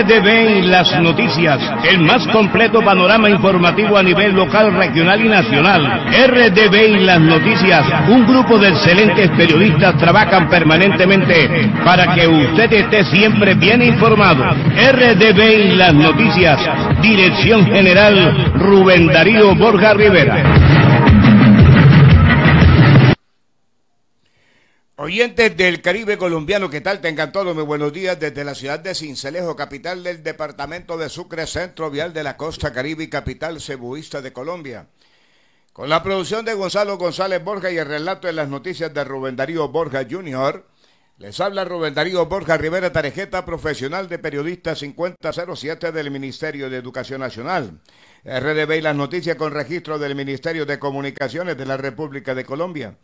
RDB y Las Noticias, el más completo panorama informativo a nivel local, regional y nacional. RDB y Las Noticias, un grupo de excelentes periodistas trabajan permanentemente para que usted esté siempre bien informado. RDB y Las Noticias, Dirección General Rubén Darío Borja Rivera. Oyentes del Caribe colombiano, ¿qué tal? Tengan todos muy buenos días desde la ciudad de Cincelejo, capital del departamento de Sucre, centro vial de la costa caribe y capital cebuista de Colombia. Con la producción de Gonzalo González Borja y el relato de las noticias de Rubén Darío Borja Jr., les habla Rubén Darío Borja Rivera, tarjeta profesional de periodista 5007 del Ministerio de Educación Nacional. RDB y las noticias con registro del Ministerio de Comunicaciones de la República de Colombia.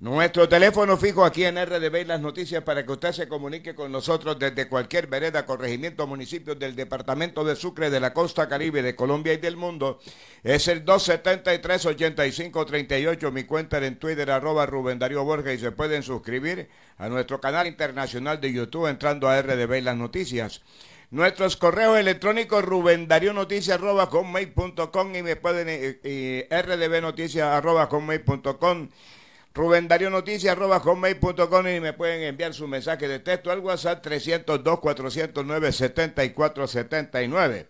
Nuestro teléfono fijo aquí en RDB Las Noticias para que usted se comunique con nosotros desde cualquier vereda, corregimiento, municipio del departamento de Sucre, de la costa caribe, de Colombia y del mundo es el 273-8538. Mi cuenta en Twitter, arroba Rubén Darío Borges y se pueden suscribir a nuestro canal internacional de YouTube entrando a RDB Las Noticias. Nuestros correos electrónicos arroba com y me pueden eh, eh, com rubendarionoticias.com y me pueden enviar su mensaje de texto al WhatsApp 302-409-7479.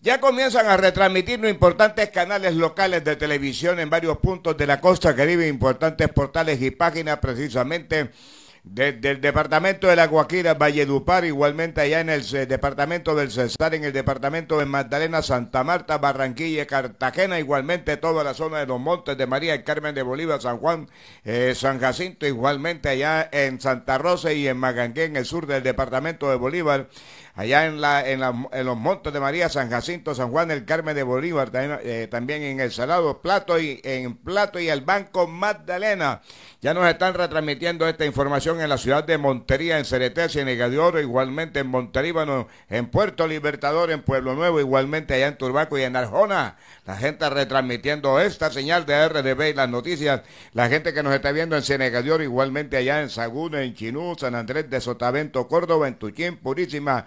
Ya comienzan a retransmitir los importantes canales locales de televisión en varios puntos de la costa caribe, importantes portales y páginas precisamente desde del departamento de La Guajira, Valledupar, igualmente allá en el eh, departamento del Cesar, en el departamento de Magdalena, Santa Marta, Barranquilla, Cartagena, igualmente toda la zona de los Montes de María, y Carmen de Bolívar, San Juan, eh, San Jacinto, igualmente allá en Santa Rosa y en Magangué, en el sur del departamento de Bolívar, allá en, la, en, la, en, los Montes de María, San Jacinto, San Juan, el Carmen de Bolívar, eh, también, en El Salado, Plato y en Plato y el Banco Magdalena. Ya nos están retransmitiendo esta información en la ciudad de Montería, en Cereté, Cienega igualmente en Monteríbano, en Puerto Libertador, en Pueblo Nuevo, igualmente allá en Turbaco y en Arjona. La gente retransmitiendo esta señal de RDB y las noticias. La gente que nos está viendo en Cienega igualmente allá en Saguna, en Chinú, San Andrés de Sotavento, Córdoba, en Tuchín, Purísima,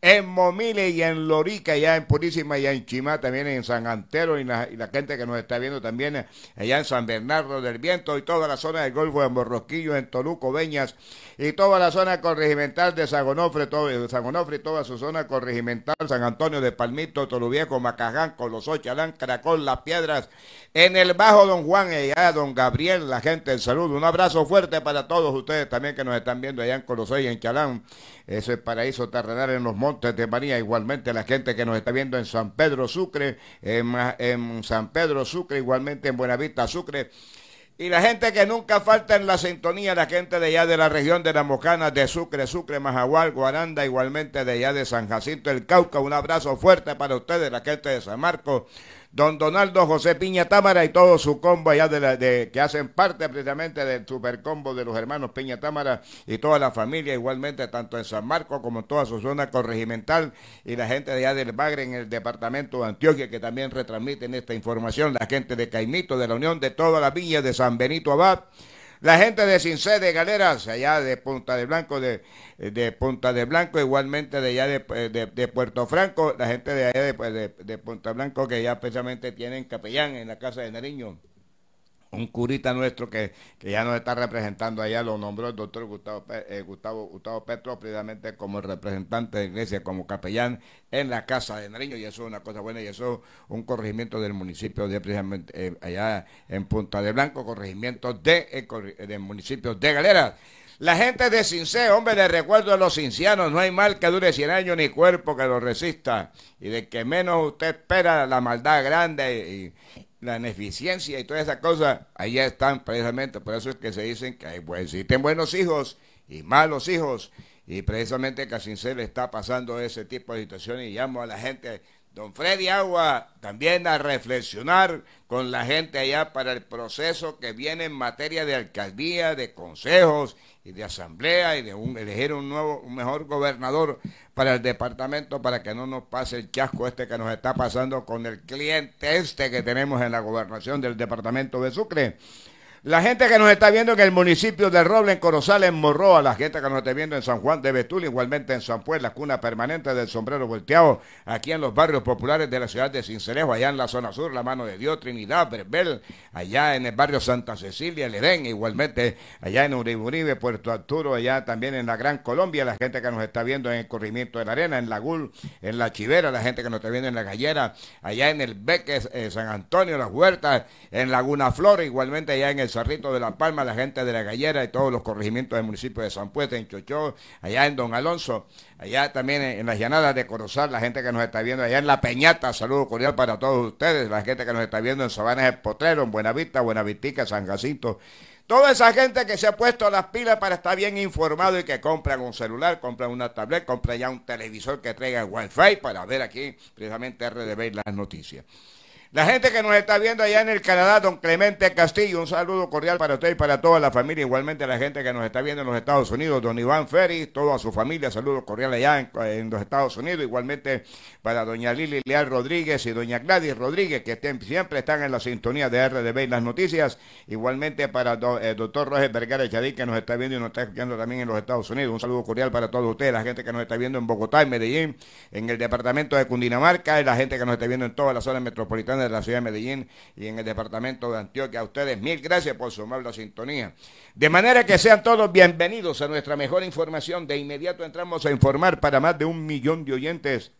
en Momile y en Lorica, allá en Purísima, y en Chimá, también en San Antero y la, gente que nos está viendo también eh, allá en San Bernardo del Viento y toda la zona del Golfo de Morroquillo en Toluco, Beñas y toda la zona corregimental de San Gonofre, todo, eh, y toda su zona corregimental, San Antonio de Palmito, Toluviejo, Macaján, ocho Chalán, Caracol, Las Piedras, en el Bajo Don Juan, eh, allá Don Gabriel, la gente en salud. Un abrazo fuerte para todos ustedes también que nos están viendo allá en Colosó y en Chalán, ese paraíso terrenal en los montes Montes de María, igualmente la gente que nos está viendo en San Pedro Sucre, en, en San Pedro Sucre, igualmente en Buenavista Sucre. Y la gente que nunca falta en la sintonía, la gente de allá de la región de la Mocana, de Sucre, Sucre, Majahual, Guaranda, igualmente de allá de San Jacinto, el Cauca. Un abrazo fuerte para ustedes, la gente de San Marcos, don Donaldo José Piña Támara y todo su combo allá de, de que hacen parte precisamente del supercombo de los hermanos Piña Támara y toda la familia, igualmente tanto en San Marcos como en toda su zona corregimental y la gente de allá del Bagre en el departamento de Antioquia que también retransmiten esta información, la gente de Caimito, de la Unión, de toda la villa de San Benito Abad la gente de Cincé, de Galeras, allá de Punta de Blanco, de, Punta de Blanco, igualmente de allá de, eh, Puerto Franco, la gente de allá pues, de, de Punta Blanco, que ya precisamente tienen capellán en la casa de Nariño un curita nuestro que, ya nos está representando allá, lo nombró el doctor Gustavo, eh, Gustavo, Petro precisamente como representante de iglesia, como capellán en la casa de Nariño, y eso es una cosa buena, y eso es un corregimiento del municipio de precisamente eh, allá en Punta de Blanco, corregimiento de, eh, municipio de Galera de galera La gente de Cincé, hombre, de recuerdo a los cincianos, no hay mal que dure 100 años ni cuerpo que lo resista. Y de que menos usted espera la maldad grande y la ineficiencia y toda esa cosa, allá están precisamente, por eso es que se dicen que hay, pues, existen buenos hijos y malos hijos, y precisamente Casincel está pasando ese tipo de situaciones y llamo a la gente Don Freddy Agua, también a reflexionar con la gente allá para el proceso que viene en materia de alcaldía, de consejos y de asamblea y de elegir un nuevo, un mejor gobernador para el departamento para que no nos pase el chasco este que nos está pasando con el cliente este que tenemos en la gobernación del departamento de Sucre. La gente que nos está viendo en el municipio de Roble, en Corozal, en Morroa, la gente que nos está viendo en San Juan de Betul, igualmente en San Puebla, cuna permanente del sombrero volteado, aquí en los barrios populares de la ciudad de Cincelejo, allá en la zona sur, la mano de Dios, Trinidad, Berbel, allá en el barrio Santa Cecilia, el Edén, igualmente allá en Uriburibe, Puerto Arturo, allá también en la Gran Colombia, la gente que nos está viendo en el Corrimiento de la Arena, en Lagul, en La Chivera, la gente que nos está viendo en La Gallera, allá en el Beque, eh, San Antonio, Las Huertas, en Laguna Flora, igualmente allá en el Cerrito de La Palma, la gente de La Gallera y todos los corregimientos del municipio de San Puente en Chochó, allá en Don Alonso, allá también en, las llanadas de Corozal, la gente que nos está viendo allá en La Peñata, saludo cordial para todos ustedes, la gente que nos está viendo en Sabanas del Potrero, en Buenavista, Buenavitica, San Jacinto, Toda esa gente que se ha puesto las pilas para estar bien informado y que compran un celular, compran una tablet, compran ya un televisor que traiga wifi para ver aquí precisamente RDB las noticias. La gente que nos está viendo allá en el Canadá, don Clemente Castillo, un saludo cordial para usted y para toda la familia, igualmente la gente que nos está viendo en los Estados Unidos, don Iván Ferry, toda su familia, saludos cordial allá en, los Estados Unidos, igualmente para doña Lili Leal Rodríguez y doña Gladys Rodríguez, que siempre están en la sintonía de RDB y las noticias, igualmente para el eh, doctor Roger Vergara Chadí, que nos está viendo y nos está escuchando también en los Estados Unidos, un saludo cordial para todos ustedes, la gente que nos está viendo en Bogotá, y Medellín, en el departamento de Cundinamarca, la gente que nos está viendo en todas la zonas metropolitana de la Ciudad de Medellín y en el Departamento de Antioquia. A ustedes mil gracias por su amable sintonía. De manera que sean todos bienvenidos a nuestra mejor información. De inmediato entramos a informar para más de un millón de oyentes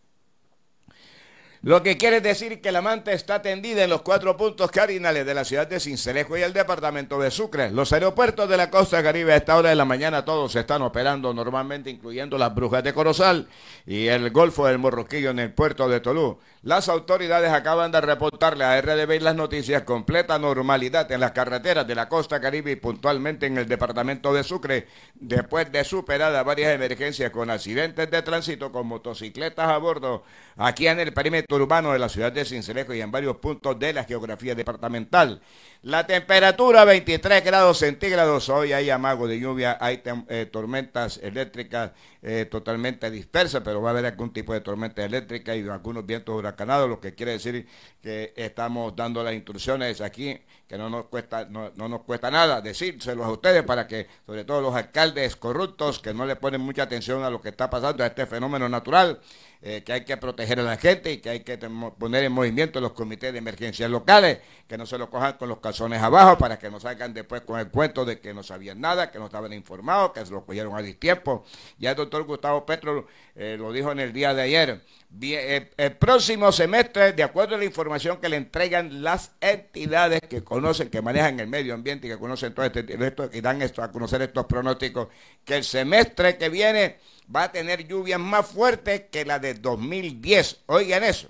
lo que quiere decir que la manta está tendida en los cuatro puntos cardinales de la ciudad de Cincelejo y el departamento de Sucre. Los aeropuertos de la costa caribe a esta hora de la mañana todos están operando normalmente, incluyendo las Brujas de Corozal y el Golfo del Morroquillo en el puerto de Tolú. Las autoridades acaban de reportarle a RDB las noticias completa normalidad en las carreteras de la costa caribe y puntualmente en el departamento de Sucre, después de superadas varias emergencias con accidentes de tránsito con motocicletas a bordo aquí en el perímetro urbano de la ciudad de Cincelejo y en varios puntos de la geografía departamental. La temperatura 23 grados centígrados. Hoy hay amago de lluvia, hay eh, tormentas eléctricas eh, totalmente dispersas, pero va a haber algún tipo de tormenta eléctrica y algunos vientos huracanados, lo que quiere decir que estamos dando las instrucciones aquí, que no nos cuesta, no, no nos cuesta nada decírselos a ustedes para que, sobre todo los alcaldes corruptos que no le ponen mucha atención a lo que está pasando, a este fenómeno natural. Eh, que hay que proteger a la gente y que hay que poner en movimiento los comités de emergencias locales, que no se lo cojan con los calzones abajo para que no salgan después con el cuento de que no sabían nada, que no estaban informados, que se lo cogieron a tiempo. Ya el doctor Gustavo Petro eh, lo dijo en el día de ayer. Eh, el próximo semestre, de acuerdo a la información que le entregan las entidades que conocen, que manejan el medio ambiente y que conocen todo este, esto, y dan esto a conocer estos pronósticos, que el semestre que viene va a tener lluvias más fuertes que la de 2010. Oigan eso.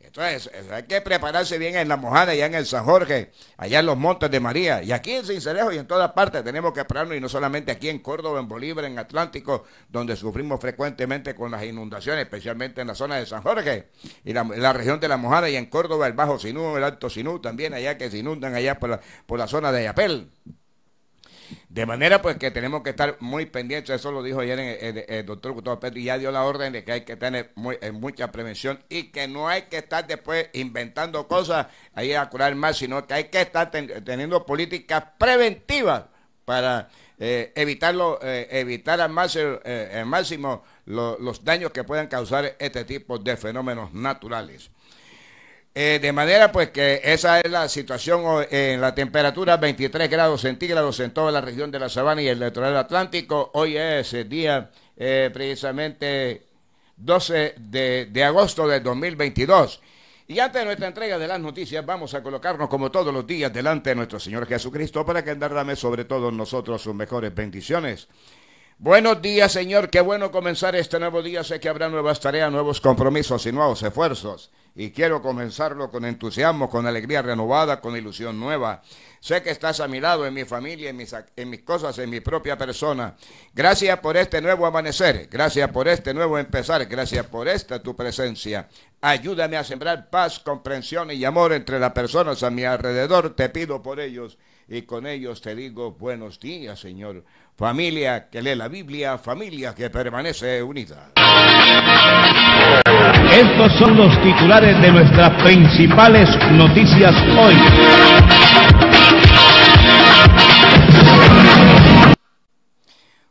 Entonces, hay que prepararse bien en la mojada, allá en el San Jorge, allá en los Montes de María, y aquí en Cincerejo y en todas partes tenemos que prepararnos, y no solamente aquí en Córdoba, en Bolívar, en Atlántico, donde sufrimos frecuentemente con las inundaciones, especialmente en la zona de San Jorge, y la, la región de la mojada, y en Córdoba, el Bajo Sinú, el Alto Sinú, también allá que se inundan allá por la, por la zona de Yapel. De manera pues que tenemos que estar muy pendientes, eso lo dijo ayer el, doctor Gustavo Petro, y ya dio la orden de que hay que tener eh, mucha prevención y que no hay que estar después inventando cosas ahí a curar más, sino que hay que estar teniendo políticas preventivas para eh, evitarlo, eh, evitar al máximo, máximo los daños que puedan causar este tipo de fenómenos naturales. Eh, de manera pues que esa es la situación en eh, la temperatura 23 grados centígrados en toda la región de la sabana y el litoral atlántico. Hoy es el día eh, precisamente 12 de, agosto del 2022. Y antes de nuestra entrega de las noticias, vamos a colocarnos como todos los días delante de nuestro Señor Jesucristo para que dame sobre todos nosotros sus mejores bendiciones. Buenos días, Señor. Qué bueno comenzar este nuevo día. Sé que habrá nuevas tareas, nuevos compromisos y nuevos esfuerzos. Y quiero comenzarlo con entusiasmo, con alegría renovada, con ilusión nueva. Sé que estás a mi lado, en mi familia, en mis, cosas, en mi propia persona. Gracias por este nuevo amanecer. Gracias por este nuevo empezar. Gracias por esta tu presencia. Ayúdame a sembrar paz, comprensión y amor entre las personas a mi alrededor. Te pido por ellos y con ellos te digo buenos días, Señor. Familia que lee la Biblia, familia que permanece unida. Estos son los titulares de nuestras principales noticias hoy.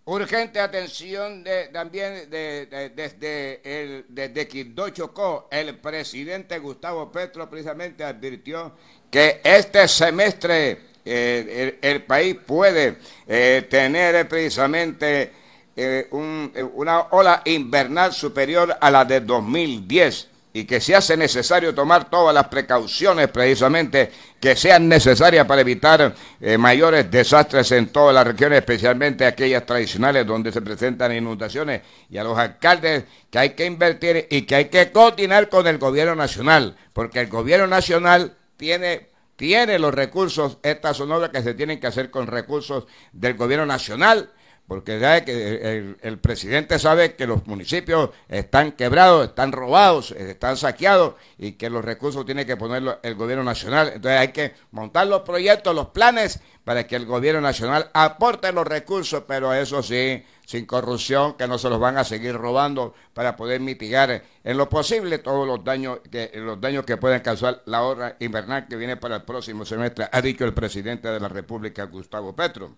Urgente atención también de, desde, desde Quindó Chocó, el presidente Gustavo Petro precisamente advirtió que este semestre el, país puede eh, tener precisamente eh, una ola invernal superior a la de 2010 y que se hace necesario tomar todas las precauciones precisamente que sean necesarias para evitar eh, mayores desastres en todas las regiones, especialmente aquellas tradicionales donde se presentan inundaciones, y a los alcaldes que hay que invertir y que hay que coordinar con el gobierno nacional, porque el gobierno nacional tiene tiene los recursos estas son obras que se tienen que hacer con recursos del gobierno nacional porque ya que el, presidente sabe que los municipios están quebrados, están robados, eh, están saqueados y que los recursos tiene que ponerlo el gobierno nacional. Entonces hay que montar los proyectos, los planes para que el gobierno nacional aporte los recursos, pero eso sí, sin corrupción, que no se los van a seguir robando para poder mitigar en lo posible todos los daños que, los daños que pueden causar la hora invernal que viene para el próximo semestre, ha dicho el presidente de la República, Gustavo Petro.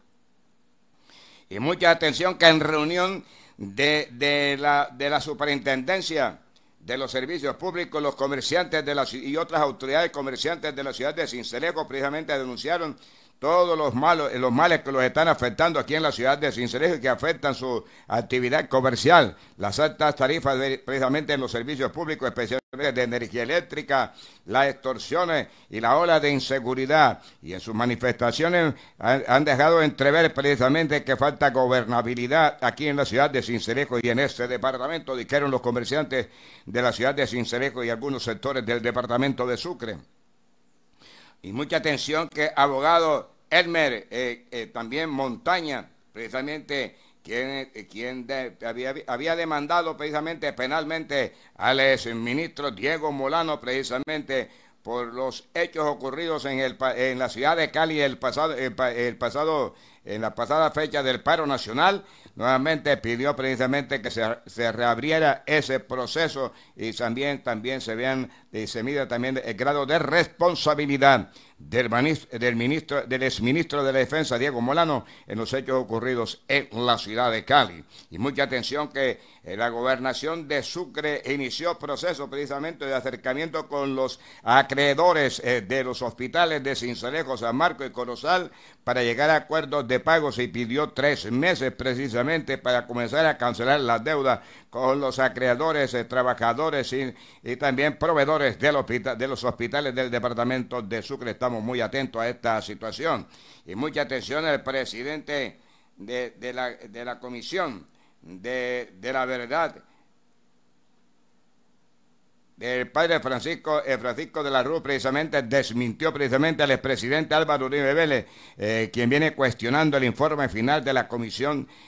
Y mucha atención que en reunión de, de, la, de la superintendencia de los servicios públicos, los comerciantes de la, y otras autoridades comerciantes de la ciudad de Cincelejo precisamente denunciaron todos los eh, los males que los están afectando aquí en la ciudad de Sincerejo y que afectan su actividad comercial, las altas tarifas precisamente en los servicios públicos, especialmente de energía eléctrica, las extorsiones y la ola de inseguridad. Y en sus manifestaciones han, dejado entrever precisamente que falta gobernabilidad aquí en la ciudad de Sincerejo y en este departamento, dijeron los comerciantes de la ciudad de Sincerejo y algunos sectores del departamento de Sucre. Y mucha atención que abogado Elmer, eh, eh, también Montaña, precisamente quien, eh, había, demandado precisamente penalmente al exministro Diego Molano precisamente por los hechos ocurridos en, el, en la ciudad de Cali el pasado, el, el pasado en la pasada fecha del paro nacional, nuevamente pidió precisamente que se, reabriera ese proceso y también, también se vean y eh, también el grado de responsabilidad del, del, ministro, del exministro de la Defensa, Diego Molano, en los hechos ocurridos en la ciudad de Cali. Y mucha atención que eh, la gobernación de Sucre inició proceso precisamente de acercamiento con los acreedores eh, de los hospitales de Cincelejo, San Marco y Corozal para llegar a acuerdos de pagos y pidió tres meses precisamente para comenzar a cancelar las deudas con los acreedores, eh, trabajadores y, también proveedores del de los hospitales del departamento de Sucre. Estamos muy atentos a esta situación. Y mucha atención al presidente de, la, Comisión de, de la Verdad el padre Francisco, eh, Francisco de la Rúa precisamente desmintió precisamente al expresidente Álvaro Uribe Vélez, eh, quien viene cuestionando el informe final de la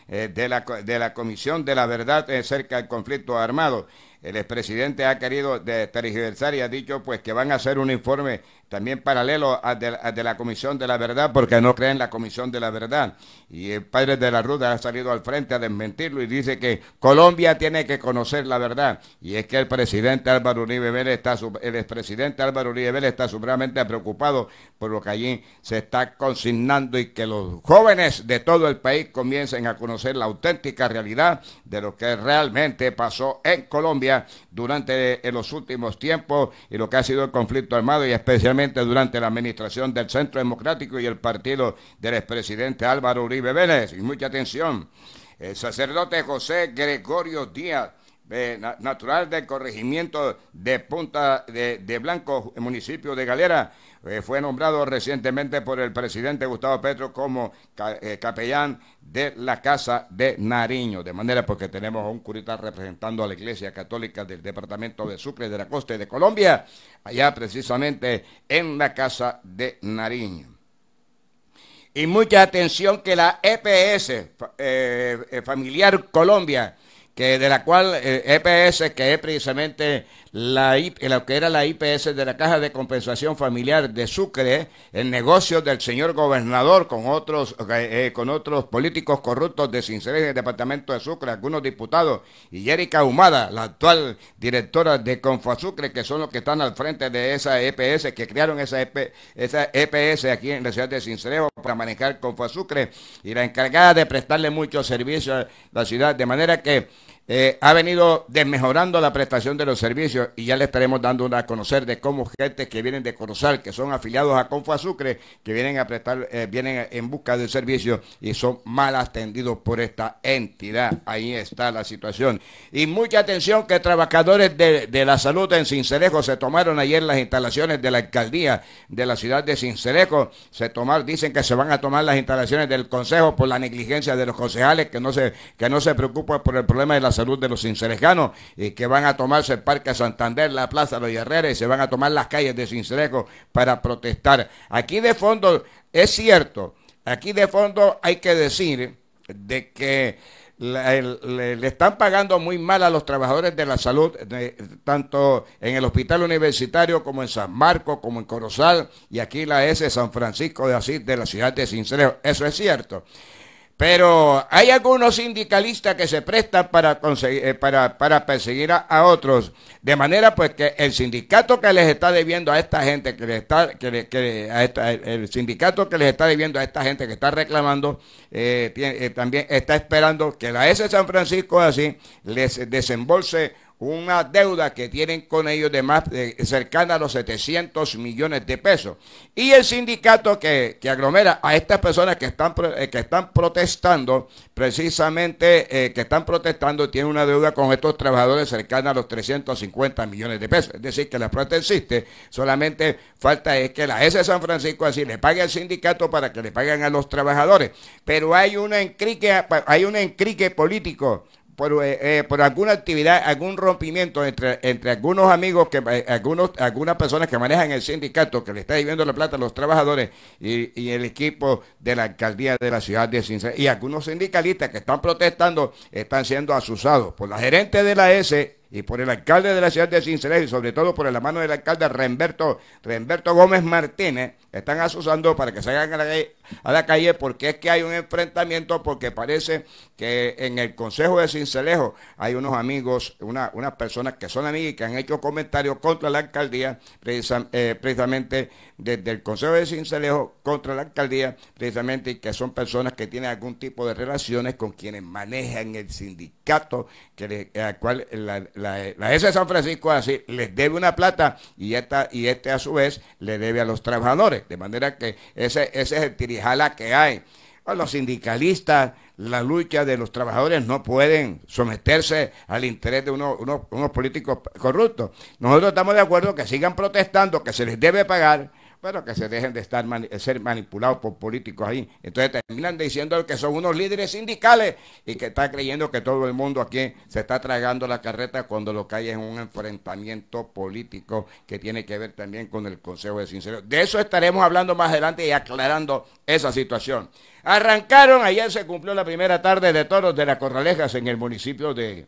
eh, de la comisión de la verdad acerca del conflicto armado el expresidente ha querido tergiversar y ha dicho pues que van a hacer un informe también paralelo a de, la Comisión de la Verdad porque no creen la Comisión de la Verdad. Y el padre de la Ruda ha salido al frente a desmentirlo y dice que Colombia tiene que conocer la verdad. Y es que el presidente Álvaro Uribe Vélez está, el expresidente Álvaro Uribe Vélez está supremamente preocupado por lo que allí se está consignando y que los jóvenes de todo el país comiencen a conocer la auténtica realidad de lo que realmente pasó en Colombia durante eh, los últimos tiempos y lo que ha sido el conflicto armado y especialmente durante la administración del Centro Democrático y el partido del expresidente Álvaro Uribe Vélez. Y mucha atención. El sacerdote José Gregorio Díaz eh, natural del corregimiento de Punta de, de Blanco, municipio de Galera, eh, fue nombrado recientemente por el presidente Gustavo Petro como eh, capellán de la Casa de Nariño, de manera porque tenemos a un curita representando a la Iglesia Católica del Departamento de Sucre de la Costa de Colombia, allá precisamente en la Casa de Nariño. Y mucha atención que la EPS, eh, Familiar Colombia, que de la cual EPS, e que es precisamente la, lo que era la IPS de la Caja de Compensación Familiar de Sucre, el negocio del señor gobernador con otros, eh, eh, con otros políticos corruptos de y el Departamento de Sucre, algunos diputados, y Erika Humada, la actual directora de Confasucre, que son los que están al frente de esa EPS, que crearon esa, e esa EPS aquí en la ciudad de Sincelejo para manejar Confasucre, y la encargada de prestarle muchos servicios a la ciudad, de manera que eh, ha venido desmejorando la prestación de los servicios y ya le estaremos dando a conocer de cómo gente que vienen de Corozal, que son afiliados a Confuazucre, que vienen a prestar, eh, vienen en busca de servicio y son mal atendidos por esta entidad. Ahí está la situación. Y mucha atención que trabajadores de, la salud en Sincerejo se tomaron ayer las instalaciones de la alcaldía de la ciudad de Sincerejo, Se tomar, dicen que se van a tomar las instalaciones del consejo por la negligencia de los concejales que no se, que no se preocupan por el problema de la salud de los cincerejanos y eh, que van a tomarse el Parque Santander, la Plaza de Herrera y se van a tomar las calles de Cincerejo para protestar. Aquí de fondo, es cierto, aquí de fondo hay que decir de que le, están pagando muy mal a los trabajadores de la salud, tanto en el hospital universitario como en San Marcos, como en Corozal, y aquí la S San Francisco de Asís de la ciudad de Cincelejo. Eso es cierto. Pero hay algunos sindicalistas que se prestan para, conseguir, eh, para, para perseguir a, otros, de manera pues que el sindicato que les está debiendo a esta gente, que, les está, que, que a el sindicato que les está debiendo a esta gente que está reclamando, eh, eh, también está esperando que la S. San Francisco así les desembolse una deuda que tienen con ellos de más de, cercana a los 700 millones de pesos. Y el sindicato que, aglomera a estas personas que están, eh, que están protestando, precisamente eh, que están protestando, tiene una deuda con estos trabajadores cercana a los 350 millones de pesos. Es decir, que la protesta existe, solamente falta es que la S San Francisco así le pague al sindicato para que le paguen a los trabajadores. Pero hay una encrique, hay un encrique político por, eh, eh, por alguna actividad, algún rompimiento entre, entre algunos amigos, que eh, algunos, algunas personas que manejan el sindicato, que le está viviendo la plata a los trabajadores y, y, el equipo de la alcaldía de la ciudad de Cincinnati. Y algunos sindicalistas que están protestando están siendo asusados por la gerente de la S y por el alcalde de la ciudad de Cincinnati, y sobre todo por la mano del alcalde Renberto Gómez Martínez, están asusando para que salgan a la, calle porque es que hay un enfrentamiento, porque parece que en el Consejo de Cincelejo hay unos amigos, unas personas que son amigas y que han hecho comentarios contra la alcaldía, eh, precisamente desde el Consejo de Cincelejo contra la alcaldía, precisamente, que son personas que tienen algún tipo de relaciones con quienes manejan el sindicato, que al cual la, S de San Francisco así les debe una plata y, esta, y este a su vez le debe a los trabajadores. De manera que ese, ese es el tirijala que hay. los sindicalistas, la lucha de los trabajadores no pueden someterse al interés de unos políticos corruptos. Nosotros estamos de acuerdo que sigan protestando, que se les debe pagar pero que se dejen de estar eh, ser manipulados por políticos ahí. Entonces terminan diciendo que son unos líderes sindicales y que está creyendo que todo el mundo aquí se está tragando la carreta cuando lo que hay es un enfrentamiento político que tiene que ver también con el Consejo de Sinceridad. De eso estaremos hablando más adelante y aclarando esa situación. Arrancaron, ayer se cumplió la primera tarde de toros de las Corralejas en el municipio de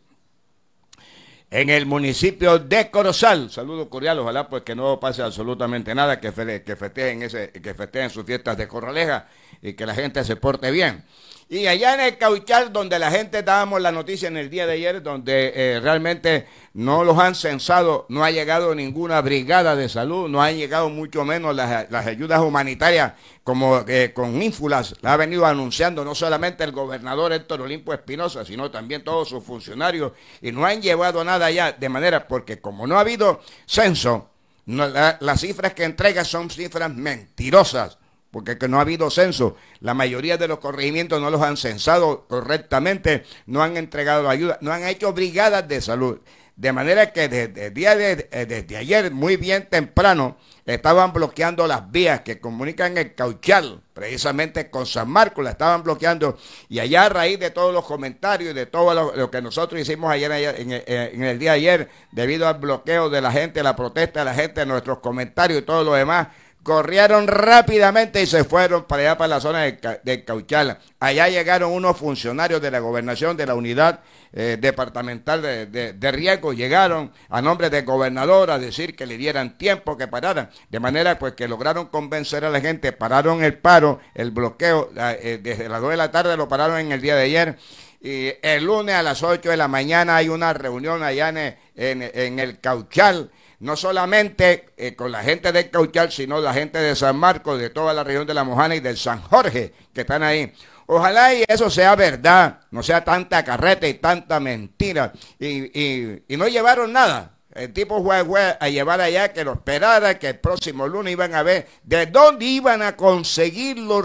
en el municipio de Corozal. saludos cordiales. ojalá pues que no pase absolutamente nada, que, que, festejen, ese, que festejen sus fiestas de Corraleja y que la gente se porte bien. Y allá en el Cauchal, donde la gente dábamos la noticia en el día de ayer, donde eh, realmente no los han censado, no ha llegado ninguna brigada de salud, no han llegado mucho menos las, ayudas humanitarias como eh, con ínfulas, la ha venido anunciando no solamente el gobernador Héctor Olimpo Espinosa, sino también todos sus funcionarios, y no han llevado nada allá, de manera, porque como no ha habido censo, las cifras que entrega son cifras mentirosas porque que no ha habido censo. La mayoría de los corregimientos no los han censado correctamente, no han entregado ayuda, no han hecho brigadas de salud. De manera que desde, día de, eh, desde ayer, muy bien temprano, estaban bloqueando las vías que comunican el Cauchal, precisamente con San Marcos, la estaban bloqueando. Y allá a raíz de todos los comentarios, y de todo lo, que nosotros hicimos ayer, en, eh, en, el día de ayer, debido al bloqueo de la gente, la protesta de la gente, nuestros comentarios y todo lo demás, corrieron rápidamente y se fueron para allá, para la zona de, cauchal Allá llegaron unos funcionarios de la gobernación de la unidad eh, departamental de, riesgo, llegaron a nombre del gobernador a decir que le dieran tiempo, que pararan. De manera pues que lograron convencer a la gente, pararon el paro, el bloqueo, eh, desde las 2 de la tarde lo pararon en el día de ayer. Y el lunes a las 8 de la mañana hay una reunión allá en el Cauchal no solamente eh, con la gente de Cauchal, sino la gente de San Marcos, de toda la región de La Mojana y del San Jorge, que están ahí. Ojalá y eso sea verdad, no sea tanta carreta y tanta mentira. Y, no llevaron nada. El tipo fue, a llevar allá que lo esperara, que el próximo lunes iban a ver de dónde iban a conseguir los,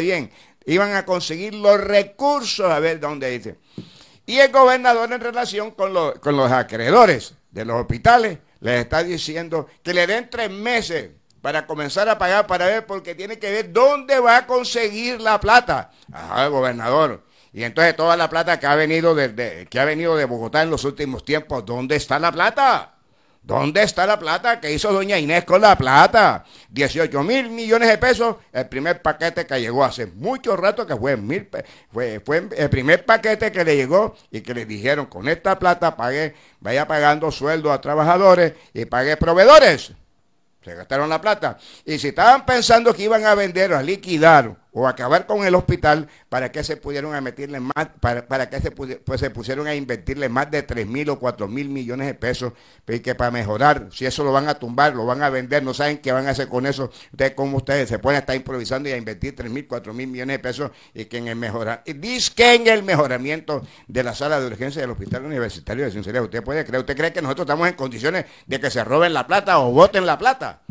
bien, iban a conseguir los recursos, a ver dónde dice. Y el gobernador en relación con, con los acreedores de los hospitales, les está diciendo que le den tres meses para comenzar a pagar para ver, porque tiene que ver dónde va a conseguir la plata. Ajá, gobernador. Y entonces toda la plata que ha venido desde que ha venido de Bogotá en los últimos tiempos, ¿dónde está la plata? ¿Dónde está la plata que hizo doña Inés con la plata? 18 mil millones de pesos, el primer paquete que llegó hace mucho rato, que fue, fue, el primer paquete que le llegó y que le dijeron, con esta plata pague vaya pagando sueldo a trabajadores y pague proveedores. Se gastaron la plata. Y si estaban pensando que iban a vender, o a liquidar o acabar con el hospital para que se pudieron a meterle más, para, que pues se, pusieron a invertirle más de 3 mil o 4 mil millones de pesos, y que para mejorar, si eso lo van a tumbar, lo van a vender, no saben qué van a hacer con eso, ustedes como ustedes se pueden estar improvisando y a invertir 3 mil, 4 mil millones de pesos y que en mejorar, y dice que en el mejoramiento de la sala de urgencia del Hospital Universitario de Sinceridad, usted puede creer, usted cree que nosotros estamos en condiciones de que se roben la plata o voten la plata.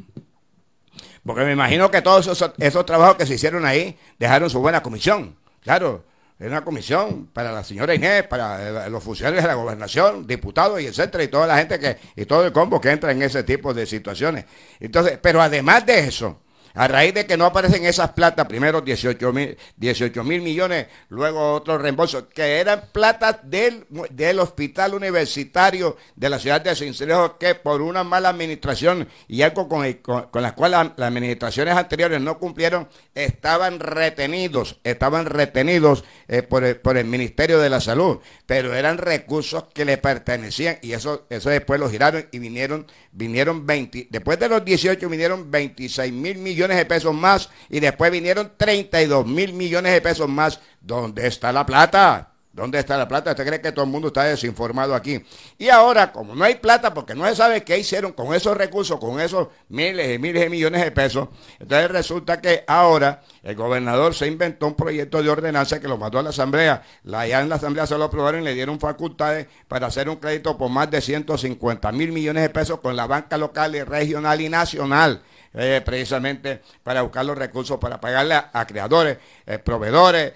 Porque me imagino que todos esos, trabajos que se hicieron ahí dejaron su buena comisión. Claro, era una comisión para la señora Inés, para eh, los funcionarios de la gobernación, diputados y etcétera, y toda la gente que, y todo el combo que entra en ese tipo de situaciones. Entonces, pero además de eso, a raíz de que no aparecen esas platas, primero 18 mil, 18 mil millones, luego otro reembolso que eran plata del, del hospital universitario de la ciudad de Sincelejo, que por una mala administración y algo con, con, las cuales las administraciones anteriores no cumplieron, estaban retenidos, estaban retenidos eh, por, el, por el Ministerio de la Salud, pero eran recursos que le pertenecían y eso, eso después lo giraron y vinieron, vinieron 20, después de los 18 vinieron 26 mil millones de pesos más y después vinieron 32 mil millones de pesos más. ¿Dónde está la plata? ¿Dónde está la plata? ¿Usted cree que todo el mundo está desinformado aquí? Y ahora, como no hay plata, porque no se sabe qué hicieron con esos recursos, con esos miles y miles de millones de pesos, entonces resulta que ahora el gobernador se inventó un proyecto de ordenanza que lo mandó a la Asamblea. La, en la Asamblea se lo aprobaron y le dieron facultades para hacer un crédito por más de 150 mil millones de pesos con la banca local, y regional y nacional. Eh, precisamente para buscar los recursos para pagarle a, creadores, eh, proveedores,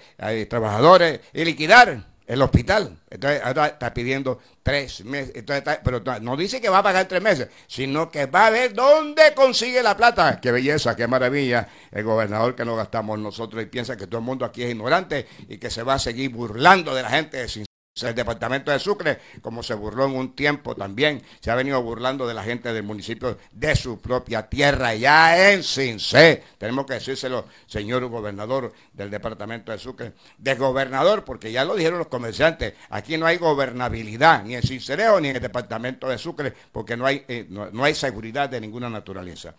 trabajadores y liquidar el hospital. Entonces, ahora está pidiendo tres meses. Entonces, pero no dice que va a pagar tres meses, sino que va a ver dónde consigue la plata. Qué belleza, qué maravilla. El gobernador que no gastamos nosotros y piensa que todo el mundo aquí es ignorante y que se va a seguir burlando de la gente sin el departamento de Sucre, como se burló en un tiempo también, se ha venido burlando de la gente del municipio de su propia tierra, ya en Cincé. Tenemos que decírselo, señor gobernador del departamento de Sucre, desgobernador, porque ya lo dijeron los comerciantes, aquí no hay gobernabilidad, ni en Cincereo ni en el departamento de Sucre, porque no hay eh, seguridad de ninguna naturaleza.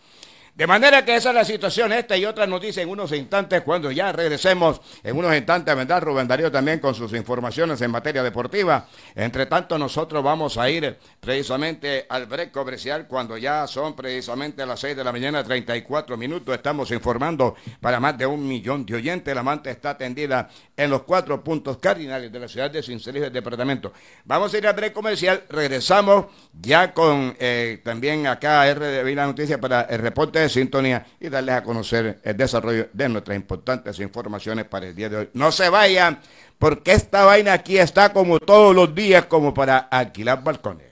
De manera que esa es la situación, esta y otra noticia en unos instantes, cuando ya regresemos en unos instantes, verdad, Rubén Darío también con sus informaciones en materia deportiva. Entre tanto, nosotros vamos a ir precisamente al break comercial cuando ya son precisamente las 6 de la mañana, 34 minutos. Estamos informando para más de un millón de oyentes. La manta está atendida en los cuatro puntos cardinales de la ciudad de Cincelejo del departamento. Vamos a ir al break comercial, regresamos ya con eh, también acá de La Noticia para el reporte sintonía y darles a conocer el desarrollo de nuestras importantes informaciones para el día de hoy. No se vayan, porque esta vaina aquí está como todos los días, como para alquilar balcones.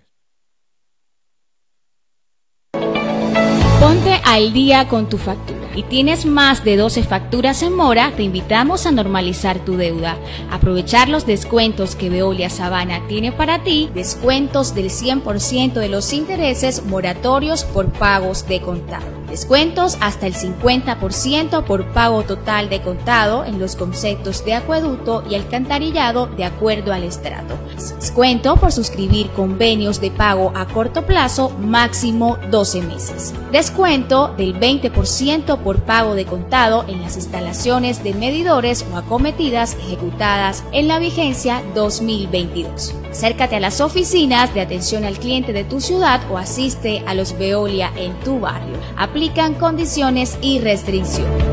Ponte al día con tu factura. Y tienes más de 12 facturas en mora, te invitamos a normalizar tu deuda. Aprovechar los descuentos que Veolia Sabana tiene para ti. Descuentos del 100% de los intereses moratorios por pagos de contado. Descuentos hasta el 50% por pago total de contado en los conceptos de acueducto y alcantarillado de acuerdo al estrato. Descuento por suscribir convenios de pago a corto plazo máximo 12 meses. Descuento del 20% por pago de contado en las instalaciones de medidores o acometidas ejecutadas en la vigencia 2022. Cércate a las oficinas de atención al cliente de tu ciudad o asiste a los Veolia en tu barrio aplican condiciones y restricciones.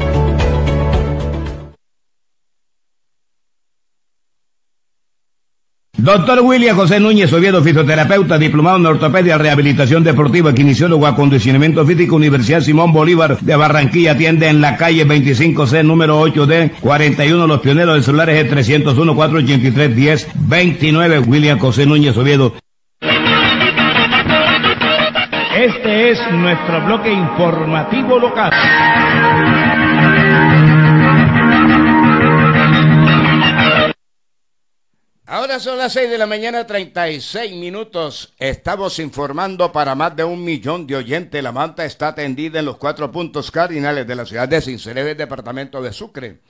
Doctor William José Núñez Oviedo, fisioterapeuta, diplomado en ortopedia, rehabilitación deportiva, quinesiólogo, acondicionamiento físico, Universidad Simón Bolívar de Barranquilla, atiende en la calle 25C, número 8D, 41, los pioneros de celulares de 301-483-1029, William José Núñez Oviedo. Este es nuestro bloque informativo local. Ahora son las 6 de la mañana, 36 minutos. Estamos informando para más de un millón de oyentes. La manta está tendida en los cuatro puntos cardinales de la ciudad de Cincelejo, departamento de Sucre.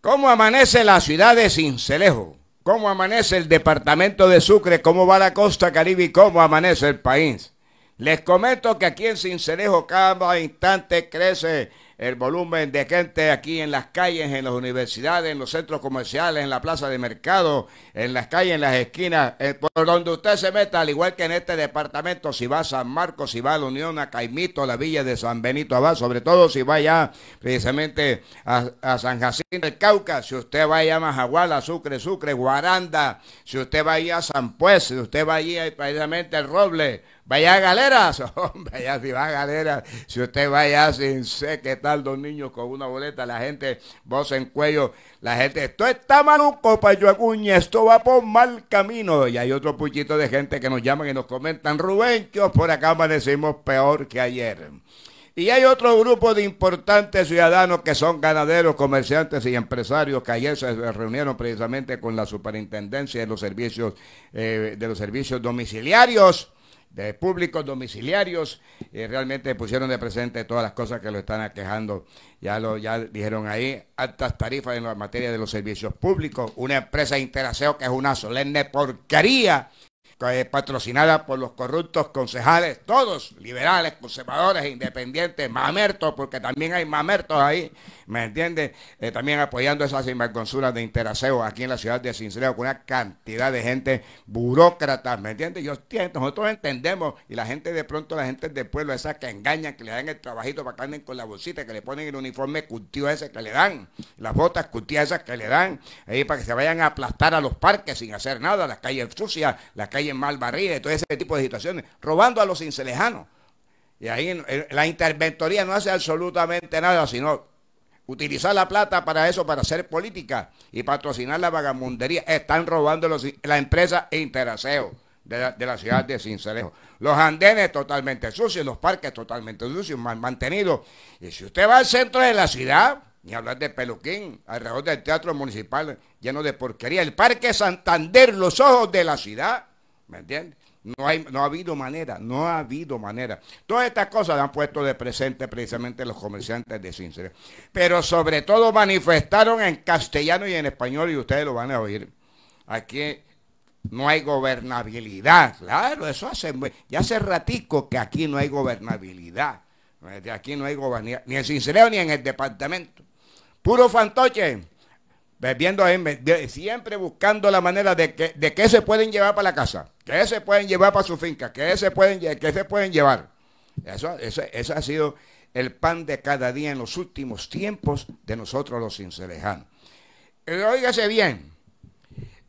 ¿Cómo amanece la ciudad de Cincelejo? ¿Cómo amanece el departamento de Sucre? ¿Cómo va la costa caribe cómo amanece el país? Les comento que aquí en Cincerejo cada instante crece el volumen de gente aquí en las calles, en las universidades, en los centros comerciales, en la plaza de mercado, en las calles, en las esquinas, eh, por donde usted se meta, al igual que en este departamento, si va a San Marcos, si va a la Unión, a Caimito, a la villa de San Benito Abad, sobre todo si va allá precisamente a, San Jacinto el Cauca, si usted va allá a Majaguala, Sucre, Sucre, Guaranda, si usted va allá a San Pues, si usted va allí precisamente al Roble, Vaya galeras, hombre, ya si va a galeras, si usted vaya sin sé qué tal dos niños con una boleta, la gente, voz en cuello, la gente, esto está maluco, a acuña, esto va por mal camino. Y hay otro puchito de gente que nos llaman y nos comentan, Rubén, que por acá amanecimos peor que ayer. Y hay otro grupo de importantes ciudadanos que son ganaderos, comerciantes y empresarios que ayer se reunieron precisamente con la superintendencia de los servicios, eh, de los servicios domiciliarios de públicos domiciliarios. y eh, realmente pusieron de presente todas las cosas que lo están aquejando. Ya lo ya dijeron ahí, altas tarifas en la materia de los servicios públicos. Una empresa interaseo que es una solemne porquería, patrocinada por los corruptos concejales, todos liberales, conservadores, independientes, mamertos, porque también hay mamertos ahí ¿me entiendes? Eh, también apoyando esas sinvergonzuras de Interaseo aquí en la ciudad de Cincelejo con una cantidad de gente burócratas, ¿me entiendes? Yo, nosotros entendemos y la gente de pronto, la gente del pueblo, esas que engañan, que le dan el trabajito para que anden con la bolsita, que le ponen el uniforme cultivo ese que le dan, las botas cultivas esas que le dan, ahí para que se vayan a aplastar a los parques sin hacer nada, las calles sucias, las calles mal barridas, todo ese tipo de situaciones, robando a los cincelejanos. Y ahí eh, la interventoría no hace absolutamente nada, sino utilizar la plata para eso, para hacer política y patrocinar la vagamundería. Están robando los, la empresa Interaseo de la, ciudad de Cincelejo. Los andenes totalmente sucios, los parques totalmente sucios, mal mantenidos. Y si usted va al centro de la ciudad, ni hablar de Peluquín, alrededor del teatro municipal lleno de porquería, el Parque Santander, los ojos de la ciudad, ¿me entiende? No, ha habido manera, no ha habido manera. Todas estas cosas las han puesto de presente precisamente los comerciantes de Sincereo Pero sobre todo manifestaron en castellano y en español y ustedes lo van a oír. Aquí no hay gobernabilidad. Claro, eso hace, ya hace ratico que aquí no hay gobernabilidad. Aquí no hay gobernabilidad, ni en Sincereo ni en el departamento. Puro fantoche viendo siempre buscando la manera de que se pueden llevar para la casa, Que se pueden llevar para su finca, Que se pueden, se pueden llevar. Eso, ha sido el pan de cada día en los últimos tiempos de nosotros los cincelejanos. Eh, óigase bien,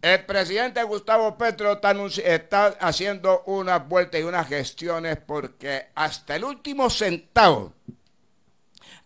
el presidente Gustavo Petro está, está haciendo unas vueltas y unas gestiones porque hasta el último centavo,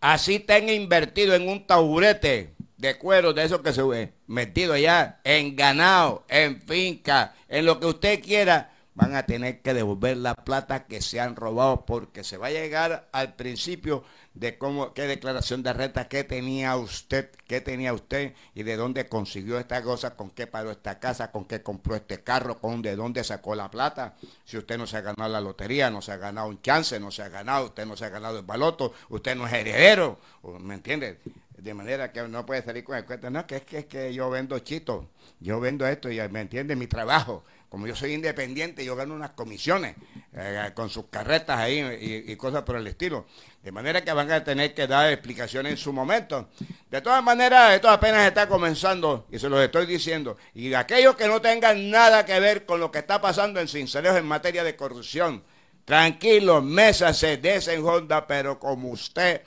así tenga invertido en un taburete, de cuero, de eso que se ve metido allá, en ganado, en finca, en lo que usted quiera, van a tener que devolver la plata que se han robado porque se va a llegar al principio de cómo qué declaración de renta que tenía usted, qué tenía usted y de dónde consiguió esta cosa, con qué paró esta casa, con qué compró este carro, con de dónde sacó la plata. Si usted no se ha ganado la lotería, no se ha ganado un chance, no se ha ganado, usted no se ha ganado el baloto, usted no es heredero, ¿me entiende? de manera que no puede salir con el cuento, no, que es que, es que yo vendo chito, yo vendo esto, y me entiende mi trabajo. Como yo soy independiente, yo gano unas comisiones eh, con sus carretas ahí y, cosas por el estilo. De manera que van a tener que dar explicaciones en su momento. De todas maneras, esto apenas está comenzando y se los estoy diciendo. Y aquellos que no tengan nada que ver con lo que está pasando en Sincero en materia de corrupción, tranquilos, mesa se desenjonda, pero como usted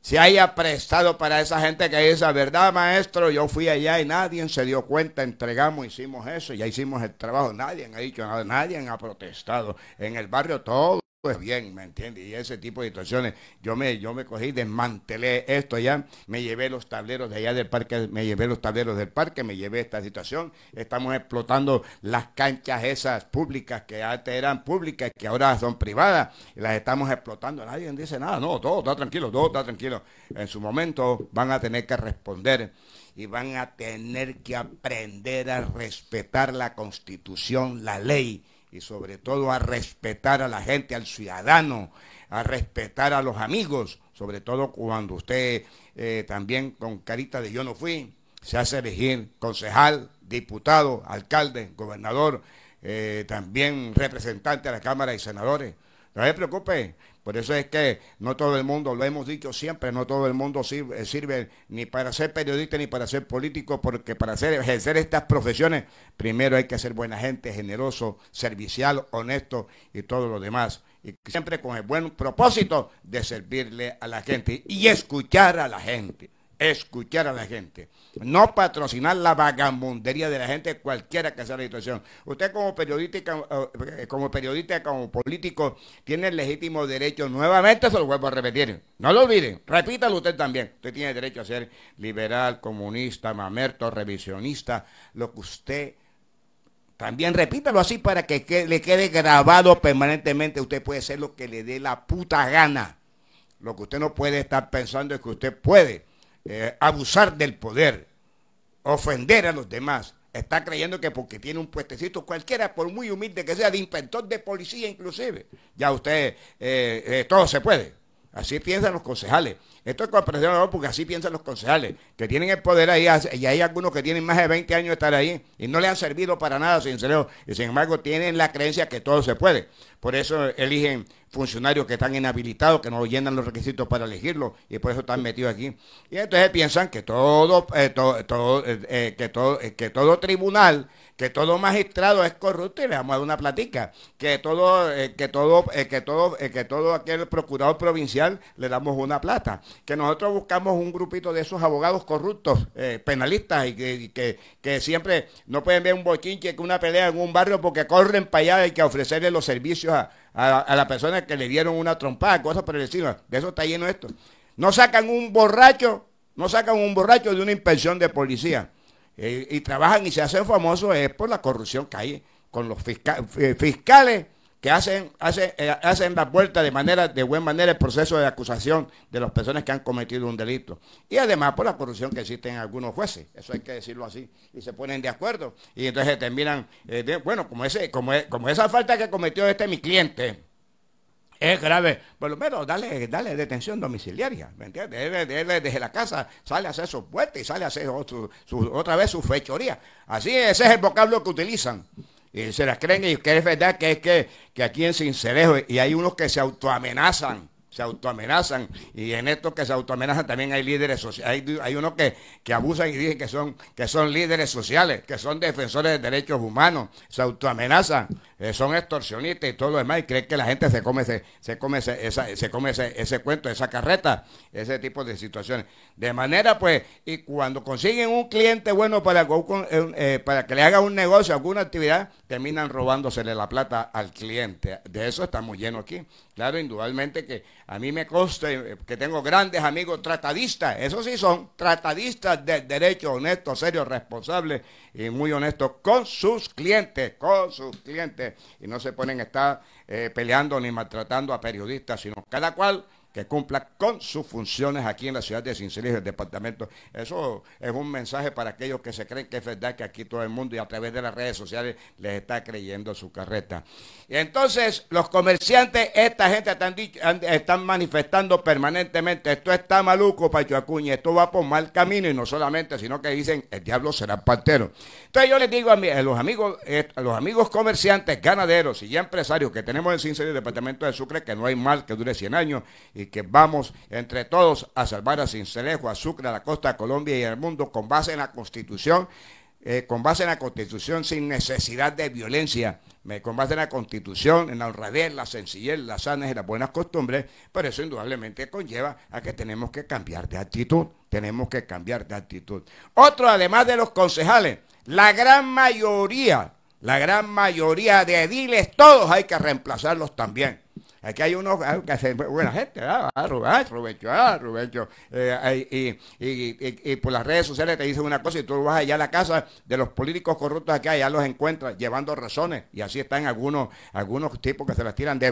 se haya prestado para esa gente que dice, ¿verdad, maestro? Yo fui allá y nadie se dio cuenta, entregamos, hicimos eso, ya hicimos el trabajo, nadie ha dicho nada, nadie ha protestado. En el barrio todo pues bien, ¿me entiendes? Y ese tipo de situaciones. Yo me, yo me cogí, desmantelé esto allá, me llevé los tableros de allá del parque, me llevé los tableros del parque, me llevé esta situación. Estamos explotando las canchas esas públicas que antes eran públicas, que ahora son privadas, y las estamos explotando. Nadie dice nada, no, todo está tranquilo, todo está tranquilo. En su momento van a tener que responder y van a tener que aprender a respetar la constitución, la ley y sobre todo a respetar a la gente, al ciudadano, a respetar a los amigos, sobre todo cuando usted eh, también con carita de yo no fui, se hace elegir concejal, diputado, alcalde, gobernador, eh, también representante a la Cámara y senadores. No se preocupe, por eso es que no todo el mundo, lo hemos dicho siempre, no todo el mundo eh, sirve, ni para ser periodista ni para ser político, porque para hacer, ejercer estas profesiones, primero hay que ser buena gente, generoso, servicial, honesto y todo lo demás. Y siempre con el buen propósito de servirle a la gente y escuchar a la gente escuchar a la gente, no patrocinar la vagabundería de la gente, cualquiera que sea la situación. Usted como periodista, como eh, periodista, como político, tiene el legítimo derecho, nuevamente se lo vuelvo a repetir, no lo olviden, repítalo usted también, usted tiene derecho a ser liberal, comunista, mamerto, revisionista, lo que usted... También repítalo así para que le quede grabado permanentemente. Usted puede ser lo que le dé la puta gana. Lo que usted no puede estar pensando es que usted puede eh, abusar del poder, ofender a los demás. Está creyendo que porque tiene un puestecito cualquiera, por muy humilde que sea, de inspector de policía inclusive, ya usted, eh, eh, todo se puede. Así piensan los concejales. Esto es comprensión porque así piensan los concejales, que tienen el poder ahí y hay algunos que tienen más de 20 años de estar ahí y no le han servido para nada, sincero, y sin embargo tienen la creencia que todo se puede. Por eso eligen funcionarios que están inhabilitados, que no llenan los requisitos para elegirlo y por eso están metidos aquí. Y entonces piensan que todo, eh, todo, eh, eh, que, todo que todo tribunal, que todo magistrado es corrupto y le damos una platica, que todo, que todo, que todo, que todo aquel procurador provincial le damos una plata, que nosotros buscamos un grupito de esos abogados corruptos, penalistas y que, que, siempre no pueden ver un boquín que una pelea en un barrio porque corren para allá y que ofrecerle los servicios a a, la persona que le dieron una trompada, cosas por el De eso está lleno esto. No sacan un borracho, no sacan un borracho de una inspección de policía. Eh, y trabajan y se hacen famosos es eh, por la corrupción que hay con los eh, fiscales que hacen, hacen, eh, hacen la vuelta de manera, de buena manera el proceso de acusación de las personas que han cometido un delito. Y además por la corrupción que existe en algunos jueces, eso hay que decirlo así, y se ponen de acuerdo. Y entonces terminan, eh, bueno, como, ese, como, e, como esa falta que cometió este mi cliente, es grave. Por lo menos dale, detención domiciliaria, ¿me entiendes? desde la casa sale a hacer su puerta y sale a hacer otra vez su fechoría. Así, ese es el vocablo que utilizan y se las creen y que es verdad que es que, aquí en Sincerejo, y hay unos que se autoamenazan se autoamenazan y en estos que se autoamenazan también hay líderes sociales, hay, unos que, abusan y dicen que son, que son líderes sociales, que son defensores de derechos humanos, se autoamenazan eh, son extorsionistas y todo lo demás, y creen que la gente se come ese, se come se come ese, cuento, esa carreta, ese tipo de situaciones. De manera, pues, y cuando consiguen un cliente bueno para, eh, eh, para que le haga un negocio, alguna actividad, terminan robándosele la plata al cliente. De eso estamos llenos aquí. Claro, indudablemente que a mí me consta que tengo grandes amigos tratadistas, esos sí son tratadistas de derecho, honestos, serios, responsables y muy honestos con sus clientes, con sus clientes y no se ponen a estar eh, peleando ni maltratando a periodistas, sino cada cual que cumpla con sus funciones aquí en la ciudad de Cincelejo, el departamento. Eso es un mensaje para aquellos que se creen que es verdad que aquí todo el mundo y a través de las redes sociales les está creyendo su carreta. Y entonces los comerciantes, esta gente están, manifestando permanentemente, esto está maluco, Pacho Acuña, esto va por mal camino y no solamente, sino que dicen, el diablo será partero. Entonces yo les digo a, los amigos, eh, a los amigos comerciantes, ganaderos y empresarios que tenemos en Cincelejo, el departamento de Sucre, que no hay mal que dure 100 años que vamos entre todos a salvar a Cincelejo, a Sucre, a la costa de Colombia y al mundo con base en la Constitución, eh, con base en la Constitución sin necesidad de violencia, con base en la Constitución, en la honradez, la sencillez, las sanas y las buenas costumbres, pero eso indudablemente conlleva a que tenemos que cambiar de actitud, tenemos que cambiar de actitud. Otro, además de los concejales, la gran mayoría, la gran mayoría de ediles, todos hay que reemplazarlos también Aquí hay unos ah, que hacen... buena gente, ¿verdad? Ah, ah, eh, y, por las redes sociales te dicen una cosa y tú vas allá a la casa de los políticos corruptos acá, allá los encuentras llevando razones. Y así están algunos, algunos tipos que se las tiran de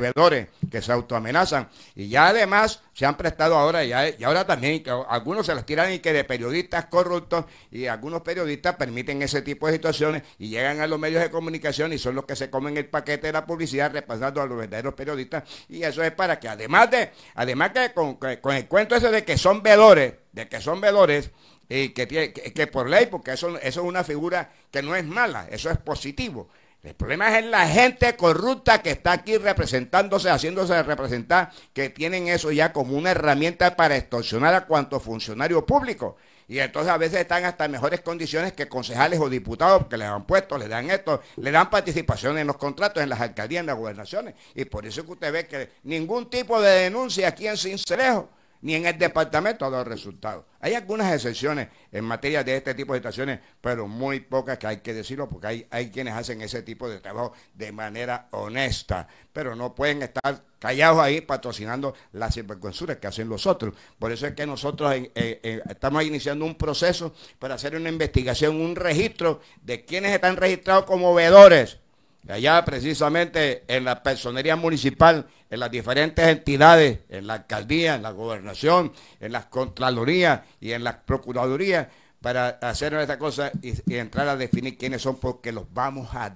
que se autoamenazan. Y ya además se han prestado ahora y, ahora también algunos se los tiran y que de periodistas corruptos y algunos periodistas permiten ese tipo de situaciones y llegan a los medios de comunicación y son los que se comen el paquete de la publicidad repasando a los verdaderos periodistas y eso es para que además de además que con, el cuento ese de que son vedores de que son vedores y eh, que, que, por ley porque eso, eso es una figura que no es mala eso es positivo el problema es la gente corrupta que está aquí representándose, haciéndose representar, que tienen eso ya como una herramienta para extorsionar a cuantos funcionarios públicos. Y entonces a veces están hasta mejores condiciones que concejales o diputados que les han puesto, les dan esto, le dan participación en los contratos, en las alcaldías, en las gobernaciones. Y por eso que usted ve que ningún tipo de denuncia aquí en Cincelejo ni en el departamento ha dado resultados. Hay algunas excepciones en materia de este tipo de situaciones, pero muy pocas que hay que decirlo, porque hay, quienes hacen ese tipo de trabajo de manera honesta, pero no pueden estar callados ahí patrocinando las circunstancias que hacen los otros. Por eso es que nosotros estamos iniciando un proceso para hacer una investigación, un registro de quienes están registrados como veedores allá precisamente en la personería municipal en las diferentes entidades, en la alcaldía, en la gobernación, en las contralorías y en las procuradurías, para hacer esta cosa y, entrar a definir quiénes son, porque los vamos a,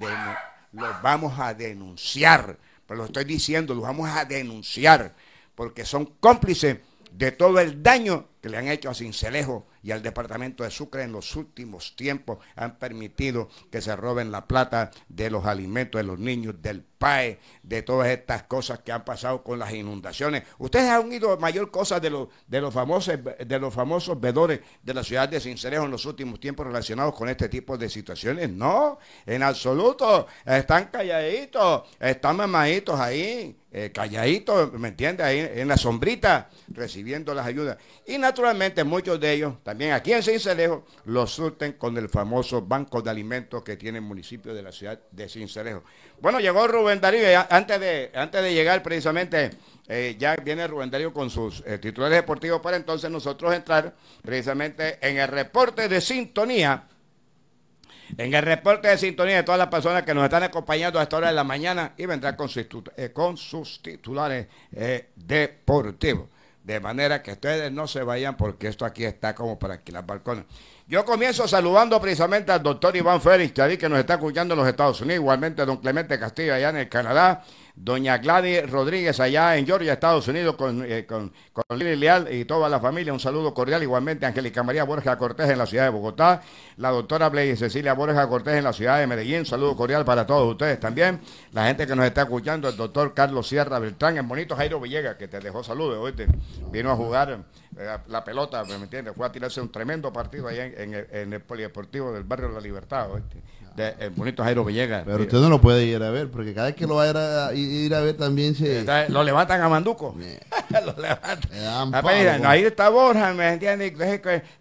los vamos a denunciar. Pero lo estoy diciendo, los vamos a denunciar, porque son cómplices de todo el daño que le han hecho a Cincelejo y al departamento de Sucre en los últimos tiempos han permitido que se roben la plata de los alimentos de los niños, del PAE, de todas estas cosas que han pasado con las inundaciones. Ustedes han oído mayor cosa de, los de, los famosos, de los famosos vedores de la ciudad de Cincerejo en los últimos tiempos relacionados con este tipo de situaciones. No, en absoluto. Están calladitos, están mamaditos ahí. Eh, calladitos, ¿me entiendes? Ahí en la sombrita, recibiendo las ayudas. Y naturalmente muchos de ellos también aquí en Cincelejo lo surten con el famoso banco de alimentos que tiene el municipio de la ciudad de Cincelejo. Bueno, llegó Rubén Darío, antes de, antes de llegar precisamente, eh, ya viene Rubén Darío con sus eh, titulares deportivos para entonces nosotros entrar precisamente en el reporte de sintonía. En el reporte de sintonía de todas las personas que nos están acompañando a esta hora de la mañana y vendrá con sus eh, titulares deportivos. De manera que ustedes no se vayan porque esto aquí está como para las balcones. Yo comienzo saludando precisamente al doctor Iván Félix que nos está escuchando en los Estados Unidos, igualmente a don Clemente Castillo allá en el Canadá, doña Gladys Rodríguez allá en Georgia, Estados Unidos, eh, con, con, Lili Leal y toda la familia. Un saludo cordial igualmente Angélica María Borja Cortés en la ciudad de Bogotá, la doctora y Cecilia Borja Cortés en la ciudad de Medellín. Un saludo cordial para todos ustedes también. La gente que nos está escuchando, el doctor Carlos Sierra Beltrán, el bonito Jairo Villegas, que te dejó saludos, Vino a jugar eh, la, pelota, ¿me entiendes? Fue a tirarse un tremendo partido allá en, el, Polideportivo del Barrio de la Libertad, el eh, bonito Jairo Villegas. Pero usted no lo puede ir a ver, porque cada vez que lo va a ir a, ver también se... lo levantan a Manduco. lo levantan. Ah, pues, ahí está Borja, ¿me entiende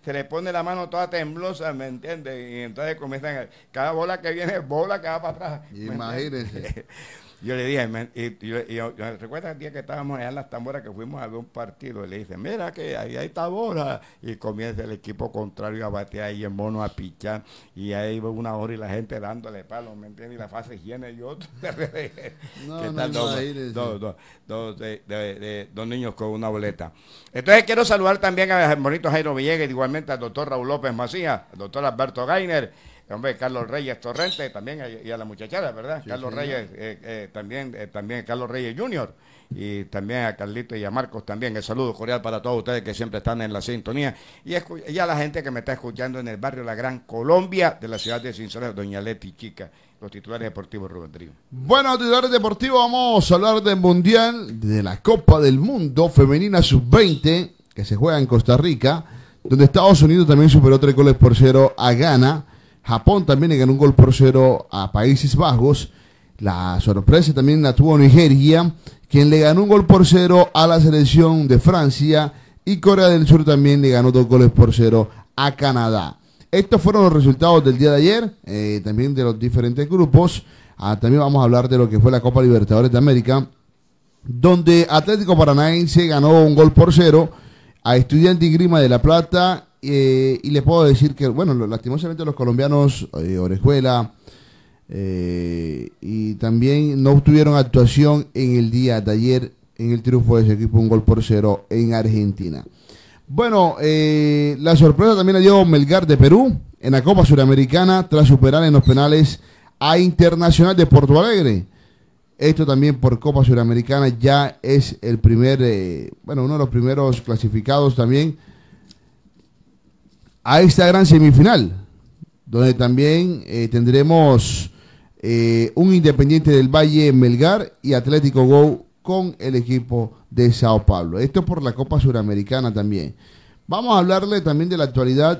se le pone la mano toda temblosa, ¿me entiende Y entonces comienzan, cada bola que viene, bola que va para atrás. Imagínense. Yo le dije, y, recuerda el día que estábamos allá en las tamboras que fuimos a ver un partido, y le dije, mira que ahí está Bora Y comienza el equipo contrario a batear ahí en mono a pichar. Y ahí va una hora y la gente dándole palos, ¿me entiendes? Y la fase higiene y otro. no, no, dos, dos, dos, niños con una boleta. Entonces quiero saludar también a Bonito Jairo Villegas, igualmente al doctor Raúl López Macías, al doctor Alberto Gainer Carlos Reyes Torrente también eh, y a la muchachada, ¿verdad? Carlos Reyes, eh, eh, también, también Carlos Reyes Jr. y también a Carlito y a Marcos también. El saludo cordial para todos ustedes que siempre están en la sintonía y, a la gente que me está escuchando en el barrio La Gran Colombia de la ciudad de Cincinnati, Doña Leti Chica. Los titulares deportivos, Rubén Río. Bueno, titulares deportivos, vamos a hablar del Mundial, de la Copa del Mundo Femenina Sub-20, que se juega en Costa Rica, donde Estados Unidos también superó tres goles por cero a Ghana Japón también le ganó un gol por cero a Países Bajos. La sorpresa también la tuvo Nigeria, quien le ganó un gol por cero a la selección de Francia. Y Corea del Sur también le ganó dos goles por cero a Canadá. Estos fueron los resultados del día de ayer, eh, también de los diferentes grupos. Ah, también vamos a hablar de lo que fue la Copa Libertadores de América, donde Atlético Paranaense ganó un gol por cero a Estudiante Grima de La Plata eh, y le puedo decir que, bueno, lastimosamente los colombianos, eh, Orejuela, eh, y también no obtuvieron actuación en el día de ayer en el triunfo de ese equipo, un gol por cero en Argentina. Bueno, la sorpresa también la dio Melgar de Perú en la Copa Suramericana tras superar en los penales a Internacional de Porto Alegre. Esto también por Copa Suramericana ya es el primer, bueno, uno de los primeros clasificados también a esta gran semifinal, donde también eh, tendremos eh, un Independiente del Valle Melgar y Atlético Go con el equipo de Sao Paulo. Esto por la Copa Suramericana también. Vamos a hablarle también de la actualidad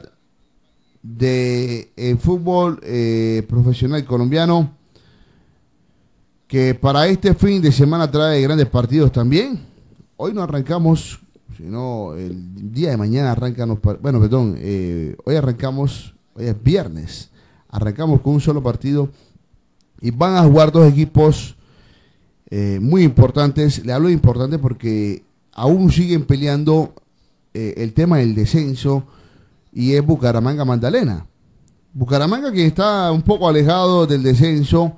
del de eh, fútbol profesional colombiano, que para este fin de semana trae grandes partidos también. Hoy nos arrancamos el día de mañana arrancan los Bueno, perdón, eh, hoy arrancamos, hoy es viernes, arrancamos con un solo partido y van a jugar dos equipos eh, muy importantes. Le hablo de importante porque aún siguen peleando eh, el tema del descenso y es Bucaramanga-Magdalena. Bucaramanga que está un poco alejado del descenso,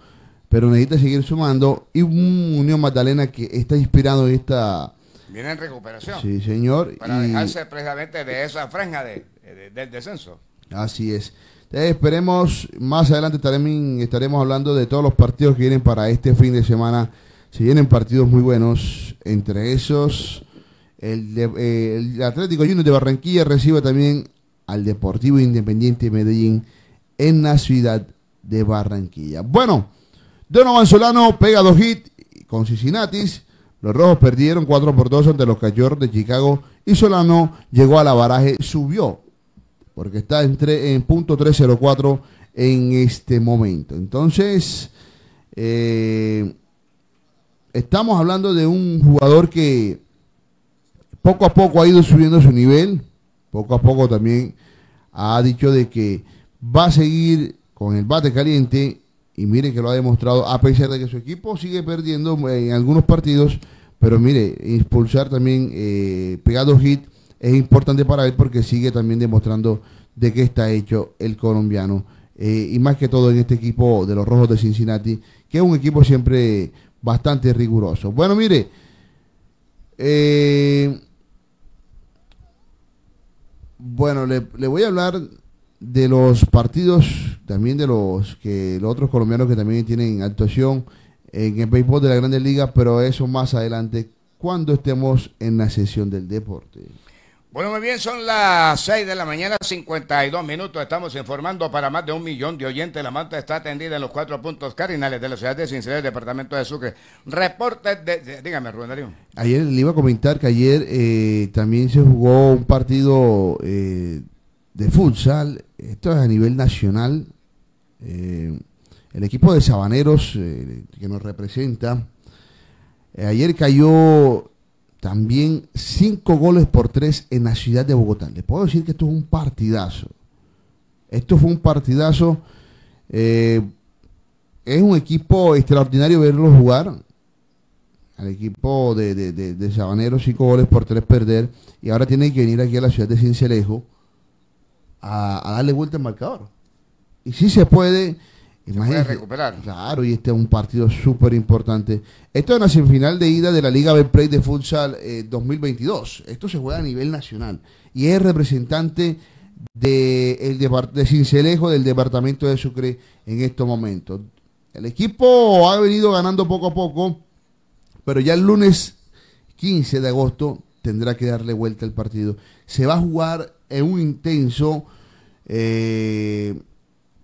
pero necesita seguir sumando. Y un Unión Magdalena que está inspirado en esta Viene recuperación. Sí, señor. Para y... precisamente de esa franja del descenso. Así es. esperemos, más adelante también estaremos hablando de todos los partidos que vienen para este fin de semana. si vienen partidos muy buenos, entre esos el, eh, el Atlético Junior de Barranquilla recibe también al Deportivo Independiente Medellín en la ciudad de Barranquilla. Bueno, Donovan Solano pega dos hits con Cincinnati. Los rojos perdieron 4 por 2 ante los Cachorros de Chicago y Solano llegó a la baraje, subió, porque está en, en punto 304 en este momento. Entonces, eh, estamos hablando de un jugador que poco a poco ha ido subiendo su nivel, poco a poco también ha dicho de que va a seguir con el bate caliente y mire que lo ha demostrado, a pesar de que su equipo sigue perdiendo en algunos partidos, pero mire, impulsar también eh, pegado hit es importante para él porque sigue también demostrando de qué está hecho el colombiano. Eh, y más que todo en este equipo de los Rojos de Cincinnati, que es un equipo siempre bastante riguroso. Bueno, mire, eh, bueno, le voy a hablar de los partidos, también de los que los otros colombianos que también tienen actuación en el béisbol de la Grandes liga, pero eso más adelante cuando estemos en la sesión del deporte. Bueno, muy bien, son las 6 de la mañana, 52 minutos. Estamos informando para más de un millón de oyentes. La manta está atendida en los cuatro puntos cardinales de la ciudad de del departamento de Sucre. Reportes de, Dígame, Rubén Darío. Ayer le iba a comentar que ayer eh, también se jugó un partido eh, de futsal, esto es a nivel nacional. Eh, el equipo de Sabaneros eh, que nos representa, eh, ayer cayó también cinco goles por tres en la ciudad de Bogotá. les puedo decir que esto es un partidazo. Esto fue un partidazo. es un equipo extraordinario verlo jugar. Al equipo de, de, Sabaneros, cinco goles por tres perder. Y ahora tiene que venir aquí a la ciudad de Cincelejo a, darle vuelta al marcador. Y si se puede, imagínate. recuperar. Claro, y este es un partido súper importante. Esto es una semifinal de ida de la Liga play de Futsal 2022. Eh, Esto se juega a nivel nacional y es representante de, el de Cincelejo del departamento de Sucre en estos momentos. El equipo ha venido ganando poco a poco, pero ya el lunes 15 de agosto tendrá que darle vuelta al partido. Se va a jugar en un intenso eh,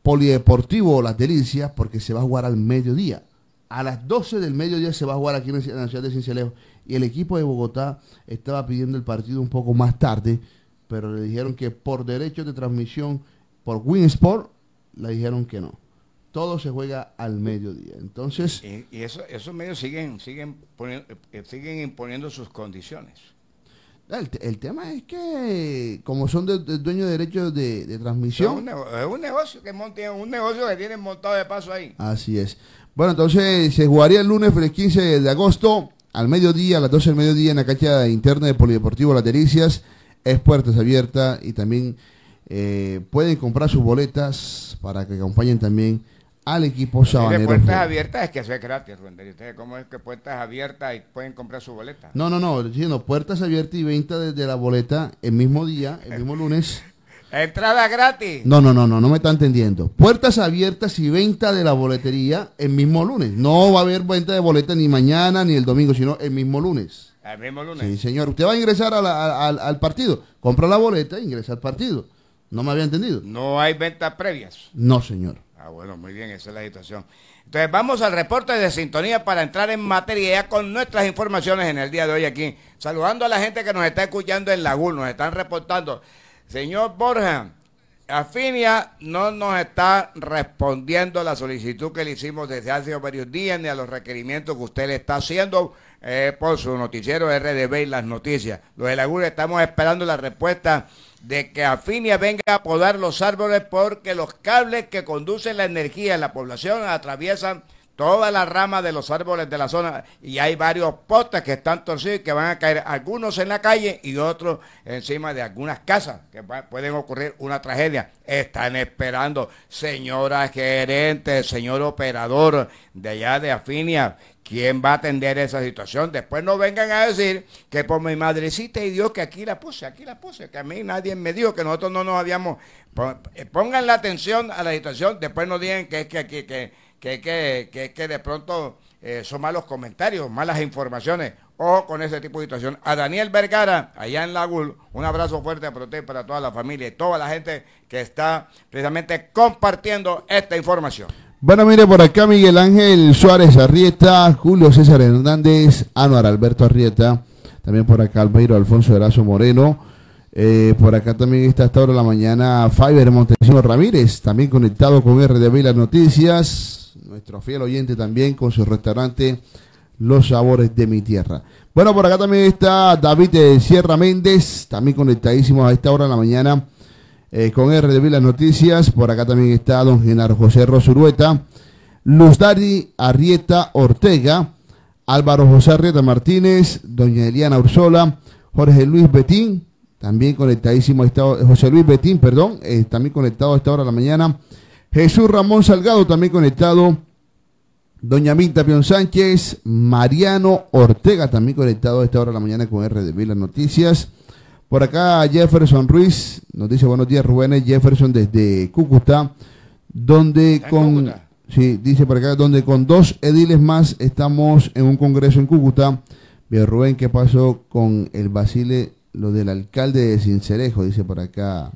polideportivo Las Delicias, porque se va a jugar al mediodía. A las 12 del mediodía se va a jugar aquí en la ciudad de Cincelejo. Y el equipo de Bogotá estaba pidiendo el partido un poco más tarde, pero le dijeron que por derecho de transmisión por Winsport, le dijeron que no. Todo se juega al mediodía. Entonces. Y, eso, esos medios siguen, siguen, eh, siguen imponiendo sus condiciones. El, tema es que, como son dueños de derechos de, transmisión. Es un, negocio que un negocio que tienen montado de paso ahí. Así es. Bueno, entonces se jugaría el lunes 15 de agosto, al mediodía, a las 12 del mediodía, en la cancha interna de Polideportivo Las Es puertas abiertas y también eh, pueden comprar sus boletas para que acompañen también al equipo sabanero. puertas abiertas es que eso es gratis, cómo es que puertas abiertas y pueden comprar su boleta? No, no, no. Diciendo puertas abiertas y venta desde la boleta el mismo día, el mismo lunes. Entrada gratis. No, no, no, no, no me está entendiendo. Puertas abiertas y venta de la boletería el mismo lunes. No va a haber venta de boleta ni mañana ni el domingo, sino el mismo lunes. El mismo lunes. Sí, señor. Usted va a ingresar al partido. Compra la boleta e ingresa al partido. No me había entendido. No hay ventas previas. No, señor. Ah, bueno, muy bien, esa es la situación. Entonces vamos al reporte de sintonía para entrar en materia con nuestras informaciones en el día de hoy aquí. Saludando a la gente que nos está escuchando en Laguna, nos están reportando. Señor Borja, Afinia no nos está respondiendo a la solicitud que le hicimos desde hace varios días ni a los requerimientos que usted le está haciendo eh, por su noticiero RDB y las noticias. Los de Laguna estamos esperando la respuesta de que Afinia venga a podar los árboles porque los cables que conducen la energía en la población atraviesan toda la rama de los árboles de la zona y hay varios postes que están torcidos y que van a caer algunos en la calle y otros encima de algunas casas que pueden ocurrir una tragedia. Están esperando, señora gerente, señor operador de allá de Afinia, ¿Quién va a atender esa situación? Después no vengan a decir que por mi madrecita y Dios que aquí la puse, aquí la puse, que a mí nadie me dijo que nosotros no nos habíamos... Eh, pongan la atención a la situación, después no digan que es que, que, que, que, de pronto eh, son malos comentarios, malas informaciones. Ojo con ese tipo de situación. A Daniel Vergara, allá en Lagul, un abrazo fuerte para usted, para toda la familia y toda la gente que está precisamente compartiendo esta información. Bueno, mire por acá Miguel Ángel Suárez Arrieta, Julio César Hernández, Anuar Alberto Arrieta, también por acá Albeiro Alfonso Erazo Moreno, eh, por acá también está hasta hora de la mañana Fiber Montesinos Ramírez, también conectado con RDB Las Noticias, nuestro fiel oyente también con su restaurante Los Sabores de mi Tierra. Bueno, por acá también está David eh, Sierra Méndez, también conectadísimo a esta hora de la mañana eh, con de Las Noticias. Por acá también está don Genaro José Rosurueta, Luz Dari Arrieta Ortega, Álvaro José Arrieta Martínez, doña Eliana Ursola, Jorge Luis Betín, también conectadísimo a esta José Luis Betín, perdón, eh, también conectado a esta hora de la mañana. Jesús Ramón Salgado, también conectado. Doña Minta Pion Sánchez, Mariano Ortega, también conectado a esta hora de la mañana con R de Las Noticias. Por acá Jefferson Ruiz nos dice buenos días Rubén Jefferson desde Cúcuta, donde con sí, dice por acá donde con dos ediles más estamos en un congreso en Cúcuta. Bien, Rubén, ¿qué pasó con el Basile, lo del alcalde de Cincerejo? Dice por acá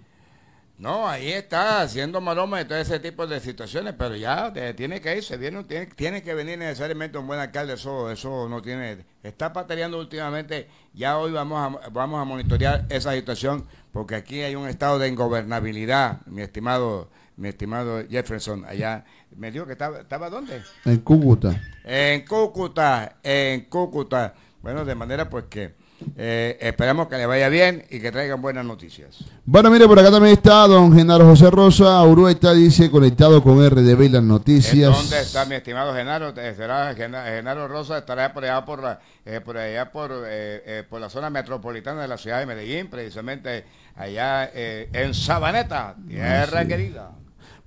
no, ahí está haciendo maroma de todo ese tipo de situaciones, pero ya eh, tiene que irse, viene, tiene, que venir necesariamente un buen alcalde, eso, eso no tiene, está pateando últimamente, ya hoy vamos a, vamos a monitorear esa situación, porque aquí hay un estado de ingobernabilidad, mi estimado, mi estimado Jefferson, allá, me dijo que estaba, ¿estaba dónde? En Cúcuta. En Cúcuta, en Cúcuta. Bueno, de manera pues que eh, esperamos que le vaya bien y que traigan buenas noticias. Bueno, mire, por acá también está don Genaro José Rosa. Urueta dice conectado con RDB las noticias. ¿Dónde está mi estimado Genaro? Eh, Genaro Rosa estará por allá por la, eh, por, allá eh, por, la zona metropolitana de la ciudad de Medellín, precisamente allá en Sabaneta, tierra querida.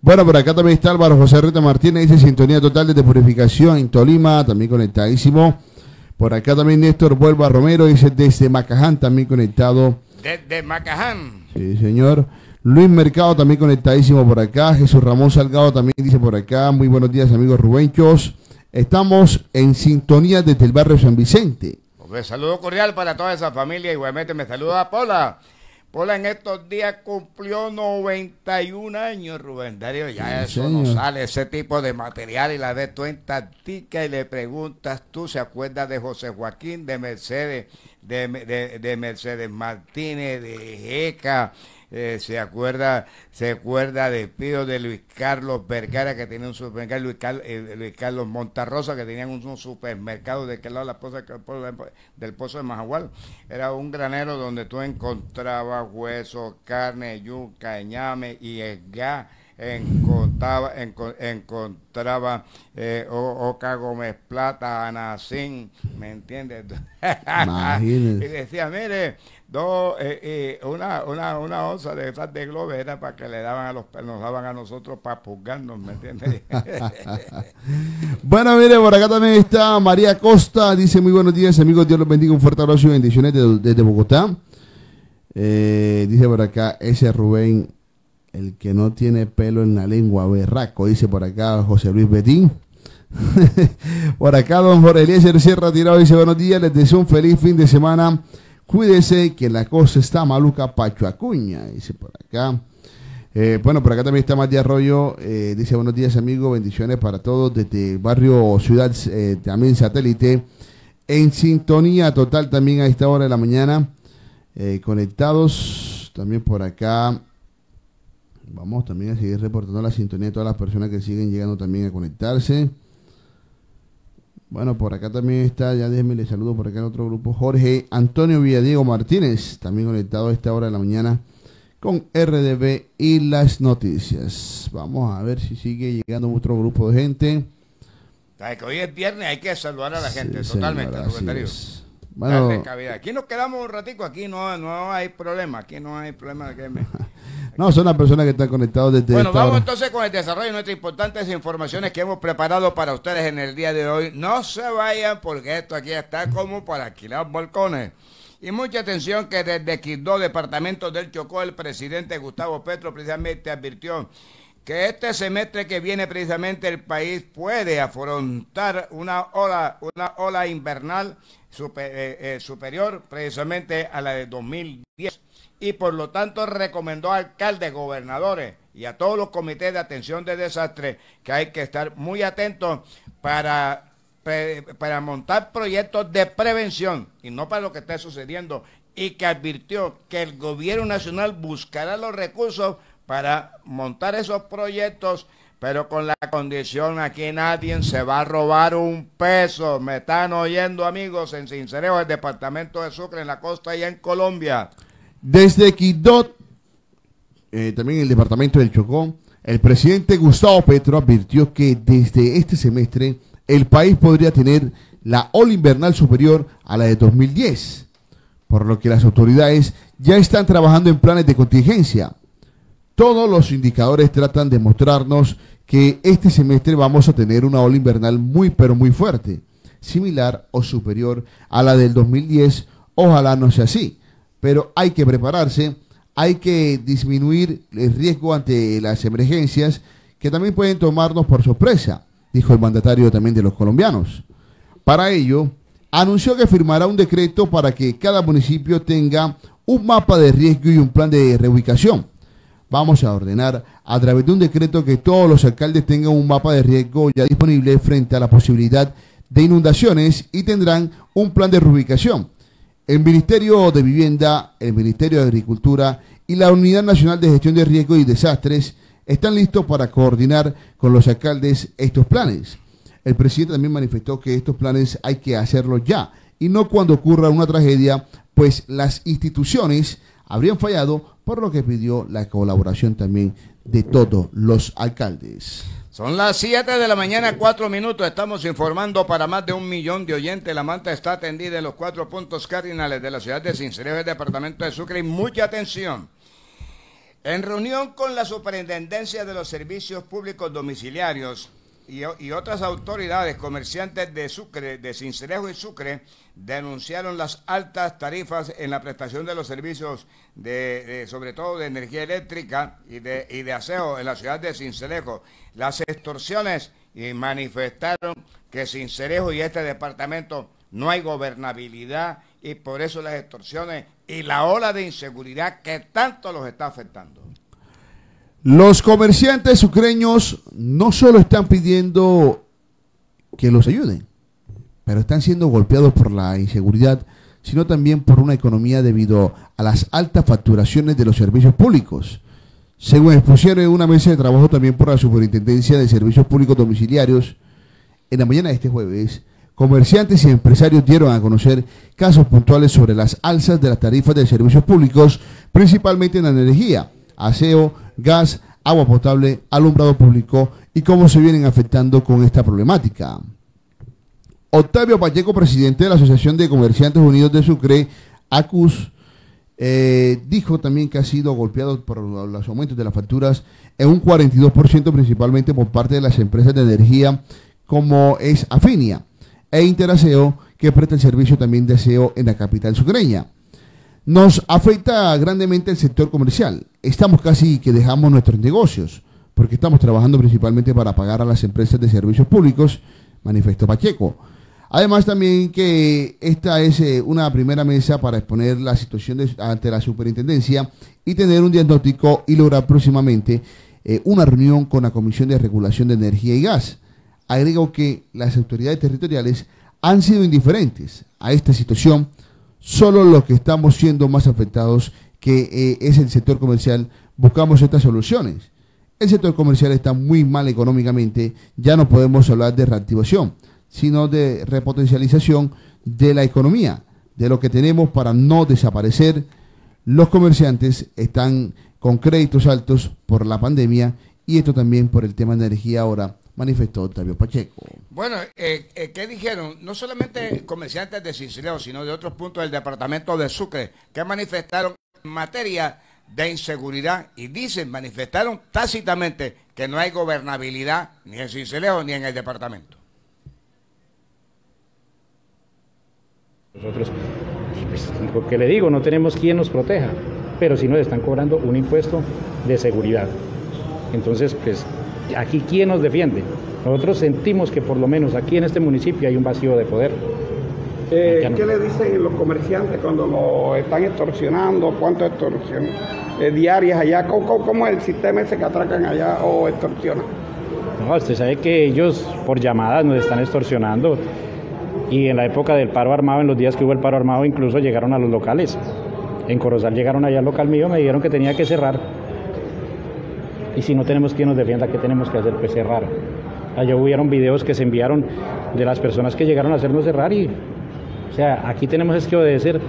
Bueno, por acá también está Álvaro José Rita Martínez, dice sintonía total de purificación en Tolima, también conectadísimo. Por acá también Néstor Vuelva Romero, dice desde Macaján, también conectado. Desde Macaján. Sí, señor. Luis Mercado también conectadísimo por acá. Jesús Ramón Salgado también dice por acá. Muy buenos días, amigos Rubenchos. Estamos en sintonía desde el barrio San Vicente. Pues, saludo cordial para toda esa familia. Igualmente me saluda Paula Hola, en estos días cumplió 91 años, Rubén Darío. Ya eso no sale, ese tipo de material. Y la ves tú en y le preguntas tú, ¿se acuerdas de José Joaquín, de Mercedes, de, de Mercedes Martínez, de Jeca, eh, se acuerda, se acuerda despido de Luis Carlos Vergara, que tenía un supermercado, Luis, eh, Carlos, Montarrosa, que tenían un, supermercado de que lado la del pozo de Majagual. Era un granero donde tú encontrabas huesos, carne, yuca, ñame y ya encontraba, encontraba eh, Oca Gómez Plata, Anacín, ¿me entiendes? y decía, mire, dos, eh, eh, una, una, una onza de esas de globera para que le daban a los nos daban a nosotros para pulgarnos ¿me entiendes? bueno, mire, por acá también está María Costa, dice muy buenos días, amigos, Dios los bendiga, un fuerte abrazo y bendiciones desde, Bogotá. Eh, dice por acá, ese Rubén, el que no tiene pelo en la lengua, berraco, dice por acá José Luis Betín. por acá don Jorge Eliezer Sierra Tirado dice buenos días, les deseo un feliz fin de semana Cuídese que la cosa está maluca, Pachuacuña, dice por acá. Eh, bueno, por acá también está Matías Arroyo, eh, dice buenos días amigos bendiciones para todos desde el barrio Ciudad, eh, también satélite, en sintonía total también a esta hora de la mañana, conectados también por acá. Vamos también a seguir reportando la sintonía de todas las personas que siguen llegando también a conectarse. Bueno, por acá también está, ya déjenme le saludo por acá en otro grupo, Jorge Antonio Villadiego Martínez, también conectado a esta hora de la mañana con RDB y las noticias. Vamos a ver si sigue llegando otro grupo de gente. Que hoy es viernes, hay que saludar a la gente, totalmente, Bueno, Aquí nos quedamos un ratico, aquí no, no hay problema, aquí no hay problema. de Que me... No, son las personas que están conectadas desde Bueno, vamos entonces con el desarrollo de nuestras importantes informaciones que hemos preparado para ustedes en el día de hoy. No se vayan porque esto aquí está como para alquilar balcones. Y mucha atención que desde dos departamento del Chocó, el presidente Gustavo Petro precisamente advirtió que este semestre que viene precisamente el país puede afrontar una ola, una ola invernal eh, eh, superior precisamente a la de 2010 y por lo tanto recomendó a alcaldes, gobernadores y a todos los comités de atención de desastres que hay que estar muy atentos para, para montar proyectos de prevención y no para lo que está sucediendo y que advirtió que el gobierno nacional buscará los recursos para montar esos proyectos, pero con la condición aquí nadie se va a robar un peso. Me están oyendo amigos en sincero el departamento de Sucre, en la costa y en Colombia. Desde Quindot, también eh, también el departamento del Chocó, el presidente Gustavo Petro advirtió que desde este semestre el país podría tener la ola invernal superior a la de 2010, por lo que las autoridades ya están trabajando en planes de contingencia. Todos los indicadores tratan de mostrarnos que este semestre vamos a tener una ola invernal muy pero muy fuerte, similar o superior a la del 2010, ojalá no sea así, pero hay que prepararse, hay que disminuir el riesgo ante las emergencias que también pueden tomarnos por sorpresa, dijo el mandatario también de los colombianos. Para ello, anunció que firmará un decreto para que cada municipio tenga un mapa de riesgo y un plan de reubicación. Vamos a ordenar a través de un decreto que todos los alcaldes tengan un mapa de riesgo ya disponible frente a la posibilidad de inundaciones y tendrán un plan de reubicación el Ministerio de Vivienda, el Ministerio de Agricultura y la Unidad Nacional de Gestión de Riesgos y Desastres están listos para coordinar con los alcaldes estos planes. El presidente también manifestó que estos planes hay que hacerlos ya y no cuando ocurra una tragedia, pues las instituciones habrían fallado, por lo que pidió la colaboración también de todos los alcaldes. Son las 7 de la mañana, 4 minutos. Estamos informando para más de un millón de oyentes. La manta está atendida en los cuatro puntos cardinales de la ciudad de Cincelejo, el departamento de Sucre. Y mucha atención. En reunión con la Superintendencia de los Servicios Públicos Domiciliarios, y, otras autoridades comerciantes de Sucre, de y Sucre, denunciaron las altas tarifas en la prestación de los servicios, de, sobre todo de energía eléctrica y de, y de aseo en la ciudad de Cincelejo. Las extorsiones y manifestaron que Sincerejo y este departamento no hay gobernabilidad y por eso las extorsiones y la ola de inseguridad que tanto los está afectando. Los comerciantes ucranianos no solo están pidiendo que los ayuden, pero están siendo golpeados por la inseguridad, sino también por una economía debido a las altas facturaciones de los servicios públicos. Según expusieron en una mesa de trabajo también por la Superintendencia de Servicios Públicos Domiciliarios, en la mañana de este jueves, comerciantes y empresarios dieron a conocer casos puntuales sobre las alzas de las tarifas de servicios públicos, principalmente en la energía, aseo, gas, agua potable, alumbrado público y cómo se vienen afectando con esta problemática. Octavio Pacheco, presidente de la Asociación de Comerciantes Unidos de Sucre, ACUS, eh, dijo también que ha sido golpeado por los aumentos de las facturas en un 42% principalmente por parte de las empresas de energía como es Afinia e Interaseo que presta el servicio también de aseo en la capital sucreña. Nos afecta grandemente el sector comercial, estamos casi que dejamos nuestros negocios, porque estamos trabajando principalmente para pagar a las empresas de servicios públicos, manifestó Pacheco. Además también que esta es eh, una primera mesa para exponer la situación ante la superintendencia y tener un diagnóstico y lograr próximamente eh, una reunión con la Comisión de Regulación de Energía y Gas. Agrego que las autoridades territoriales han sido indiferentes a esta situación, solo los que estamos siendo más afectados que eh, es el sector comercial, buscamos estas soluciones. El sector comercial está muy mal económicamente, ya no podemos hablar de reactivación, sino de repotencialización de la economía, de lo que tenemos para no desaparecer. Los comerciantes están con créditos altos por la pandemia y esto también por el tema de energía ahora, manifestó Octavio Pacheco. Bueno, eh, eh, ¿qué dijeron? No solamente comerciantes de Sicilia, sino de otros puntos del departamento de Sucre, que manifestaron materia de inseguridad y dicen, manifestaron tácitamente que no hay gobernabilidad ni en Cincelejo ni en el departamento. Nosotros, pues, que le digo, no tenemos quien nos proteja, pero si nos están cobrando un impuesto de seguridad. Entonces, pues, aquí quién nos defiende. Nosotros sentimos que por lo menos aquí en este municipio hay un vacío de poder. Eh, eh, ¿Qué le dicen los comerciantes cuando lo están extorsionando? ¿Cuánto extorsión eh, diarias allá? ¿Cómo, es el sistema ese que atracan allá o extorsionan? No, usted sabe que ellos por llamadas nos están extorsionando y en la época del paro armado, en los días que hubo el paro armado, incluso llegaron a los locales. En Corozal llegaron allá al local mío, me dijeron que tenía que cerrar. Y si no tenemos quien nos defienda, ¿qué tenemos que hacer? Pues cerrar. Allá hubieron videos que se enviaron de las personas que llegaron a hacernos cerrar y o sea, aquí tenemos es que obedecer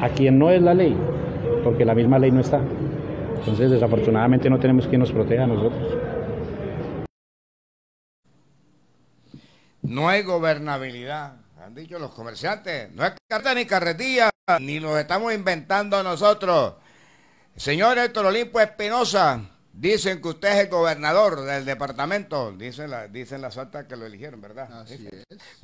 a quien no es la ley, porque la misma ley no está. Entonces, desafortunadamente no tenemos quien nos proteja a nosotros. No hay gobernabilidad, han dicho los comerciantes. No hay carta ni carretilla, ni nos estamos inventando nosotros. Señor Héctor Olimpo Espinosa, Dicen que usted es el gobernador del departamento. Dicen, la, dicen las altas que lo eligieron, ¿verdad? Así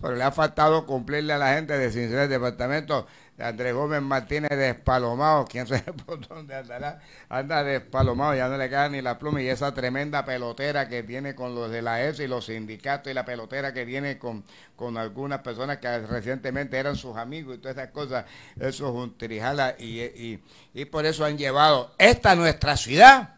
Pero le ha faltado cumplirle a la gente de sincero del departamento. Andrés Gómez Martínez despalomado, quién sabe por dónde andará. Anda despalomado, ya no le queda ni la pluma. Y esa tremenda pelotera que tiene con los de la ESA y los sindicatos y la pelotera que tiene con, con algunas personas que recientemente eran sus amigos y todas esas cosas. Eso es un trijala. y por eso han llevado esta nuestra ciudad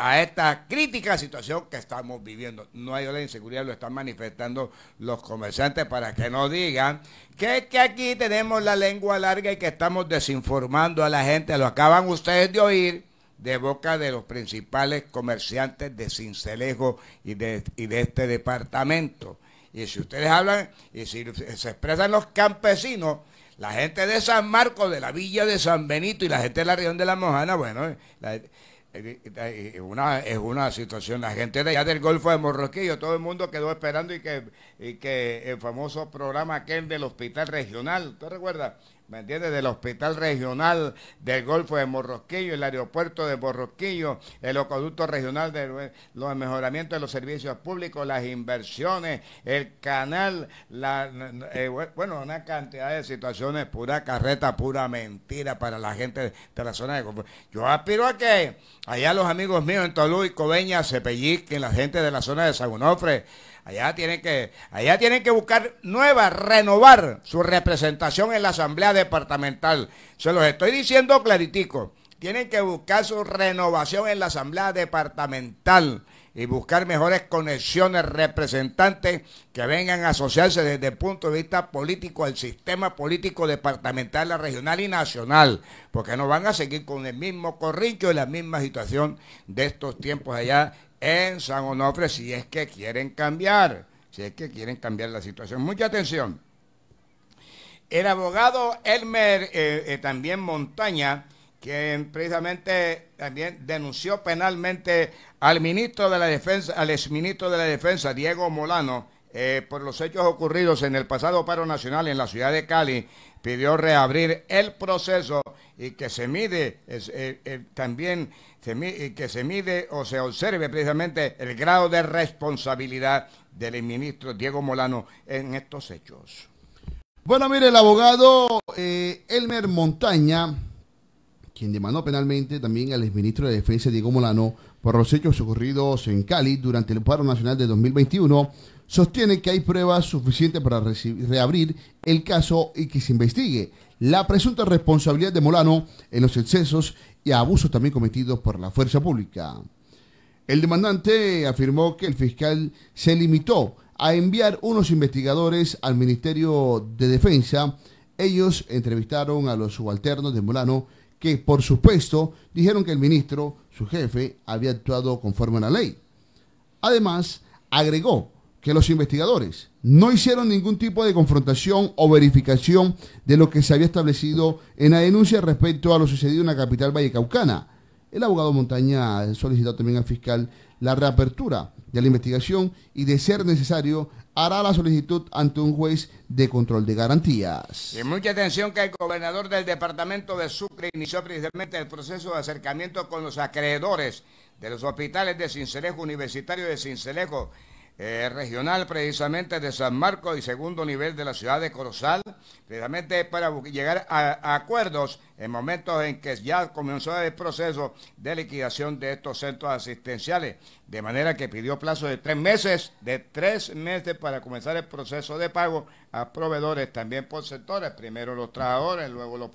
a esta crítica situación que estamos viviendo. No hay la inseguridad, lo están manifestando los comerciantes para que no digan que, que aquí tenemos la lengua larga y que estamos desinformando a la gente. Lo acaban ustedes de oír de boca de los principales comerciantes de Cincelejo y de, de este departamento. Y si ustedes hablan y si se expresan los campesinos, la gente de San Marcos, de la villa de San Benito y la gente de la región de la Mojana, bueno, la, una, es una situación. La gente de allá del Golfo de Morroquillo, todo el mundo quedó esperando y que, que el famoso programa aquel del Hospital Regional, ¿tú recuerdas? ¿Me entiendes? Del Hospital Regional del Golfo de Morroquillo, el aeropuerto de Morroquillo, el ocoducto regional de los mejoramientos de los servicios públicos, las inversiones, el canal, la, eh, bueno, una cantidad de situaciones, pura carreta, pura mentira para la gente de la zona de Golfo. Yo aspiro a que Allá los amigos míos en Tolú y Coveña que en la gente de la zona de sagunofre Allá tienen que, allá tienen que buscar nueva, renovar su representación en la Asamblea Departamental. Se los estoy diciendo claritico. Tienen que buscar su renovación en la Asamblea Departamental y buscar mejores conexiones, representantes que vengan a asociarse desde el punto de vista político al sistema político departamental, regional y nacional, porque no van a seguir con el mismo corrillo y la misma situación de estos tiempos allá en San Onofre si es que quieren cambiar, si es que quieren cambiar la situación. Mucha atención. El abogado Elmer eh, eh, también Montaña quien precisamente también denunció penalmente al ministro de la defensa, al exministro de la defensa, Diego Molano, eh, por los hechos ocurridos en el pasado paro nacional en la ciudad de Cali, pidió reabrir el proceso y que se mide eh, también que se mide o se observe precisamente el grado de responsabilidad del ministro Diego Molano en estos hechos. Bueno, mire, el abogado eh, Elmer Montaña quien demandó penalmente también al exministro de Defensa Diego Molano por los hechos ocurridos en Cali durante el paro nacional de 2021, sostiene que hay pruebas suficientes para reabrir el caso y que se investigue la presunta responsabilidad de Molano en los excesos y abusos también cometidos por la fuerza pública. El demandante afirmó que el fiscal se limitó a enviar unos investigadores al Ministerio de Defensa. Ellos entrevistaron a los subalternos de Molano que por supuesto dijeron que el ministro, su jefe, había actuado conforme a la ley. Además, agregó que los investigadores no hicieron ningún tipo de confrontación o verificación de lo que se había establecido en la denuncia respecto a lo sucedido en la capital vallecaucana. El abogado Montaña solicitó también al fiscal la reapertura de la investigación y, de ser necesario, hará la solicitud ante un juez de control de garantías. Y mucha atención que el gobernador del departamento de Sucre inició precisamente el proceso de acercamiento con los acreedores de los hospitales de Cincelejo, Universitario de Cincelejo, eh, regional precisamente de San Marcos y segundo nivel de la ciudad de Corozal, precisamente para llegar a, acuerdos en momentos en que ya comenzó el proceso de liquidación de estos centros asistenciales, de manera que pidió plazo de tres meses, de tres meses para comenzar el proceso de pago a proveedores también por sectores, primero los trabajadores, luego los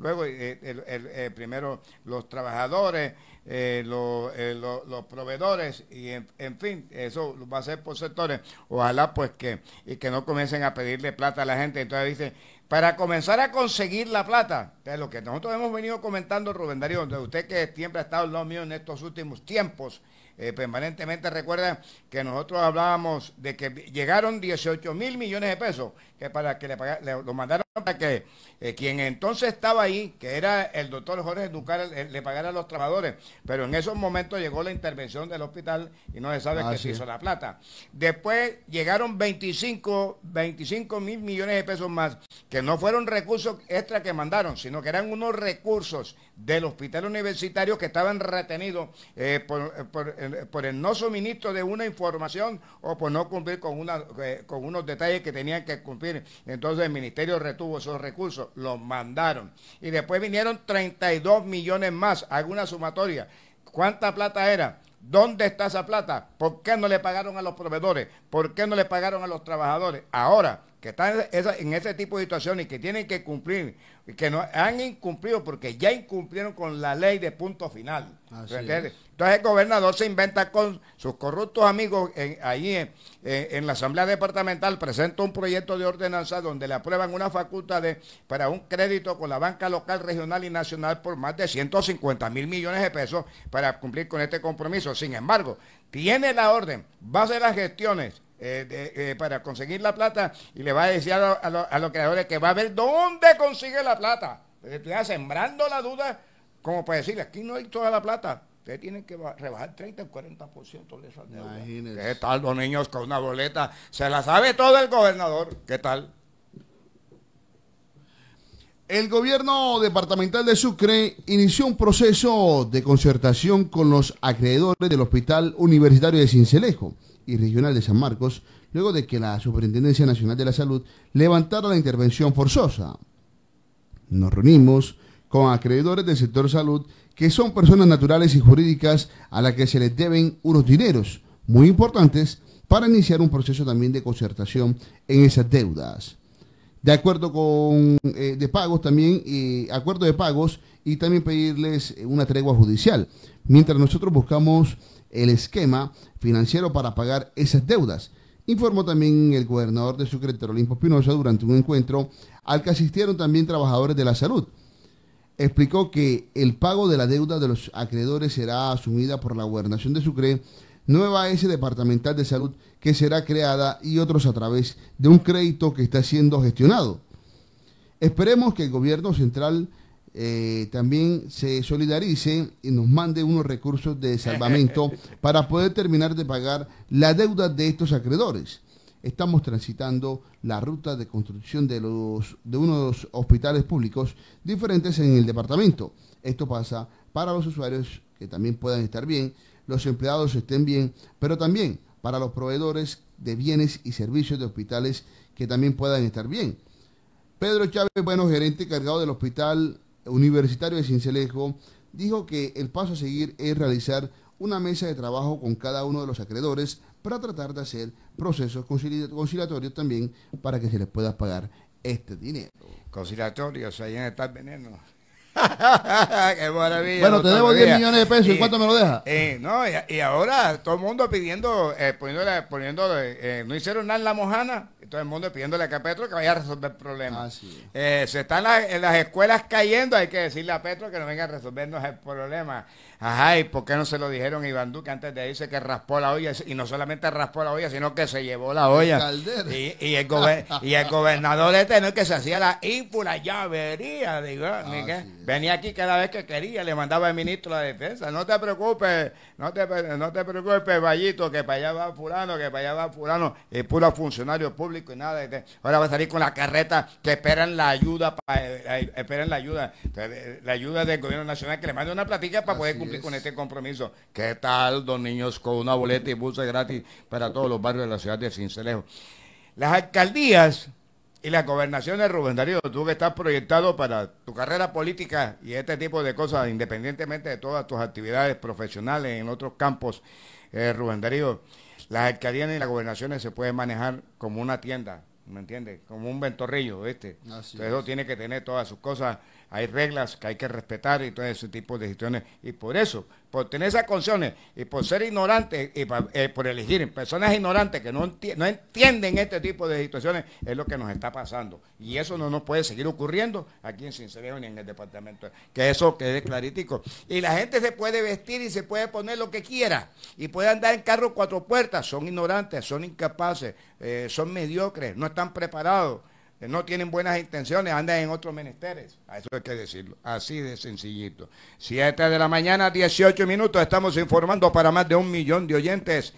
luego eh, el, primero los trabajadores eh, eh los proveedores y en, fin, eso va a ser por sectores. Ojalá pues que, y que no comiencen a pedirle plata a la gente. Entonces dice para comenzar a conseguir la plata, de lo que nosotros hemos venido comentando, Rubén Darío, de usted que siempre ha estado en mío en estos últimos tiempos, eh, permanentemente recuerda que nosotros hablábamos de que llegaron 18 mil millones de pesos, que para que le, lo mandaron para que eh, quien entonces estaba ahí, que era el doctor Jorge Ducar, eh, le pagara a los trabajadores, pero en esos momentos llegó la intervención del hospital y no se sabe ah, qué se hizo la plata. Después llegaron 25, 25 mil millones de pesos más, que no fueron recursos extra que mandaron, sino que eran unos recursos del hospital universitario que estaban retenidos eh, por, el no suministro de una información o por no cumplir con, una, con unos detalles que tenían que cumplir. Entonces el ministerio retuvo esos recursos, los mandaron. Y después vinieron 32 millones más, alguna sumatoria. ¿Cuánta plata era? ¿Dónde está esa plata? ¿Por qué no le pagaron a los proveedores? ¿Por qué no le pagaron a los trabajadores? Ahora, que están en ese tipo de situaciones y que tienen que cumplir, que no han incumplido porque ya incumplieron con la ley de punto final. Entonces el gobernador se inventa con sus corruptos amigos ahí en, la Asamblea Departamental, presenta un proyecto de ordenanza donde le aprueban una facultad para un crédito con la banca local, regional y nacional por más de 150 mil millones de pesos para cumplir con este compromiso. Sin embargo, tiene la orden, va a hacer las gestiones eh, eh, para conseguir la plata y le va a decir a, los creadores que va a ver dónde consigue la plata. Estuviera sembrando la duda como para decirle, aquí no hay toda la plata. Ustedes tienen que rebajar 30 o 40% de esa deuda. ¿Qué tal los niños con una boleta? Se la sabe todo el gobernador. ¿Qué tal? El gobierno departamental de Sucre inició un proceso de concertación con los acreedores del Hospital Universitario de Cincelejo y Regional de San Marcos, luego de que la Superintendencia Nacional de la Salud levantara la intervención forzosa. Nos reunimos con acreedores del sector salud que son personas naturales y jurídicas a las que se les deben unos dineros muy importantes para iniciar un proceso también de concertación en esas deudas. De acuerdo con eh, de pagos también, acuerdo de pagos y también pedirles una tregua judicial. Mientras nosotros buscamos el esquema financiero para pagar esas deudas, informó también el gobernador de Sucre, Terolimpo Pinoza, durante un encuentro al que asistieron también trabajadores de la salud. Explicó que el pago de la deuda de los acreedores será asumida por la gobernación de Sucre, nueva S departamental de salud que será creada y otros a través de un crédito que está siendo gestionado. Esperemos que el gobierno central eh, también se solidarice y nos mande unos recursos de salvamento para poder terminar de pagar la deuda de estos acreedores. Estamos transitando la ruta de construcción de, los, de unos hospitales públicos diferentes en el departamento. Esto pasa para los usuarios que también puedan estar bien, los empleados estén bien, pero también para los proveedores de bienes y servicios de hospitales que también puedan estar bien. Pedro Chávez, bueno, gerente cargado del Hospital universitario de Cincelejo dijo que el paso a seguir es realizar una mesa de trabajo con cada uno de los acreedores para tratar de hacer procesos conciliatorios también para que se les pueda pagar este dinero. Conciliatorios, ahí en está el veneno. Qué maravilla. Bueno, te debo 10 millones de pesos. ¿Y, cuánto me lo deja? Eh, no, y, ahora todo el mundo pidiendo, eh, poniendo poniéndole, eh, no hicieron nada en la mojana todo el mundo pidiéndole a Petro que vaya a resolver problemas. Ah, eh, se están las escuelas cayendo, hay que decirle a Petro que no venga a resolvernos el problema. Ajá, ¿y por qué no se lo dijeron a Iván Duque antes de irse que raspó la olla? Y no solamente raspó la olla, sino que se llevó la olla. y, el gobernador y gobernador este no es que se hacía la ínfula llavería, digo. Ah, Venía aquí cada vez que quería, le mandaba el ministro de la defensa. No te preocupes, no te, no te preocupes, Vallito, que para allá va fulano, que para allá va fulano. Y puro funcionario público y nada. ahora va a salir con la carreta que esperan la ayuda, para eh, eh, esperan la ayuda, eh, la ayuda del gobierno nacional, que le mande una platica para poder con este compromiso. ¿Qué tal, dos Niños, con una boleta y bolsa gratis para todos los barrios de la ciudad de Cincelejo? Las alcaldías y las gobernaciones, Rubén Darío, tú que estás proyectado para tu carrera política y este tipo de cosas, independientemente de todas tus actividades profesionales en otros campos, eh, Rubén Darío, las alcaldías y las gobernaciones se pueden manejar como una tienda, ¿me entiendes? Como un ventorrillo, ¿viste? Entonces, eso tiene que tener todas sus cosas hay reglas que hay que respetar y todo ese tipo de gestiones. Y por eso, por tener esas condiciones y por ser ignorantes y eh, por elegir personas ignorantes que no, entienden este tipo de situaciones, es lo que nos está pasando. Y eso no nos puede seguir ocurriendo aquí en Cincinnati ni en el departamento. Que eso quede claritico. Y la gente se puede vestir y se puede poner lo que quiera y puede andar en carro cuatro puertas. Son ignorantes, son incapaces, eh, son mediocres, no están preparados no tienen buenas intenciones, andan en otros menesteres. A eso hay que decirlo, así de sencillito. Siete de la mañana, 18 minutos, estamos informando para más de un millón de oyentes.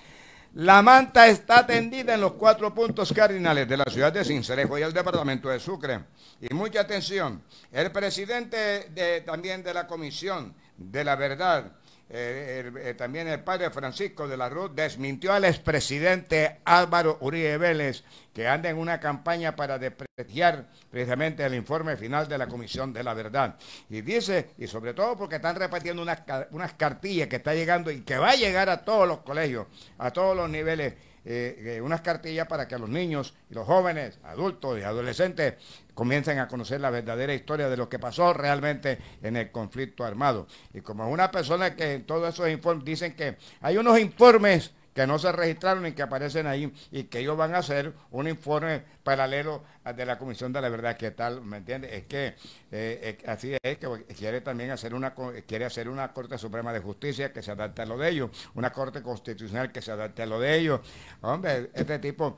La manta está tendida en los cuatro puntos cardinales de la ciudad de Cincerejo y el departamento de Sucre. Y mucha atención, el presidente también de la Comisión de la Verdad, eh, eh, también el padre Francisco de la Ruz desmintió al expresidente Álvaro Uribe Vélez, que anda en una campaña para despreciar precisamente el informe final de la Comisión de la Verdad. Y dice, y sobre todo porque están repartiendo unas, unas cartillas que está llegando y que va a llegar a todos los colegios, a todos los niveles eh, eh, unas cartillas para que los niños y los jóvenes, adultos y adolescentes comiencen a conocer la verdadera historia de lo que pasó realmente en el conflicto armado. Y como una persona que en todos esos informes dicen que hay unos informes que no se registraron y que aparecen ahí y que ellos van a hacer un informe paralelo de la Comisión de la Verdad. ¿Qué tal? ¿Me entiendes? Es que eh, eh, así es, que quiere también hacer una, quiere hacer una Corte Suprema de Justicia que se adapte a lo de ellos, una Corte Constitucional que se adapte a lo de ellos. Hombre, este tipo...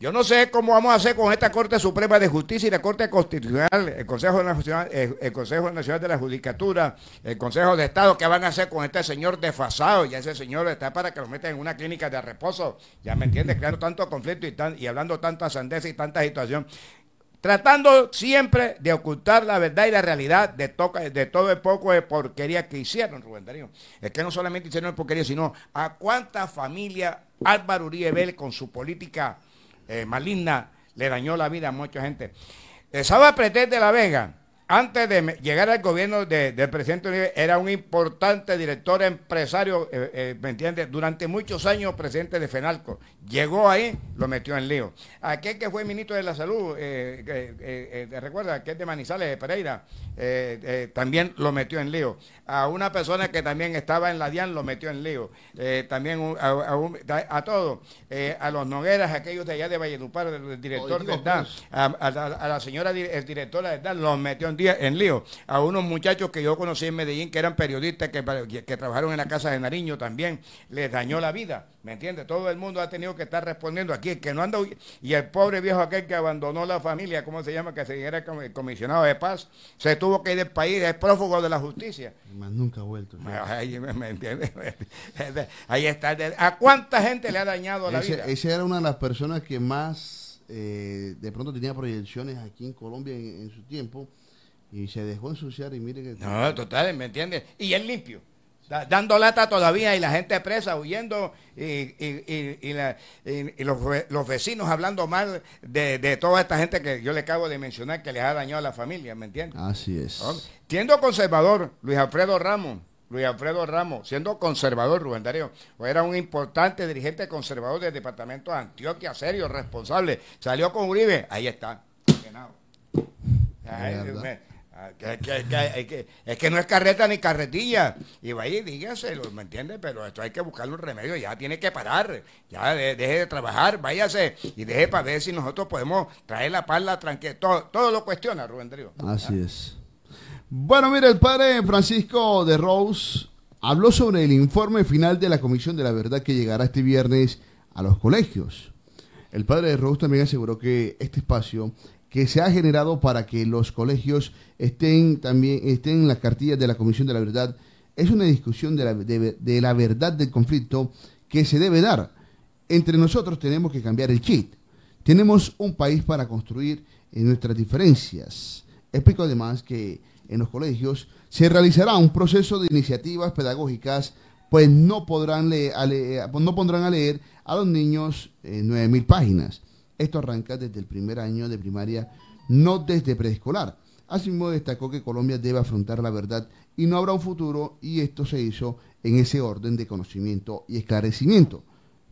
Yo no sé cómo vamos a hacer con esta Corte Suprema de Justicia y la Corte Constitucional, el Consejo Nacional, eh, el Consejo Nacional de la Judicatura, el Consejo de Estado, ¿qué van a hacer con este señor desfasado? Ya ese señor está para que lo metan en una clínica de reposo. Ya me entiendes, Claro, tanto conflicto y, tan, y hablando tanta sandez y tanta situación. Tratando siempre de ocultar la verdad y la realidad de, toca, de todo el poco de porquería que hicieron, Rubén Darío. Es que no solamente hicieron porquería, sino a cuánta familia Álvaro Uribe con su política eh, maligna le dañó la vida a mucha gente. Saba Pretel de la Vega antes de llegar al gobierno del presidente era un importante director empresario, eh, eh, ¿me entiendes? Durante muchos años presidente de FENALCO. Llegó ahí, lo metió en lío. Aquel que fue ministro de la Salud, eh, eh recuerda, aquel de Manizales, de Pereira, también lo metió en lío. A una persona que también estaba en la DIAN, lo metió en lío. también a, todos, a los Nogueras, aquellos de allá de Valledupar, el director de DAN, pues. a, la señora directora de DAN, lo metió en en lío. A unos muchachos que yo conocí en Medellín que eran periodistas, que, que trabajaron en la casa de Nariño también, les dañó la vida. ¿Me entiendes? Todo el mundo ha tenido que estar respondiendo aquí. que no anda y el pobre viejo aquel que abandonó la familia, ¿cómo se llama? Que se era el comisionado de paz, se tuvo que ir del país, es prófugo de la justicia. Más nunca ha vuelto. Ahí, está. ¿A cuánta gente le ha dañado la vida? Esa era una de las personas que más eh, de pronto tenía proyecciones aquí en Colombia en su tiempo y se dejó ensuciar y mire que... No, total, ¿me entiendes? Y es limpio. dando lata todavía y la gente presa, huyendo y, los, vecinos hablando mal de, toda esta gente que yo le acabo de mencionar que les ha dañado a la familia, ¿me entiendes? Así es. Siendo conservador, Luis Alfredo Ramos, Luis Alfredo Ramos, siendo conservador, Rubén Darío, era un importante dirigente conservador del departamento de Antioquia, serio, responsable, salió con Uribe, ahí está, es que no es carreta ni carretilla. Y vaya y dígaselo, ¿me entiendes? Pero esto hay que buscarle un remedio. Ya tiene que parar. Ya deje de trabajar, váyase y deje para ver si nosotros podemos traer la palla tranquila. Todo, lo cuestiona Rubén río Así es. Bueno, mire, el padre Francisco de Rose habló sobre el informe final de la Comisión de la Verdad que llegará este viernes a los colegios. El padre de Rose también aseguró que este espacio que se ha generado para que los colegios estén también estén en las cartillas de la Comisión de la Verdad es una discusión de la, verdad del conflicto que se debe dar. Entre nosotros tenemos que cambiar el chip. Tenemos un país para construir en nuestras diferencias. Explico además que en los colegios se realizará un proceso de iniciativas pedagógicas, pues no, podrán leer, eh, no pondrán a leer a los niños eh, nueve mil 9.000 páginas esto arranca desde el primer año de primaria, no desde preescolar. Asimismo, destacó que Colombia debe afrontar la verdad y no habrá un futuro, y esto se hizo en ese orden de conocimiento y esclarecimiento.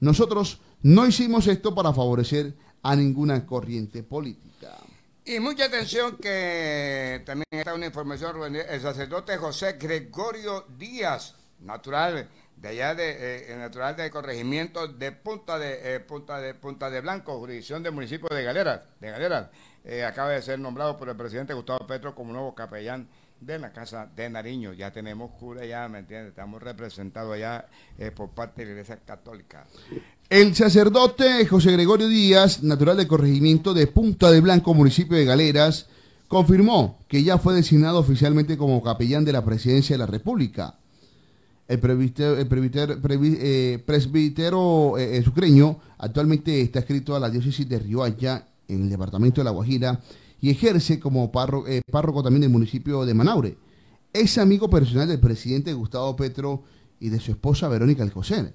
Nosotros no hicimos esto para favorecer a ninguna corriente política. Y mucha atención que también está una información, el sacerdote José Gregorio Díaz, natural de allá de eh, natural de corregimiento de Punta de eh, Punta de Punta de Blanco, jurisdicción del municipio de Galeras, de Galeras, eh, acaba de ser nombrado por el presidente Gustavo Petro como nuevo capellán de la Casa de Nariño. Ya tenemos cura ya, ¿me entiendes? Estamos representados allá por parte de la Iglesia Católica. El sacerdote José Gregorio Díaz, natural de corregimiento de Punta de Blanco, municipio de Galeras, confirmó que ya fue designado oficialmente como capellán de la Presidencia de la República. El, eh, presbítero, eh, eh, sucreño actualmente está escrito a la diócesis de Riohacha, en el departamento de La Guajira, y ejerce como párroco, también del municipio de Manaure. Es amigo personal del presidente Gustavo Petro y de su esposa Verónica Alcocer.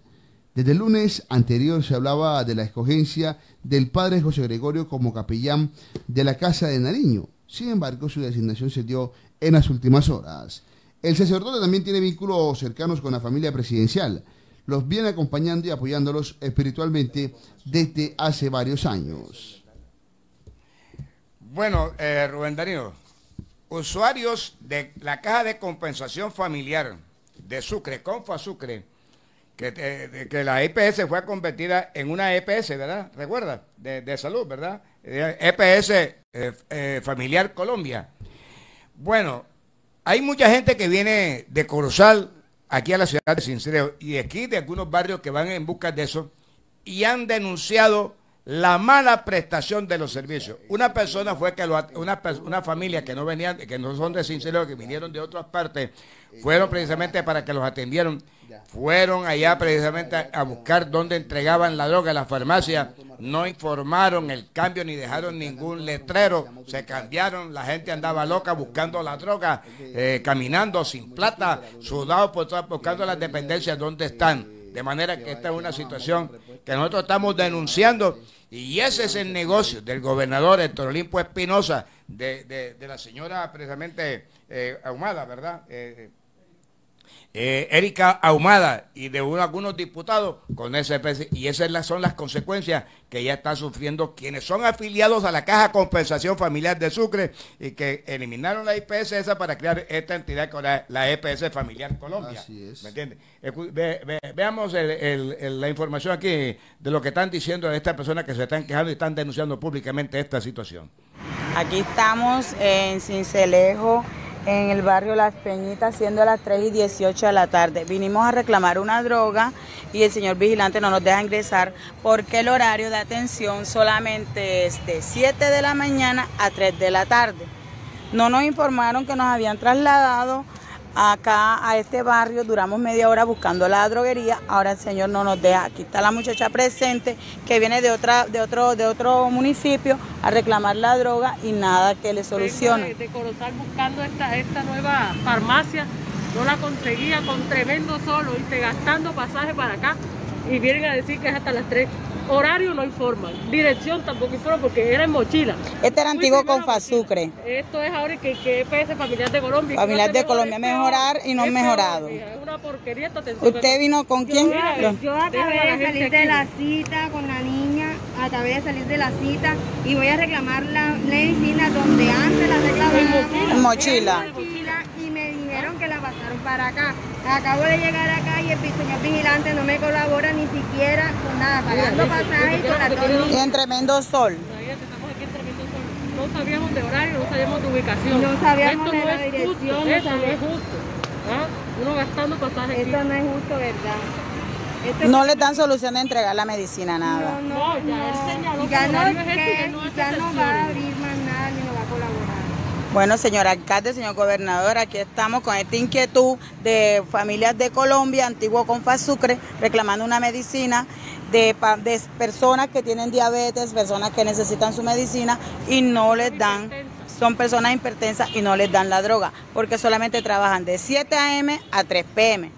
Desde el lunes anterior se hablaba de la escogencia del padre José Gregorio como capellán de la Casa de Nariño. Sin embargo, su designación se dio en las últimas horas. El sacerdote también tiene vínculos cercanos con la familia presidencial. Los viene acompañando y apoyándolos espiritualmente desde hace varios años. Bueno, eh, Rubén Darío, usuarios de la Caja de Compensación Familiar de Sucre, Confa Sucre, que, eh, la EPS fue convertida en una EPS, ¿verdad? ¿Recuerda? De, salud, ¿verdad? EPS eh, e Familiar Colombia. Bueno, hay mucha gente que viene de Corozal aquí a la ciudad de Sincero, y aquí de algunos barrios que van en busca de eso y han denunciado la mala prestación de los servicios. Una persona fue que una, familia que no venían, que no son de Sincero, que vinieron de otras partes, fueron precisamente para que los atendieran. Fueron allá precisamente a buscar dónde entregaban la droga, la farmacia. No informaron el cambio ni dejaron ningún letrero. Se cambiaron, la gente andaba loca buscando la droga, eh, caminando sin plata, sudados por buscando las dependencias donde están. De manera que esta es una situación que nosotros estamos denunciando y ese es el negocio del gobernador Héctor Olimpo Espinosa, de, de, la señora precisamente eh, Ahumada, ¿verdad? Eh, eh, Erika Ahumada y de algunos diputados con ese Y esas son las consecuencias que ya están sufriendo quienes son afiliados a la Caja Compensación Familiar de Sucre y que eliminaron la IPS esa para crear esta entidad con la, la e EPS Familiar Colombia. Así es. ¿Me veamos la información aquí de lo que están diciendo de estas personas que se están quejando y están denunciando públicamente esta situación. Aquí estamos en Cincelejo en el barrio Las Peñitas, siendo a las 3 y 18 de la tarde. Vinimos a reclamar una droga y el señor vigilante no nos deja ingresar porque el horario de atención solamente es de 7 de la mañana a 3 de la tarde. No nos informaron que nos habían trasladado acá a este barrio, duramos media hora buscando la droguería, ahora el señor no nos deja. Aquí está la muchacha presente que viene de otra de otro de otro municipio a reclamar la droga y nada que le solucione. De, buscando esta esta nueva farmacia, no la conseguía con tremendo solo y te gastando pasaje para acá y vienen a decir que es hasta las 3. Horario no informan, dirección tampoco informan porque era en mochila. Este era antiguo con Fazucre. Esto es ahora que, que EPS Familiar de Colombia. Familiar de Colombia, mejorar y no mejorado. una porquería ¿Usted vino con quién? Yo, acabé de salir de la cita con la niña, acabé de salir de la cita y voy a reclamar la medicina donde antes la reclamaba. En mochila. En mochila dijeron que la pasaron para acá. Acabo de llegar acá y el señor vigilante no me colabora ni siquiera con nada, pagando pasaje y con la torre. en tremendo sol. No sabíamos de horario, no sabíamos de ubicación. No sabíamos de no la es dirección. esto no es justo. ¿ah? Uno gastando pasaje. Esto no es justo, ¿verdad? no le dan solución de entregar la medicina nada. No, no, ya no, señaló que este, ya no va a abrir más nada ni nos va a colaborar. Bueno, señor alcalde, señor gobernador, aquí estamos con esta inquietud de familias de Colombia, antiguo Sucre, reclamando una medicina de, de personas que tienen diabetes, personas que necesitan su medicina y no les dan son personas hipertensas y no les dan la droga, porque solamente trabajan de 7 a.m. a 3 p.m.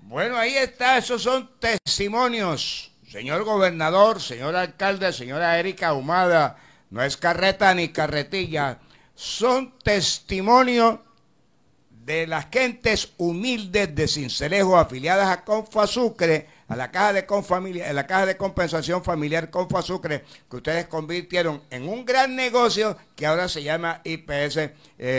Bueno, ahí está, esos son testimonios Señor gobernador, señor alcalde, señora Erika Humada, no es carreta ni carretilla, son testimonio de las gentes humildes de Cincelejo afiliadas a Confasucre, a la caja de a la caja de compensación familiar Confasucre, que ustedes convirtieron en un gran negocio que ahora se llama IPS, EPS, eh,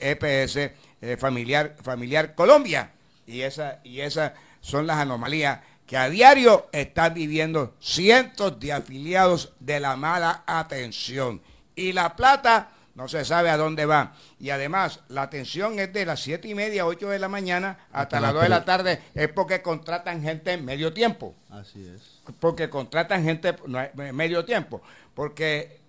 e EPS eh, familiar, familiar Colombia. Y y esas son las anomalías que a diario están viviendo cientos de afiliados de la mala atención. Y la plata no se sabe a dónde va. Y además, la atención es de las 7 y media, 8 de la mañana hasta las 2 de la tarde, es porque contratan gente en medio tiempo. Así es. Porque contratan gente en medio tiempo. Porque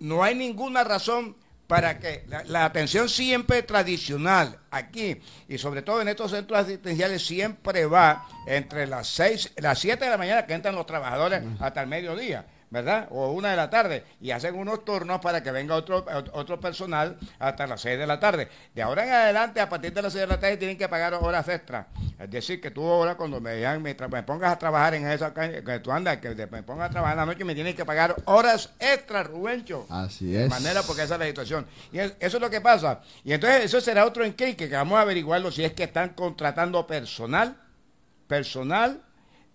no hay ninguna razón para que la, atención siempre tradicional aquí y sobre todo en estos centros asistenciales siempre va entre las 6, las 7 de la mañana que entran los trabajadores hasta el mediodía ¿verdad? O una de la tarde, y hacen unos turnos para que venga otro, otro personal hasta las seis de la tarde. De ahora en adelante, a partir de las seis de la tarde, tienen que pagar horas extras. Es decir, que tú ahora cuando me, me, pongas a trabajar en esa que tú andas, que me pongas a trabajar en la noche, me tienen que pagar horas extra, Rubencho. Así es. De manera, porque esa es la situación. Y eso es lo que pasa. Y entonces eso será otro en que vamos a averiguarlo si es que están contratando personal, personal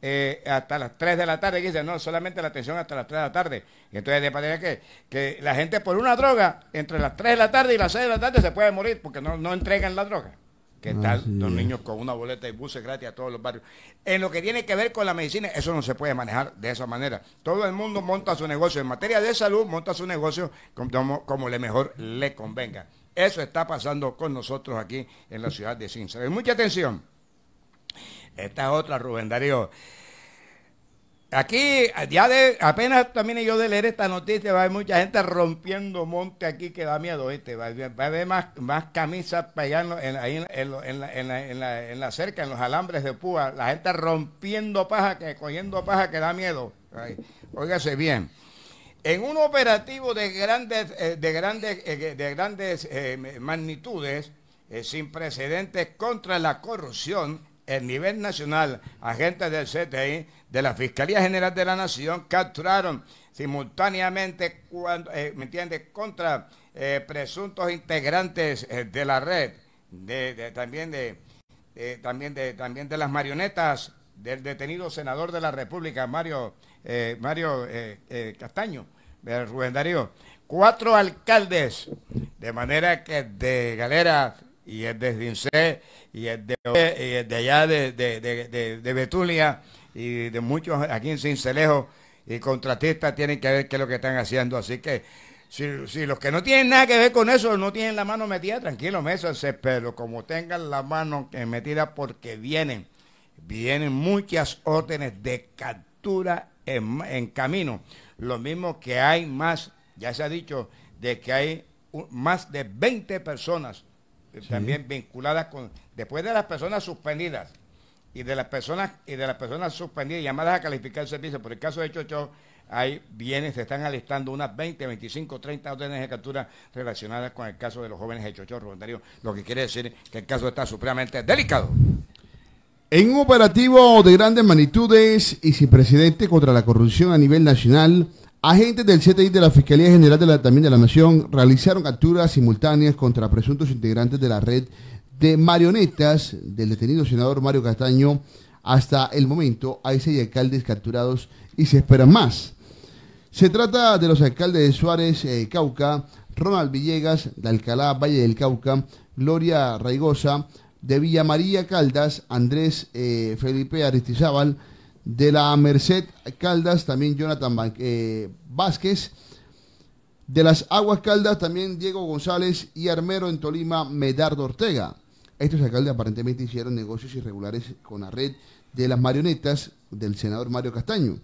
eh, hasta las 3 de la tarde, dice no, solamente la atención hasta las 3 de la tarde. entonces, de manera que, la gente por una droga, entre las 3 de la tarde y las 6 de la tarde se puede morir porque no, no entregan la droga. que están ah, los niños con una boleta y buses gratis a todos los barrios? En lo que tiene que ver con la medicina, eso no se puede manejar de esa manera. Todo el mundo monta su negocio. En materia de salud, monta su negocio como, le mejor le convenga. Eso está pasando con nosotros aquí en la ciudad de Hay Mucha atención. Esta otra, Rubén Darío. Aquí, ya de, apenas también yo de leer esta noticia, va a haber mucha gente rompiendo monte aquí que da miedo, este Va, a haber más, más camisas en, la, cerca, en los alambres de púa, la gente rompiendo paja, que cogiendo paja que da miedo. óigase bien. En un operativo de grandes, eh, de grandes, eh, de grandes eh, magnitudes, sin precedentes contra la corrupción, el nivel nacional, agentes del CTI, de la Fiscalía General de la Nación, capturaron simultáneamente, cuando, eh, contra eh, presuntos integrantes eh, de la red, también, de, también, de, también de las marionetas del detenido senador de la República, Mario, Mario Castaño, Rubén Darío, cuatro alcaldes, de manera que de Galera y es de Rincé, y es de, allá de, de, Betulia y de muchos aquí en Cincelejo y contratistas tienen que ver qué es lo que están haciendo. Así que si, los que no tienen nada que ver con eso no tienen la mano metida, tranquilo, mésanse, pero como tengan la mano metida porque vienen, vienen muchas órdenes de captura en, en camino. Lo mismo que hay más, ya se ha dicho, de que hay más de 20 personas también vinculadas con, después de las personas suspendidas y de las personas y de las personas suspendidas llamadas a calificar el servicio, por el caso de Chocho, hay bienes, se están alistando unas 20, 25, 30 órdenes de captura relacionadas con el caso de los jóvenes de Chocho lo que quiere decir que el caso está supremamente delicado. En un operativo de grandes magnitudes y sin presidente contra la corrupción a nivel nacional, Agentes del CTI de la Fiscalía General de la, también de la Nación realizaron capturas simultáneas contra presuntos integrantes de la red de marionetas del detenido senador Mario Castaño. Hasta el momento hay seis alcaldes capturados y se esperan más. Se trata de los alcaldes de Suárez, eh, Cauca, Ronald Villegas, de Alcalá, Valle del Cauca, Gloria Raigosa, de Villa María Caldas, Andrés eh, Felipe Aristizábal, de la Merced Caldas, también Jonathan eh, Vázquez. De las Aguas Caldas, también Diego González y Armero en Tolima, Medardo Ortega. Estos alcaldes aparentemente hicieron negocios irregulares con la red de las marionetas del senador Mario Castaño.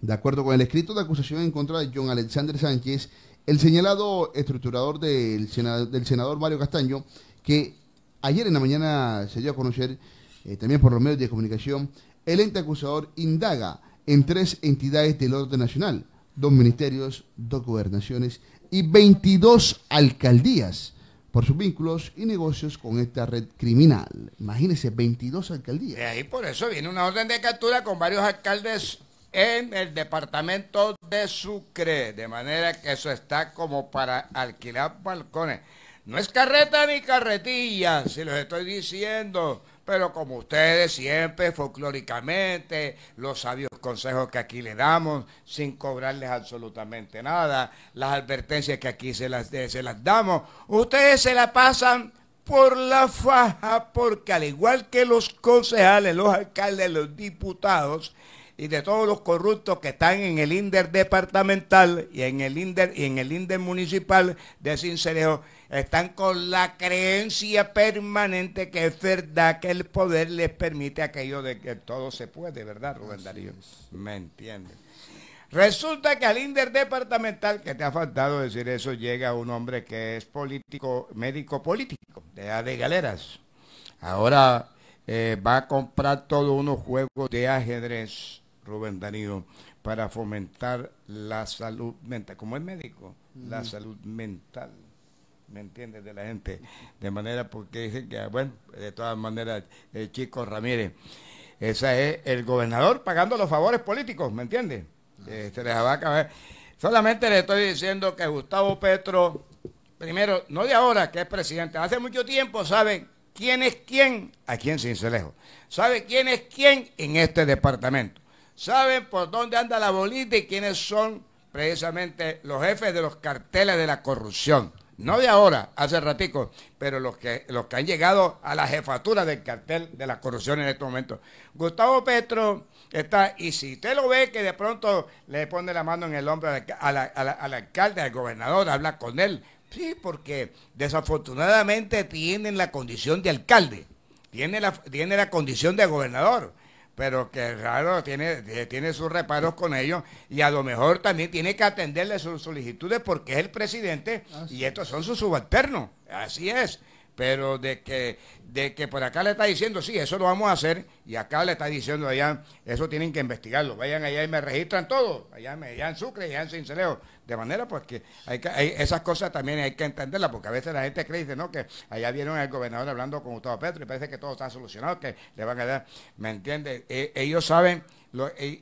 De acuerdo con el escrito de acusación en contra de John Alexander Sánchez, el señalado estructurador del, del senador Mario Castaño, que ayer en la mañana se dio a conocer eh, también por los medios de comunicación, el ente acusador indaga en tres entidades del orden nacional, dos ministerios, dos gobernaciones y 22 alcaldías por sus vínculos y negocios con esta red criminal. Imagínense, 22 alcaldías. Y eh, ahí por eso viene una orden de captura con varios alcaldes en el departamento de Sucre, de manera que eso está como para alquilar balcones. No es carreta ni carretilla, si los estoy diciendo. Pero como ustedes siempre, folclóricamente, los sabios consejos que aquí le damos, sin cobrarles absolutamente nada, las advertencias que aquí se las, eh, se las damos, ustedes se la pasan por la faja, porque al igual que los concejales, los alcaldes, los diputados, y de todos los corruptos que están en el INDER departamental y en el INDER, y en el municipal de Cincerejo, están con la creencia permanente que es verdad que el poder les permite aquello de que todo se puede, ¿verdad, Rubén Darío? ¿Me entiende Resulta que al INDER departamental, que te ha faltado decir eso, llega un hombre que es político, médico político, de A de Galeras. Ahora eh, va a comprar todos unos juegos de ajedrez Rubén Danilo, para fomentar la salud mental, como es médico, la salud mental, ¿me entiendes? De la gente, de manera porque que, bueno, de todas maneras, el eh, Chico Ramírez, ese es el gobernador pagando los favores políticos, ¿me entiendes? Eh, ¿eh? Solamente le estoy diciendo que Gustavo Petro, primero, no de ahora que es presidente, hace mucho tiempo sabe quién es quién aquí en Cincelejo. ¿Sabe quién es quién en este departamento? saben por dónde anda la bolita y quiénes son precisamente los jefes de los carteles de la corrupción. No de ahora, hace ratico, pero los que, los que han llegado a la jefatura del cartel de la corrupción en este momento. Gustavo Petro está, y si usted lo ve que de pronto le pone la mano en el hombro al, alcalde, al gobernador, habla con él, sí, porque desafortunadamente tienen la condición de alcalde, tiene la, tiene la condición de gobernador pero que raro, eh, tiene, sus reparos con ellos y a lo mejor también tiene que atenderle sus solicitudes porque es el presidente ah, y estos son sus subalternos. Así es pero de que, de que por acá le está diciendo, sí, eso lo vamos a hacer, y acá le está diciendo allá, eso tienen que investigarlo, vayan allá y me registran todo, allá, me, allá en Sucre, allá en Cinceleo, de manera porque pues, hay esas cosas también hay que entenderlas, porque a veces la gente cree, dice, no, que allá vieron al gobernador hablando con Gustavo Petro y parece que todo está solucionado, que le van a dar, ¿me entiende, e, ellos saben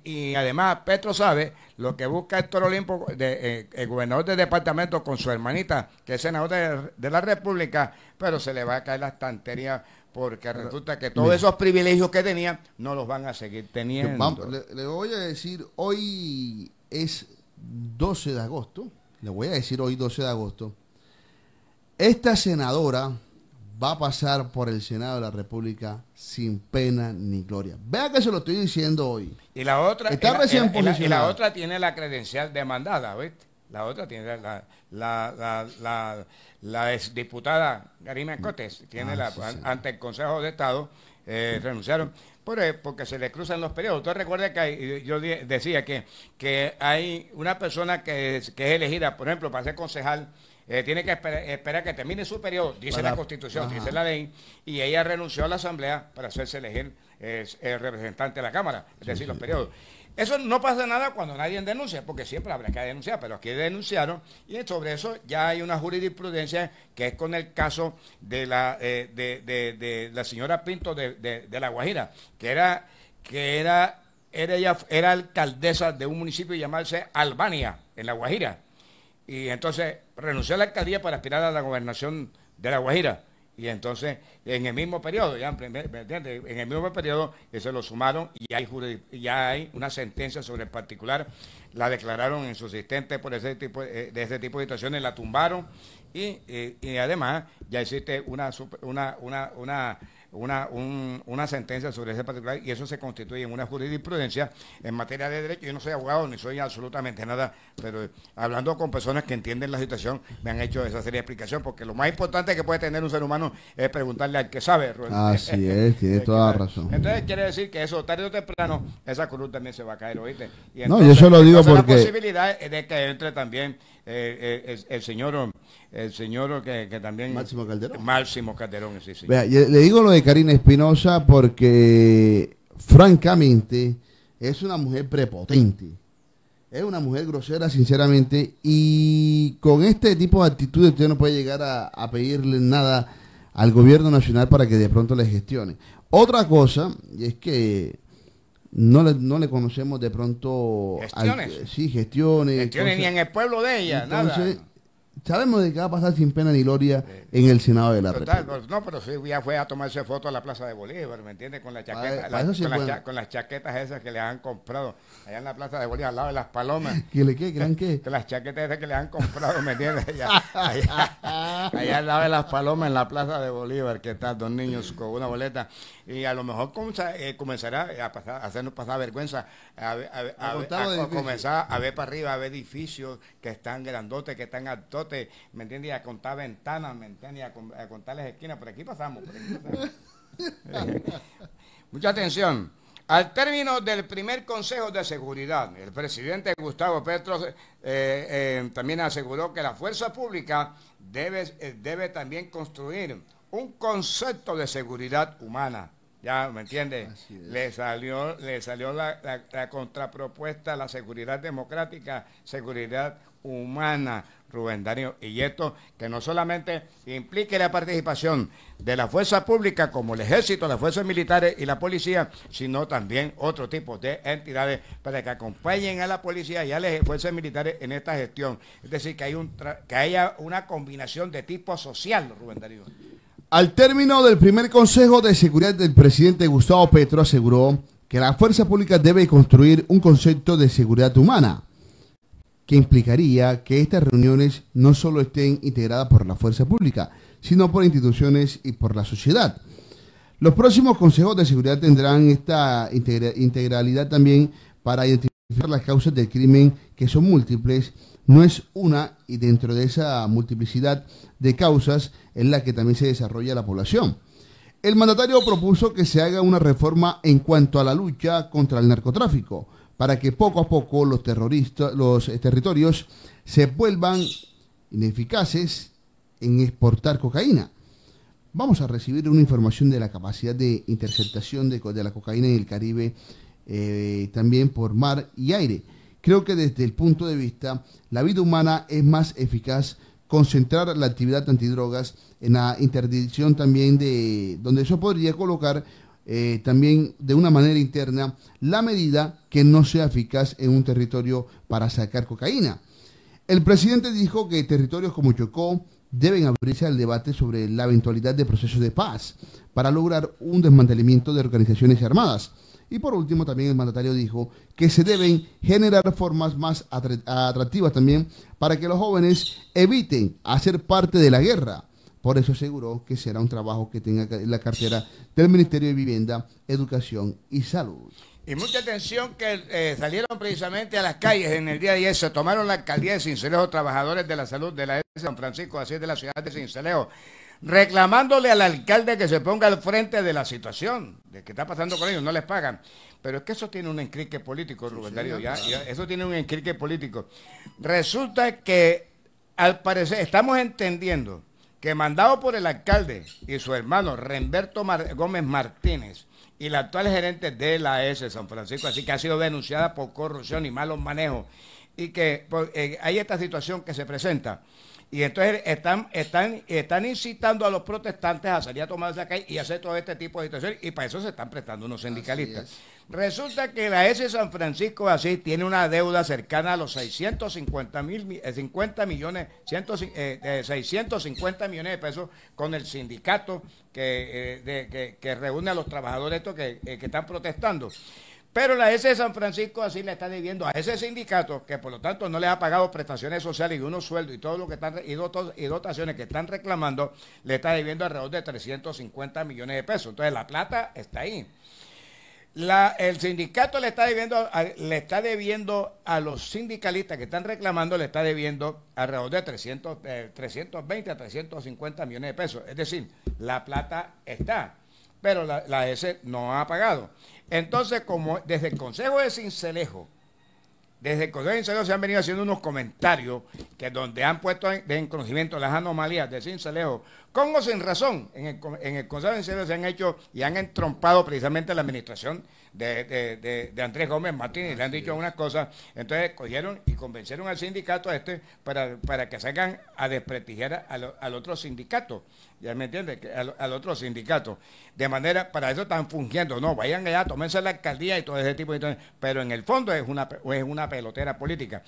y, además, Petro sabe lo que busca Héctor Olimpo, de, eh, el gobernador del departamento, con su hermanita, que es senadora de, la República, pero se le va a caer la estantería porque resulta que todos esos privilegios que tenía no los van a seguir teniendo. le, le, voy a decir, hoy es 12 de agosto, le voy a decir hoy 12 de agosto, esta senadora va a pasar por el Senado de la República sin pena ni gloria. Vea que se lo estoy diciendo hoy. Y la otra, Está recién y la, otra tiene la credencial demandada, ¿viste? La otra tiene la, la, exdiputada Garima Cotes, tiene ah, la, ante el Consejo de Estado, eh, renunciaron eh, porque se le cruzan los periodos. Usted recuerda que yo decía que, que hay una persona que que es elegida, por ejemplo, para ser concejal eh, tiene que esperar, que termine su periodo, dice la Constitución, dice la ley, y ella renunció a la Asamblea para hacerse elegir el representante de la Cámara, es decir, los periodos. Eso no pasa nada cuando nadie denuncia, porque siempre habrá que denunciar, pero aquí denunciaron y sobre eso ya hay una jurisprudencia que es con el caso de la, eh, de, la señora Pinto de, La Guajira, que era, que era, era, ella, era alcaldesa de un municipio llamarse Albania, en La Guajira y entonces renunció a la alcaldía para aspirar a la gobernación de La Guajira. Y entonces, en el mismo periodo, ya, en el mismo periodo, eh, se lo sumaron y hay, ya hay una sentencia sobre el particular, la declararon insustente por ese tipo eh, de ese tipo de situaciones, la tumbaron y, eh, además ya existe una, una, una, una una, una sentencia sobre ese particular y eso se constituye en una jurisprudencia en materia de derecho. Yo no soy abogado ni soy absolutamente nada, pero eh, hablando con personas que entienden la situación, me han hecho esa serie de explicación, porque lo más importante que puede tener un ser humano es preguntarle al que sabe. Así es, tiene toda la razón. Entonces quiere decir que eso, tarde o temprano, esa cruz también se va a caer, ¿oíste? Y entonces, no, yo eso lo digo porque... la posibilidad de que entre también eh, eh, el, señor, el señor que, también... Máximo Calderón. Máximo Calderón, sí, sí. le digo lo de Karina Espinosa porque, francamente, es una mujer prepotente. Es una mujer grosera, sinceramente, y con este tipo de actitudes usted no puede llegar a, a pedirle nada al gobierno nacional para que de pronto le gestione. Otra cosa, y es que no le, no le conocemos de pronto. ¿Gestiones? sí, gestiones. Gestiones ni en el pueblo de ella, nada sabemos de qué va a pasar sin pena ni gloria en el Senado de la República. No, pero sí, ya fue a tomarse foto a la Plaza de Bolívar, ¿me entiendes? Con, la con, las chaquetas esas que le han comprado allá en la Plaza de Bolívar, al lado de las palomas. ¿Qué le qué? ¿Gran qué? Con las chaquetas esas que le han comprado, ¿me entiendes? Allá, al lado de las palomas, en la Plaza de Bolívar, que están dos niños con una boleta. Y a lo mejor eh, comenzará a, pasar, a hacernos pasar vergüenza, a, a comenzar a ver para arriba, a ver edificios que están grandotes, que están altos ¿me entiendes? a contar ventanas, ¿me entiendes? a, contar las esquinas, por aquí pasamos. Mucha atención. Al término del primer Consejo de Seguridad, el presidente Gustavo Petro eh, eh, también aseguró que la fuerza pública eh, debe, también construir un concepto de seguridad humana. ¿Ya me entiende? Le salió, le salió la, contrapropuesta a la seguridad democrática, seguridad humana. Rubén Darío. Y esto que no solamente implique la participación de la Fuerza Pública como el ejército, las fuerzas militares y la policía, sino también otro tipo de entidades para que acompañen a la policía y a las fuerzas militares en esta gestión. Es decir, que, hay que haya una combinación de tipo social, Rubén Darío. Al término del primer Consejo de Seguridad del presidente Gustavo Petro aseguró que la fuerza pública debe construir un concepto de seguridad humana que implicaría que estas reuniones no solo estén integradas por la fuerza pública, sino por instituciones y por la sociedad. Los próximos consejos de seguridad tendrán esta integralidad también para identificar las causas del crimen, que son múltiples, no es una, y dentro de esa multiplicidad de causas en la que también se desarrolla la población. El mandatario propuso que se haga una reforma en cuanto a la lucha contra el narcotráfico para que poco a poco los terroristas, los eh, territorios se vuelvan ineficaces en exportar cocaína. Vamos a recibir una información de la capacidad de interceptación de, la cocaína en el Caribe, eh, también por mar y aire. Creo que desde el punto de vista, la vida humana es más eficaz concentrar la actividad antidrogas en la interdicción también de donde eso podría colocar eh, también de una manera interna la medida que no sea eficaz en un territorio para sacar cocaína. El presidente dijo que territorios como Chocó deben abrirse al debate sobre la eventualidad de procesos de paz para lograr un desmantelamiento de organizaciones armadas. Y por último, también el mandatario dijo que se deben generar formas más atractivas también para que los jóvenes eviten hacer parte de la guerra por eso aseguró que será un trabajo que tenga la cartera del Ministerio de Vivienda, Educación y Salud. Y mucha atención que eh, salieron precisamente a las calles en el día 10, se tomaron la alcaldía de Sincelejo, trabajadores de la salud de la de San Francisco, así es de la ciudad de Sincelejo, reclamándole al alcalde que se ponga al frente de la situación, de qué está pasando con ellos, no les pagan. Pero es que eso tiene un encrique político, Rubén Darío, eso tiene un encrique político. Resulta que, al parecer, estamos entendiendo que mandado por el alcalde y su hermano Remberto Gómez Martínez y la actual gerente de la S San Francisco, así que ha sido denunciada por corrupción y malos manejos, y que pues, eh, hay esta situación que se presenta. Y entonces están, están, están incitando a los protestantes a salir a tomarse la calle y hacer todo este tipo de situaciones, y para eso se están prestando unos sindicalistas. Resulta que la S San Francisco así tiene una deuda cercana a los 650 50 eh, millones, 650 eh, eh, millones de pesos con el sindicato que, que, reúne a los trabajadores estos que, están protestando. Pero la S de San Francisco así le está debiendo a ese sindicato, que por lo tanto no le ha pagado prestaciones sociales y unos sueldos y todo lo que están y, y dotaciones que están reclamando, le está debiendo alrededor de 350 millones de pesos. Entonces la plata está ahí el sindicato le está debiendo le está debiendo a los sindicalistas que están reclamando le está debiendo alrededor de 300, 320 eh, a 350 millones de pesos es decir la plata está pero la, la S no ha pagado entonces como desde el consejo de Cincelejo desde el Consejo de Cincelejo se han venido haciendo unos comentarios que donde han puesto en, en conocimiento las anomalías de Cincelejo Congo sin razón, en el, en Consejo de se han hecho y han entrompado precisamente la administración de, Andrés Gómez Martínez, le han dicho unas cosas, entonces cogieron y convencieron al sindicato a este para, que salgan a desprestigiar al, otro sindicato, ya me entiendes, al, al, otro sindicato. De manera, para eso están fungiendo, no, vayan allá, tómense la alcaldía y todo ese tipo de cosas, pero en el fondo es una, es una pelotera política.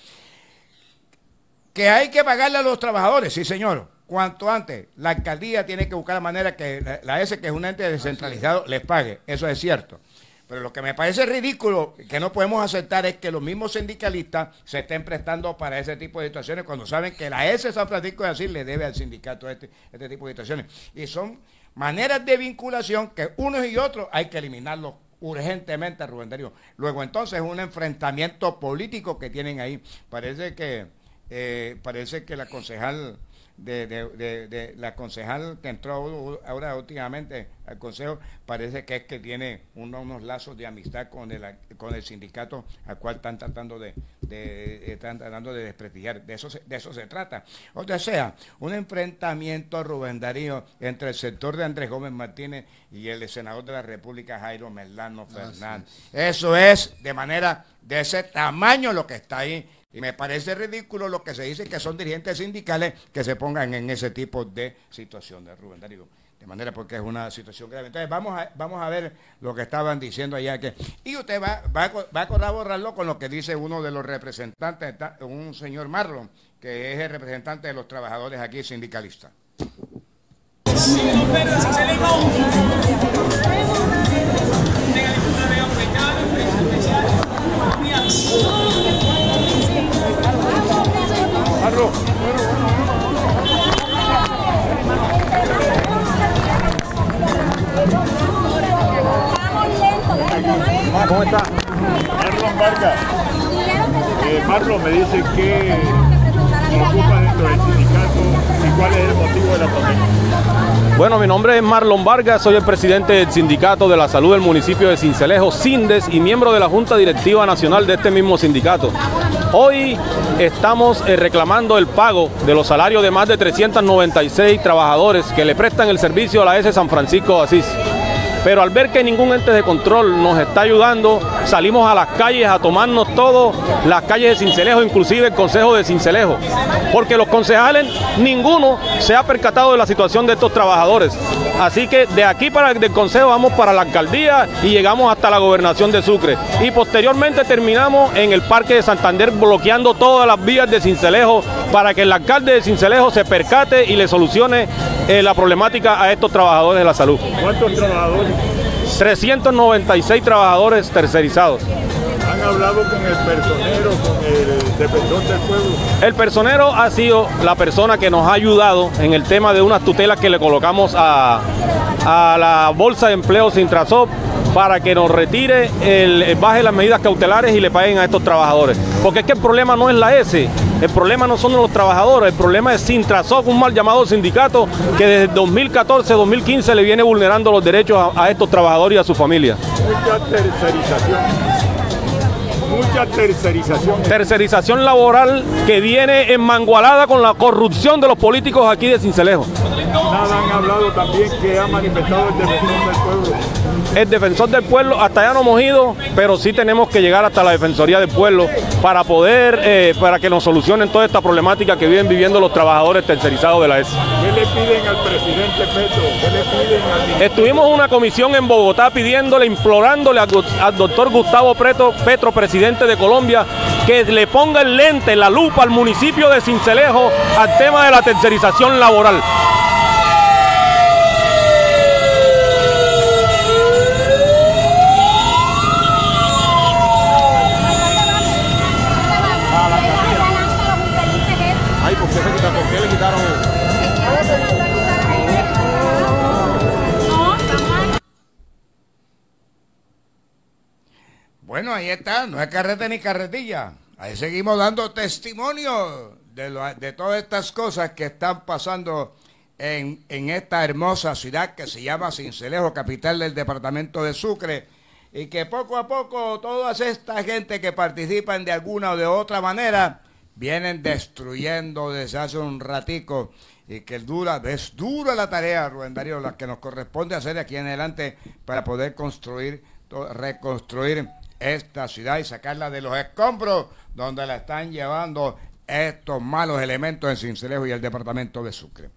Que hay que pagarle a los trabajadores, sí señor, cuanto antes, la alcaldía tiene que buscar la manera que la, S, que es un ente descentralizado, les pague. Eso es cierto. Pero lo que me parece ridículo, que no podemos aceptar, es que los mismos sindicalistas se estén prestando para ese tipo de situaciones cuando saben que la S San Francisco de Asís le debe al sindicato este, este, tipo de situaciones. Y son maneras de vinculación que unos y otros hay que eliminarlos urgentemente, Rubén Darío. Luego entonces un enfrentamiento político que tienen ahí. Parece que, eh, parece que la concejal de, la concejal que entró ahora últimamente al consejo, parece que es que tiene uno, unos lazos de amistad con el, con el sindicato al cual están tratando de, están tratando de desprestigiar. De eso, se, de eso se trata. O sea, un enfrentamiento, Rubén Darío, entre el sector de Andrés Gómez Martínez y el senador de la República, Jairo Merlano ah, Fernández. Eso es de manera de ese tamaño lo que está ahí y me parece ridículo lo que se dice que son dirigentes sindicales que se pongan en ese tipo de situaciones, eh, Rubén Darío. De manera porque es una situación grave. Entonces vamos a, vamos a ver lo que estaban diciendo allá. que Y usted va, va, va a corroborarlo con lo que dice uno de los representantes, un señor Marlon, que es el representante de los trabajadores aquí sindicalista. ¿Cómo está? Eh, me dice que ocupa dentro del sindicato cuál es el motivo de la Bueno, mi nombre es Marlon Vargas, soy el presidente del Sindicato de la Salud del municipio de Cincelejo, Sindes, y miembro de la Junta Directiva Nacional de este mismo sindicato. Hoy estamos eh, reclamando el pago de los salarios de más de 396 trabajadores que le prestan el servicio a la S San Francisco de Asís pero al ver que ningún ente de control nos está ayudando, salimos a las calles a tomarnos todo, las calles de Cincelejo, inclusive el Consejo de Cincelejo, porque los concejales, ninguno se ha percatado de la situación de estos trabajadores. Así que de aquí para el Consejo vamos para la alcaldía y llegamos hasta la gobernación de Sucre. Y posteriormente terminamos en el Parque de Santander bloqueando todas las vías de Cincelejo para que el alcalde de Cincelejo se percate y le solucione eh, la problemática a estos trabajadores de la salud. ¿Cuántos trabajadores 396 trabajadores tercerizados. ¿Han hablado con el personero, con el defensor del pueblo? El personero ha sido la persona que nos ha ayudado en el tema de unas tutelas que le colocamos a, a la Bolsa de Empleo Sintrasop para que nos retire, el, eh, baje las medidas cautelares y le paguen a estos trabajadores. Porque es que el problema no es la S, el problema no son los trabajadores, el problema es Sintrasoc, un mal llamado sindicato que desde 2014-2015 le viene vulnerando los derechos a, estos trabajadores y a su familia Mucha tercerización mucha tercerización. Tercerización laboral que viene enmangualada con la corrupción de los políticos aquí de Cincelejo. Nada han hablado también que ha manifestado el defensor del pueblo el defensor del pueblo, hasta allá no hemos ido, pero sí tenemos que llegar hasta la Defensoría del Pueblo para poder, eh, para que nos solucionen toda esta problemática que viven viviendo los trabajadores tercerizados de la ES. ¿Qué le piden al presidente Petro? ¿Qué le Estuvimos una comisión en Bogotá pidiéndole, implorándole al, doctor Gustavo Petro, presidente de Colombia, que le ponga el lente, la lupa al municipio de Cincelejo al tema de la tercerización laboral. Bueno, ahí está, no hay carrete ni carretilla. Ahí seguimos dando testimonio de, todas estas cosas que están pasando en, esta hermosa ciudad que se llama Cincelejo, capital del departamento de Sucre, y que poco a poco todas esta gente que participan de alguna o de otra manera vienen destruyendo desde hace un ratico y que dura, es dura la tarea, Rubén Darío, la que nos corresponde hacer aquí en adelante para poder construir, reconstruir esta ciudad y sacarla de los escombros donde la están llevando estos malos elementos en Cincelejo y el departamento de Sucre.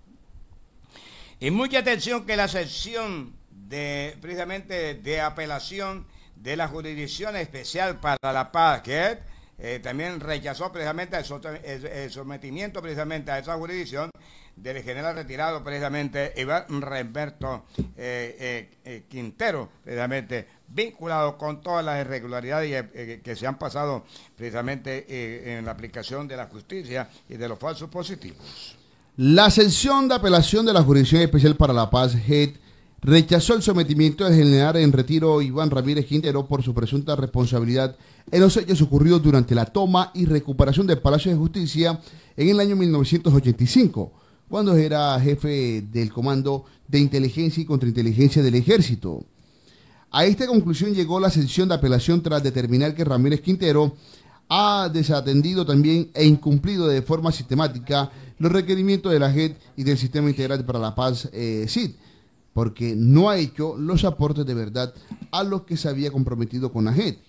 Y mucha atención que la sección de precisamente de apelación de la Jurisdicción Especial para la Paz, que eh, también rechazó precisamente el, sometimiento precisamente a esa jurisdicción del general retirado precisamente Iván Remberto eh, eh, Quintero, precisamente vinculado con todas las irregularidades eh, que se han pasado precisamente eh, en la aplicación de la justicia y de los falsos positivos. La sesión de apelación de la Jurisdicción Especial para la Paz, JET, rechazó el sometimiento de general en retiro Iván Ramírez Quintero por su presunta responsabilidad en los hechos ocurridos durante la toma y recuperación del Palacio de Justicia en el año 1985, cuando era jefe del Comando de Inteligencia y Contrainteligencia del Ejército. A esta conclusión llegó la sesión de apelación tras determinar que Ramírez Quintero ha desatendido también e incumplido de forma sistemática los requerimientos de la JET y del Sistema Integral para la Paz eh, SID, porque no ha hecho los aportes de verdad a los que se había comprometido con la JET.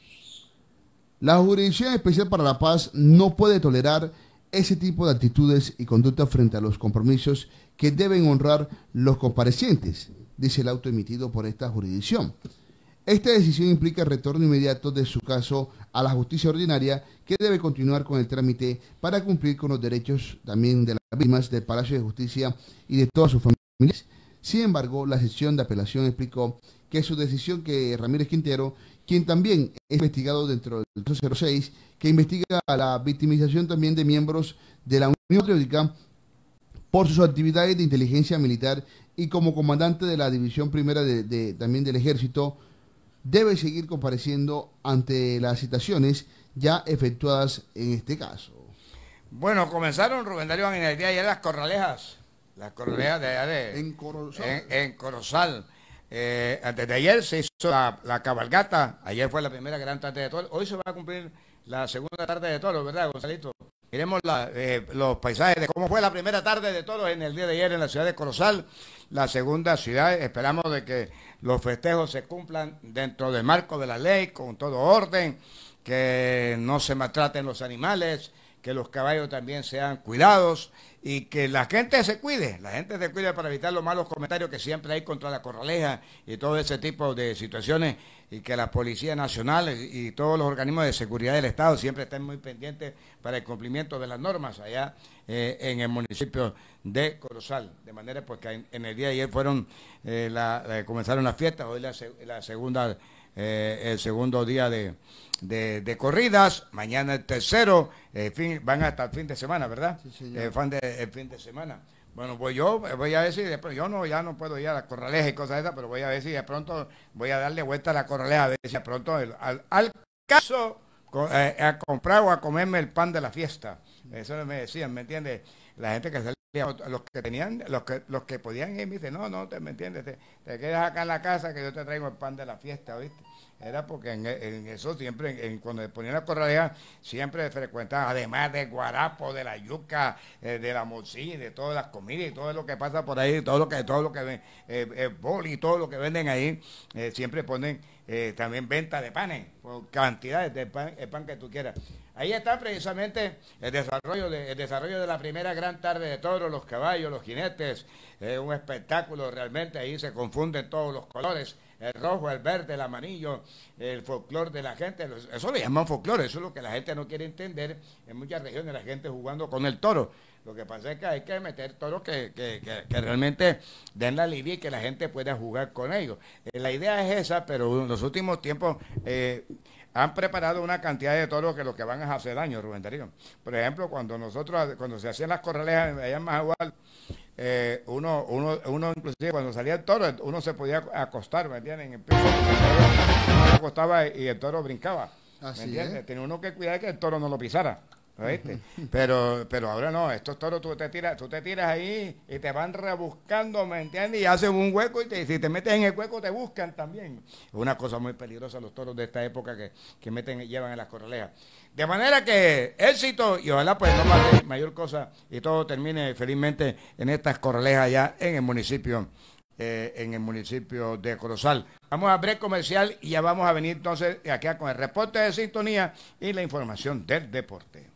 La Jurisdicción Especial para la Paz no puede tolerar ese tipo de actitudes y conductas frente a los compromisos que deben honrar los comparecientes, dice el auto emitido por esta jurisdicción. Esta decisión implica el retorno inmediato de su caso a la justicia ordinaria, que debe continuar con el trámite para cumplir con los derechos también de las víctimas del Palacio de Justicia y de todas sus familias. Sin embargo, la sesión de apelación explicó que su decisión que Ramírez Quintero, quien también es investigado dentro del 206, que investiga la victimización también de miembros de la Unión Patriótica por sus actividades de inteligencia militar y como comandante de la División Primera de, también del Ejército, debe seguir compareciendo ante las citaciones ya efectuadas en este caso. Bueno, comenzaron Rubén Darío en el día de ayer las corralejas, las corralejas de ayer En Corozal. En, Corozal. Eh, antes ayer se hizo la, cabalgata, ayer fue la primera gran tarde de todo hoy se va a cumplir la segunda tarde de todo ¿verdad, Gonzalito? Miremos eh, los paisajes de cómo fue la primera tarde de toros en el día de ayer en la ciudad de Corozal la segunda ciudad. Esperamos de que los festejos se cumplan dentro del marco de la ley, con todo orden, que no se maltraten los animales, que los caballos también sean cuidados y que la gente se cuide, la gente se cuide para evitar los malos comentarios que siempre hay contra la corraleja y todo ese tipo de situaciones y que la Policía Nacional y todos los organismos de seguridad del Estado siempre estén muy pendientes para el cumplimiento de las normas allá eh, en el municipio de Corozal. De manera pues que en, el día de ayer fueron, eh, eh, comenzaron las fiestas, hoy la, la segunda eh, el segundo día de, corridas, mañana el tercero, eh, van hasta el fin de semana, ¿verdad? Eh, fan de, el fin de semana. Bueno, pues yo voy a decir, yo no, ya no puedo ir a la corraleja y cosas de esas, pero voy a ver si de pronto voy a darle vuelta a la corraleja, a ver si de pronto al, caso a comprar o a comerme el pan de la fiesta. Eso me decían, ¿me entiendes? La gente que se los que tenían, los que, los que podían ir, me dicen, no, no, te me entiendes, te, quedas acá en la casa que yo te traigo el pan de la fiesta, ¿viste? Era porque en, eso siempre, en, cuando ponían la corralera, siempre frecuentaban, además del guarapo, de la yuca, eh, de la morcilla, de todas las comidas y todo lo que pasa por ahí, todo lo que, todo lo que ven, eh, eh, todo lo que venden ahí, siempre ponen también venta de panes, por cantidades de pan, pan que tú quieras. Ahí está precisamente el desarrollo, de, desarrollo de la primera gran tarde de toros, los caballos, los jinetes, eh, un espectáculo realmente, ahí se confunden todos los colores, el rojo, el verde, el amarillo, el folclore de la gente, eso lo llaman folclore, eso es lo que la gente no quiere entender, en muchas regiones la gente jugando con el toro, lo que pasa es que hay que meter toros que, que, realmente den la lidia y que la gente pueda jugar con ellos. Eh, la idea es esa, pero en los últimos tiempos eh, han preparado una cantidad de toros que lo que van a hacer daño, Rubén Darío. Por ejemplo, cuando nosotros, cuando se hacían las corralejas allá en Majagual, eh, uno, uno, uno inclusive cuando salía el toro, uno se podía acostar, ¿me entienden? En el piso, se acostaba y el toro brincaba. ¿me Así Tenía uno que cuidar que el toro no lo pisara pero, pero ahora no, estos toros tú te tiras, tú te tiras ahí y te van rebuscando, ¿me entiendes? Y hacen un hueco y si te metes en el hueco te buscan también. Es una cosa muy peligrosa los toros de esta época que, meten y llevan en las corralejas. De manera que éxito y ojalá pues no mayor cosa y todo termine felizmente en estas corralejas allá en el municipio. Eh, en el municipio de Corozal. Vamos a break comercial y ya vamos a venir entonces acá con el reporte de sintonía y la información del deporte.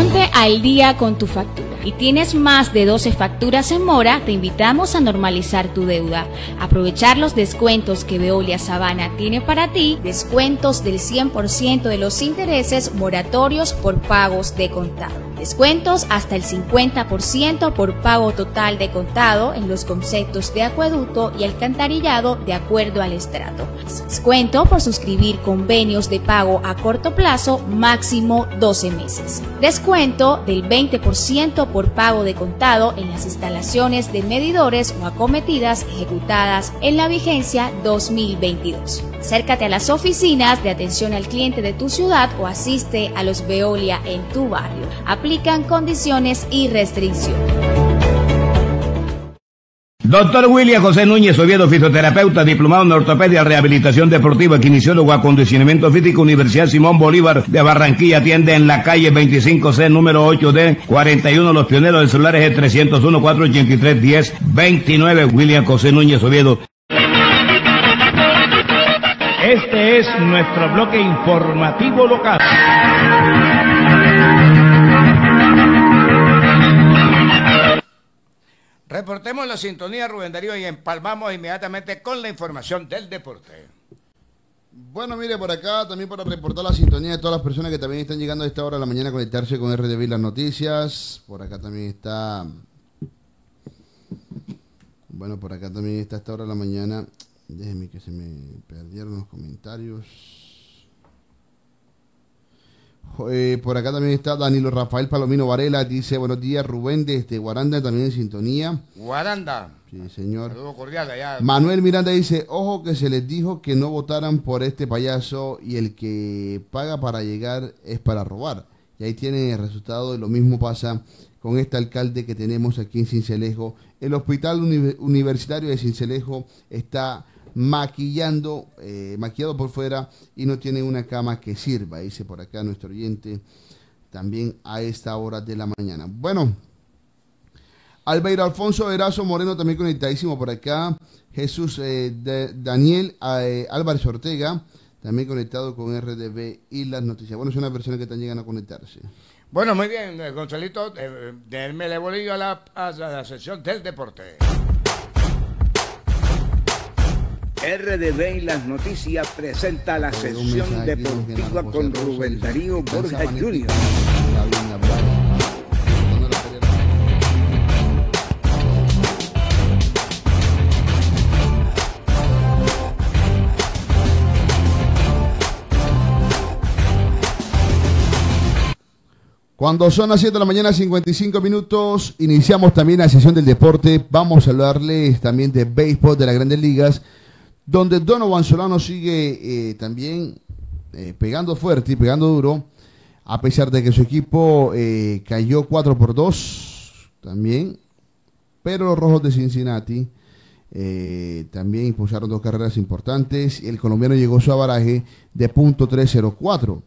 Ponte al día con tu factura. Y tienes más de 12 facturas en mora, te invitamos a normalizar tu deuda. Aprovechar los descuentos que Veolia Sabana tiene para ti, descuentos del 100% de los intereses moratorios por pagos de contado. Descuentos hasta el 50% por pago total de contado en los conceptos de acueducto y alcantarillado de acuerdo al estrato. Descuento por suscribir convenios de pago a corto plazo máximo 12 meses. Descuento del 20% por pago de contado en las instalaciones de medidores o acometidas ejecutadas en la vigencia 2022. Acércate a las oficinas de atención al cliente de tu ciudad o asiste a los Veolia en tu barrio aplican condiciones y restricciones. Doctor William José Núñez Oviedo, fisioterapeuta, diplomado en ortopedia, rehabilitación deportiva, kinesiólogo, acondicionamiento físico, Universidad Simón Bolívar de Barranquilla, atiende en la calle 25C, número 8D, 41, los pioneros del celulares de 301 483 10 29, William José Núñez Oviedo. Este es nuestro bloque informativo local. Reportemos la sintonía, Rubén Darío, y empalmamos inmediatamente con la información del deporte. Bueno, mire, por acá también para reportar la sintonía de todas las personas que también están llegando a esta hora de la mañana a conectarse con RDB Las Noticias. Por acá también está. Bueno, por acá también está a esta hora de la mañana. Déjenme que se me perdieron los comentarios. Eh, por acá también está Danilo Rafael Palomino Varela. Dice buenos días, Rubén, de Guaranda, también en sintonía. Guaranda. Sí, señor. Manuel Miranda dice: Ojo que se les dijo que no votaran por este payaso y el que paga para llegar es para robar. Y ahí tiene el resultado. Y lo mismo pasa con este alcalde que tenemos aquí en Cincelejo. El hospital universitario de Cincelejo está maquillando, eh, maquillado por fuera y no tiene una cama que sirva, dice por acá nuestro oyente también a esta hora de la mañana. Bueno, Albeiro Alfonso Erazo Moreno también conectadísimo por acá, Jesús eh, Daniel eh, Álvarez Ortega también conectado con RDB y las noticias. Bueno, son las personas que están llegan a conectarse. Bueno, muy bien, Gonzalito, denme el bolillo a la, a la sesión del deporte. RDB y las noticias presenta la sesión deportiva con Rubén Darío Borja Jr. Cuando son las 7 de la mañana, 55 minutos, iniciamos también la sesión del deporte. Vamos a hablarles también de béisbol de las grandes ligas donde Donovan Solano sigue eh, también eh, pegando fuerte y pegando duro, a pesar de que su equipo eh, cayó 4 por 2 también, pero los Rojos de Cincinnati también impulsaron dos carreras importantes, y el colombiano llegó a su avaraje de .304.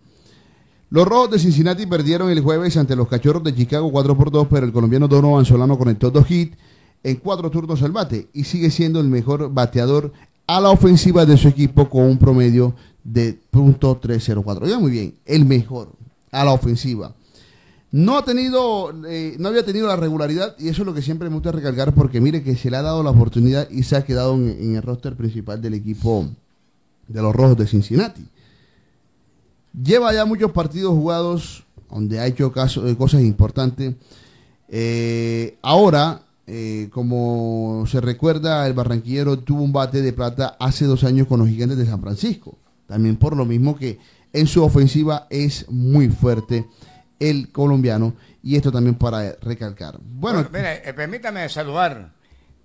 Los Rojos de Cincinnati perdieron el jueves ante los Cachorros de Chicago 4 por 2, pero el colombiano Donovan Solano conectó dos hits en cuatro turnos al bate y sigue siendo el mejor bateador a la ofensiva de su equipo con un promedio de .304. ya muy bien, el mejor a la ofensiva. No ha tenido, eh, no había tenido la regularidad y eso es lo que siempre me gusta recalcar porque mire que se le ha dado la oportunidad y se ha quedado en, el roster principal del equipo de los Rojos de Cincinnati. Lleva ya muchos partidos jugados donde ha hecho caso, eh, cosas importantes. Eh, ahora eh, como se recuerda, el barranquillero tuvo un bate de plata hace dos años con los gigantes de San Francisco. También por lo mismo que en su ofensiva es muy fuerte el colombiano. Y esto también para recalcar. Bueno, eh, permítame saludar.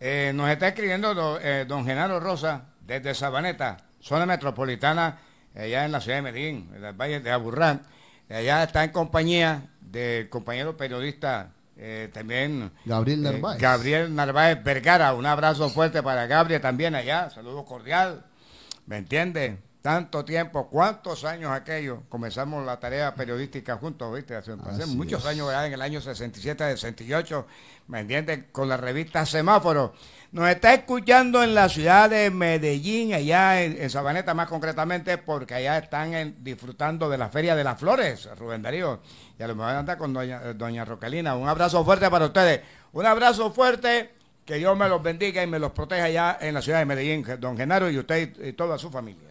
Eh, nos está escribiendo don Genaro Rosa desde Sabaneta, zona metropolitana, allá en la ciudad de Medellín, en el valle de Aburrán. Allá está en compañía del compañero periodista eh, también Gabriel eh, Narváez. Gabriel Narváez Vergara, un abrazo fuerte para Gabriel también allá, saludo cordial, ¿me entiende? tanto tiempo, cuántos años aquello, comenzamos la tarea periodística juntos, ¿viste? Hace, muchos años, en el año 67, 68, ¿me entiende Con la revista Semáforo. Nos está escuchando en la ciudad de Medellín, allá en, Sabaneta más concretamente, porque allá están disfrutando de la Feria de las Flores, Rubén Darío. Y a lo mejor anda con doña, doña Roquelina. Un abrazo fuerte para ustedes. Un abrazo fuerte. Que Dios me los bendiga y me los proteja allá en la ciudad de Medellín, don Genaro, y usted y toda su familia.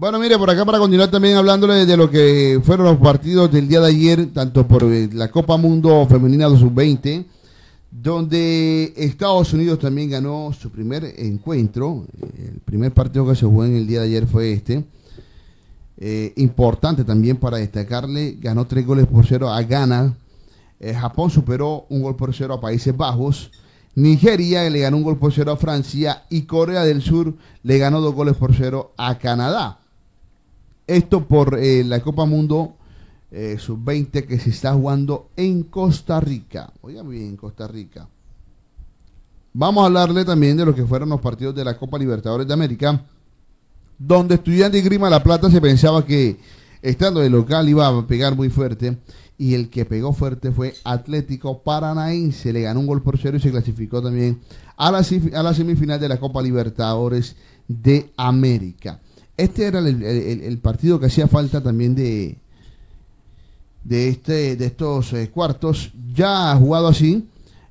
Bueno, mire, por acá para continuar también hablándole de lo que fueron los partidos del día de ayer, tanto por eh, la Copa Mundo Femenina 2020, donde Estados Unidos también ganó su primer encuentro. El primer partido que se jugó en el día de ayer fue este. Eh, importante también para destacarle, ganó tres goles por cero a Ghana. Eh, Japón superó un gol por cero a Países Bajos. Nigeria le ganó un gol por cero a Francia y Corea del Sur le ganó dos goles por cero a Canadá. Esto por eh, la Copa Mundo eh, Sub-20 que se está jugando en Costa Rica. Oigan bien, Costa Rica. Vamos a hablarle también de lo que fueron los partidos de la Copa Libertadores de América, donde Estudiante y Grima La Plata se pensaba que estando de local iba a pegar muy fuerte y el que pegó fuerte fue Atlético Paranaense, le ganó un gol por cero y se clasificó también a a la semifinal de la Copa Libertadores de América este era el, partido que hacía falta también de, de, este, de estos eh, cuartos. Ya ha jugado así.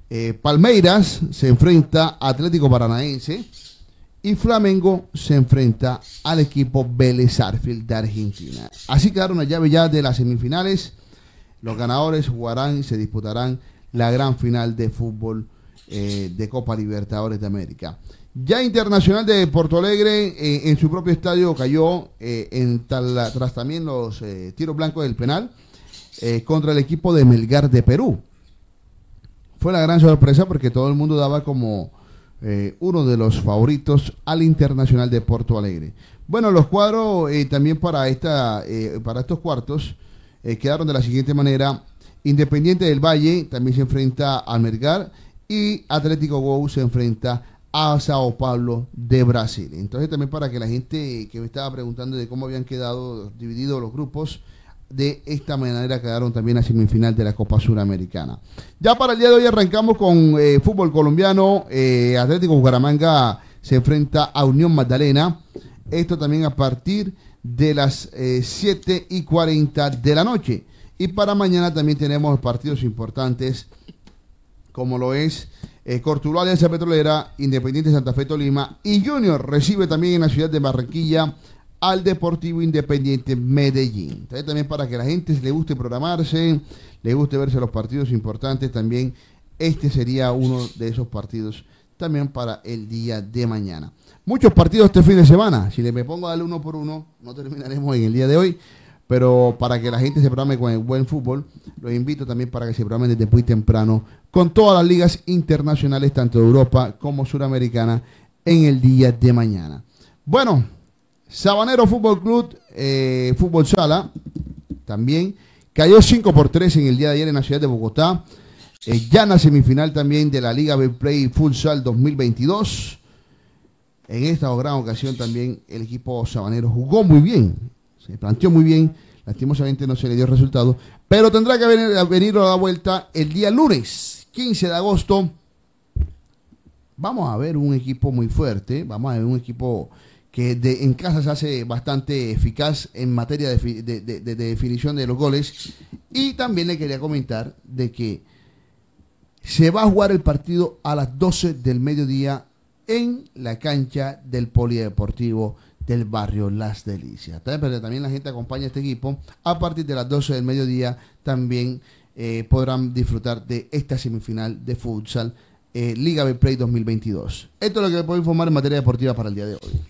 Eh, Palmeiras se enfrenta a Atlético Paranaense y Flamengo se enfrenta al equipo Vélez de Argentina. Así quedaron una llave ya de las semifinales. Los ganadores jugarán y se disputarán la gran final de fútbol eh, de Copa Libertadores de América. Ya Internacional de Porto Alegre eh, en su propio estadio cayó eh, en tras también los eh, tiros blancos del penal contra el equipo de Melgar de Perú. Fue la gran sorpresa porque todo el mundo daba como uno de los favoritos al Internacional de Porto Alegre. Bueno, los cuadros también para, esta, para estos cuartos quedaron de la siguiente manera. Independiente del Valle también se enfrenta a Melgar y Atlético Go se enfrenta a a Sao Paulo de Brasil. Entonces también para que la gente que me estaba preguntando de cómo habían quedado divididos los grupos, de esta manera quedaron también a semifinal de la Copa Suramericana. Ya para el día de hoy arrancamos con eh, fútbol colombiano, eh, Atlético Bucaramanga se enfrenta a Unión Magdalena, esto también a partir de las 7 eh, y 40 de la noche. Y para mañana también tenemos partidos importantes como lo es eh, Alianza Petrolera, Independiente Santa Fe Tolima y Junior recibe también en la ciudad de Barranquilla al Deportivo Independiente Medellín. también para que la gente le guste programarse, le guste verse los partidos importantes, también este sería uno de esos partidos también para el día de mañana. Muchos partidos este fin de semana. Si le me pongo a uno por uno, no terminaremos en el día de hoy. Pero para que la gente se programe con el buen fútbol, los invito también para que se programen desde muy temprano con todas las ligas internacionales, tanto de Europa como Suramericana, en el día de mañana. Bueno, Sabanero Fútbol Club, eh, Fútbol Sala, también cayó 5 por 3 en el día de ayer en la ciudad de Bogotá. Eh, ya en la semifinal también de la Liga B Play Futsal 2022. En esta gran ocasión también el equipo sabanero jugó muy bien se planteó muy bien, lastimosamente no se le dio resultado, pero tendrá que venir, a la vuelta el día lunes, 15 de agosto. Vamos a ver un equipo muy fuerte, vamos a ver un equipo que en casa se hace bastante eficaz en materia de, de, definición de los goles. Y también le quería comentar de que se va a jugar el partido a las 12 del mediodía en la cancha del Polideportivo del barrio Las Delicias. también la gente acompaña a este equipo. A partir de las 12 del mediodía también eh, podrán disfrutar de esta semifinal de futsal eh, Liga B Play 2022. Esto es lo que puedo informar en materia deportiva para el día de hoy.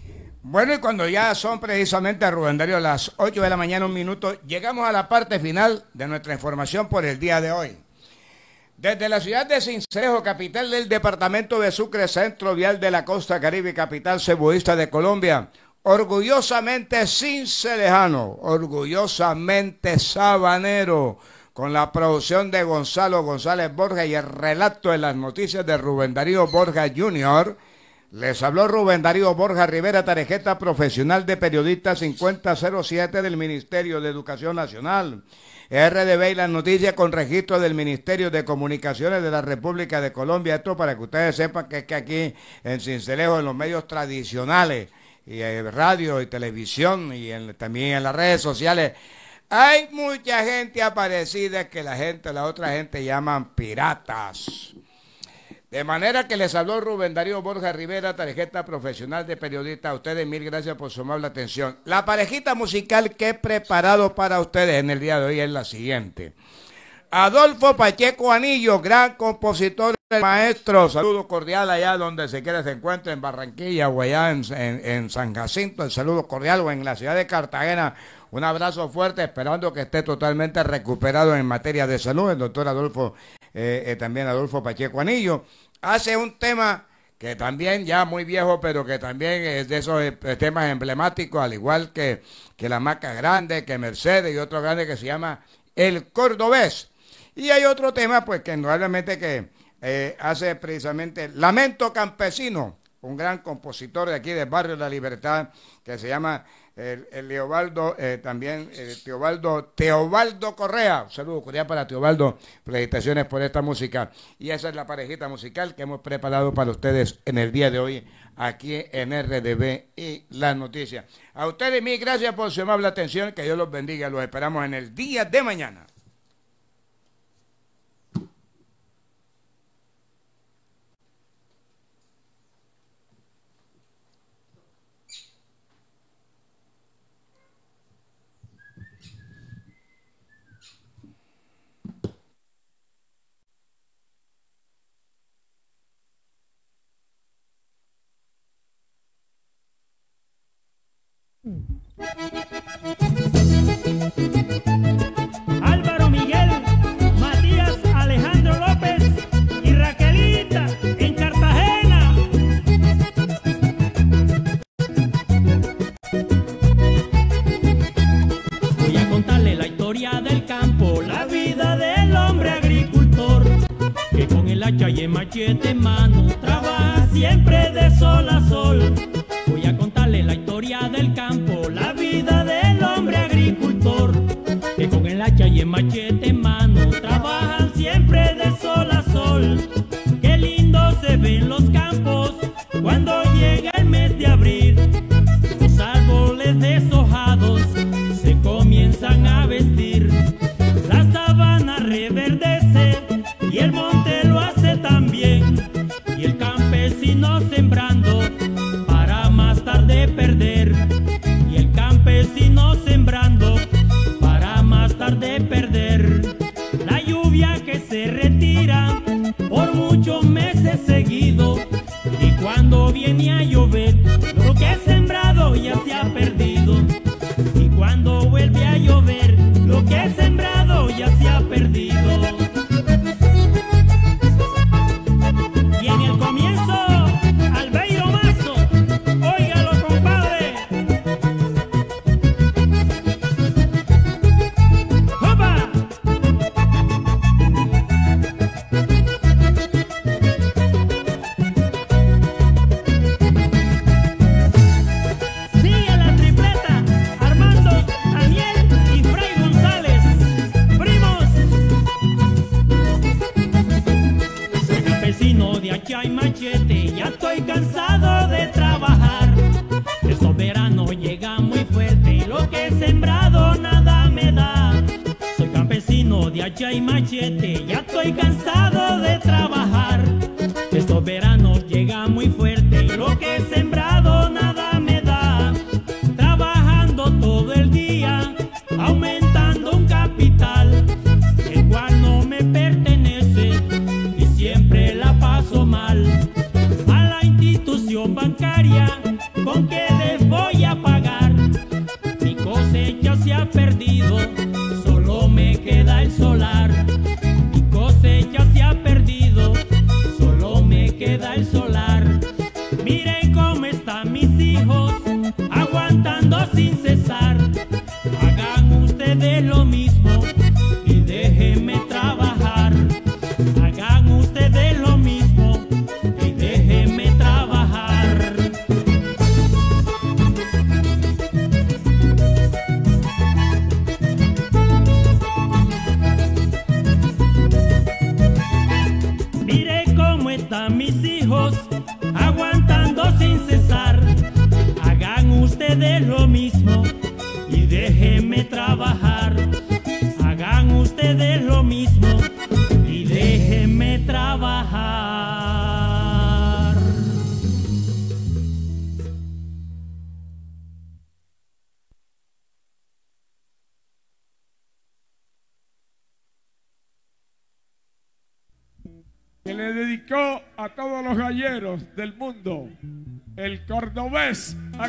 Bueno, y cuando ya son precisamente, Rubén las 8 de la mañana, un minuto, llegamos a la parte final de nuestra información por el día de hoy. Desde la ciudad de Cincejo, capital del departamento de Sucre, centro vial de la costa caribe, capital cebuista de Colombia, orgullosamente cincelejano, orgullosamente sabanero, con la producción de Gonzalo González Borja y el relato de las noticias de Rubén Darío Borja Jr. Les habló Rubén Darío Borja Rivera, tarjeta profesional de periodista 5007 del Ministerio de Educación Nacional. RDB y las noticias con registro del Ministerio de Comunicaciones de la República de Colombia. Esto para que ustedes sepan que que aquí en Cincelejo, en los medios tradicionales, y en eh, radio y televisión y también en las redes sociales. Hay mucha gente aparecida que la gente, la otra gente llaman piratas. De manera que les habló Rubén Darío Borja Rivera, tarjeta profesional de periodista. A ustedes mil gracias por su amable atención. La parejita musical que he preparado para ustedes en el día de hoy es la siguiente. Adolfo Pacheco Anillo, gran compositor maestro. Saludo cordial allá donde se quiera se encuentre, en Barranquilla o allá en, San Jacinto. El saludo cordial o en la ciudad de Cartagena. Un abrazo fuerte, esperando que esté totalmente recuperado en materia de salud. El doctor Adolfo, eh, eh, también Adolfo Pacheco Anillo, hace un tema que también ya muy viejo, pero que también es de esos eh, temas emblemáticos, al igual que, La marca Grande, que Mercedes y otro grande que se llama El Cordobés. Y hay otro tema, pues que indudablemente que eh, hace precisamente Lamento Campesino, un gran compositor de aquí del barrio de La Libertad, que se llama el, Leobaldo, eh, también eh, Teobaldo, Teobaldo Correa. Un saludo cordial para Teobaldo. Felicitaciones por esta música. Y esa es la parejita musical que hemos preparado para ustedes en el día de hoy aquí en RDB y las noticias. A ustedes mis gracias por su amable atención. Que Dios los bendiga. Los esperamos en el día de mañana. Álvaro Miguel, Matías Alejandro López y Raquelita en Cartagena. Voy a contarle la historia del campo, la vida del hombre agricultor, que con el hacha y el machete en mano trabaja siempre de sol a sol del campo, la vida del hombre agricultor, que con el hacha y el machete en mano trabajan siempre de sol a sol. Qué lindo se ven los campos cuando llega el mes de abril. Los árboles deshojados se comienzan a vestir, la sabana reverdece y el monte lo hace también, y el campesino sembra.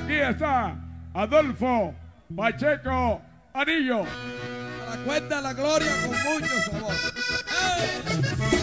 Aquí está Adolfo Pacheco Anillo. la cuenta de la gloria con mucho sabor. ¡Eh!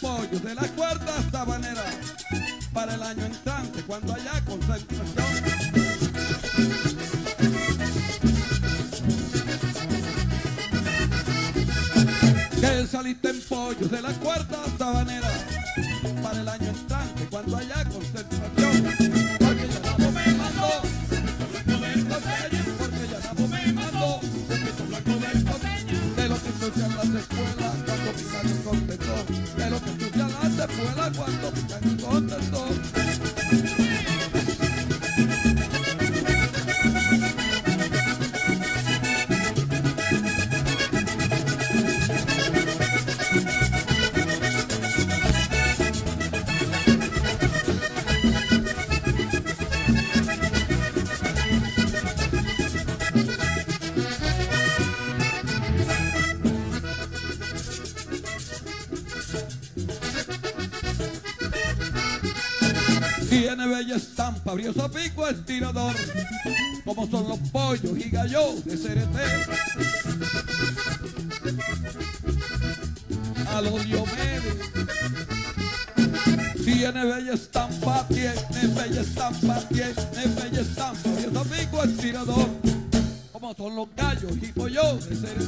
pollos de la cuarta sabanera para el año entrante cuando haya concentración. que saliste en pollos de la cuarta sabanera para el año entrante cuando haya concentración porque ya no me mandó porque ya no me mandó de los que en las escuelas cuando mi madre fue la cuando... Fabioso Pico el tirador, como son los pollos y gallos de CRT. A los Diomedes. Tiene bella estampa, tiene bella estampa, tiene bella estampa. Fabioso Pico el tirador, como son los gallos y pollos de CRT.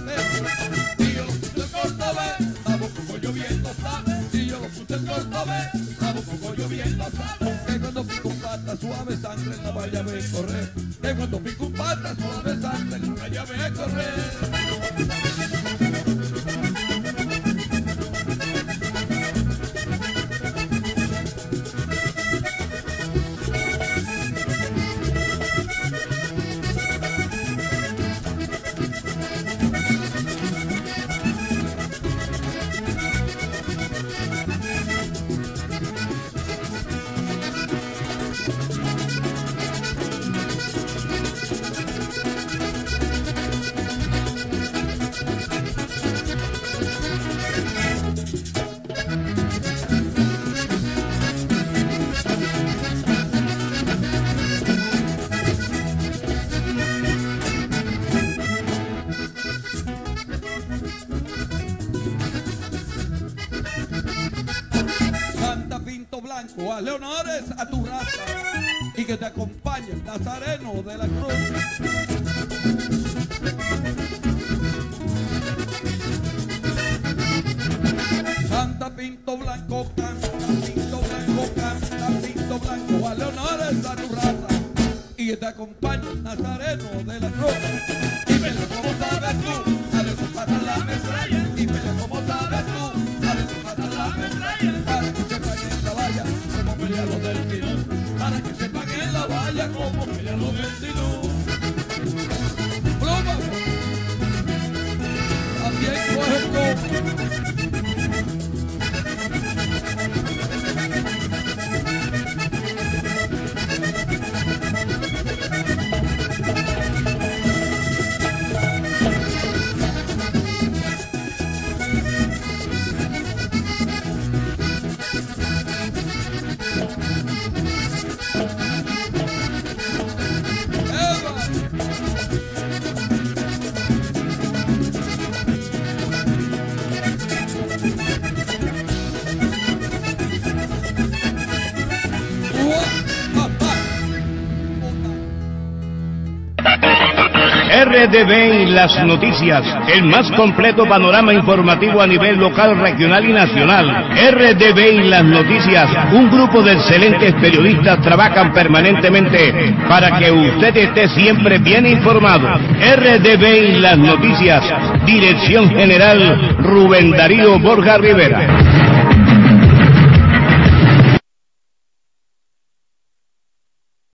RDB y las noticias, el más completo panorama informativo a nivel local, regional y nacional. RDB y las noticias, un grupo de excelentes periodistas trabajan permanentemente para que usted esté siempre bien informado. RDB y las noticias, Dirección General Rubén Darío Borja Rivera.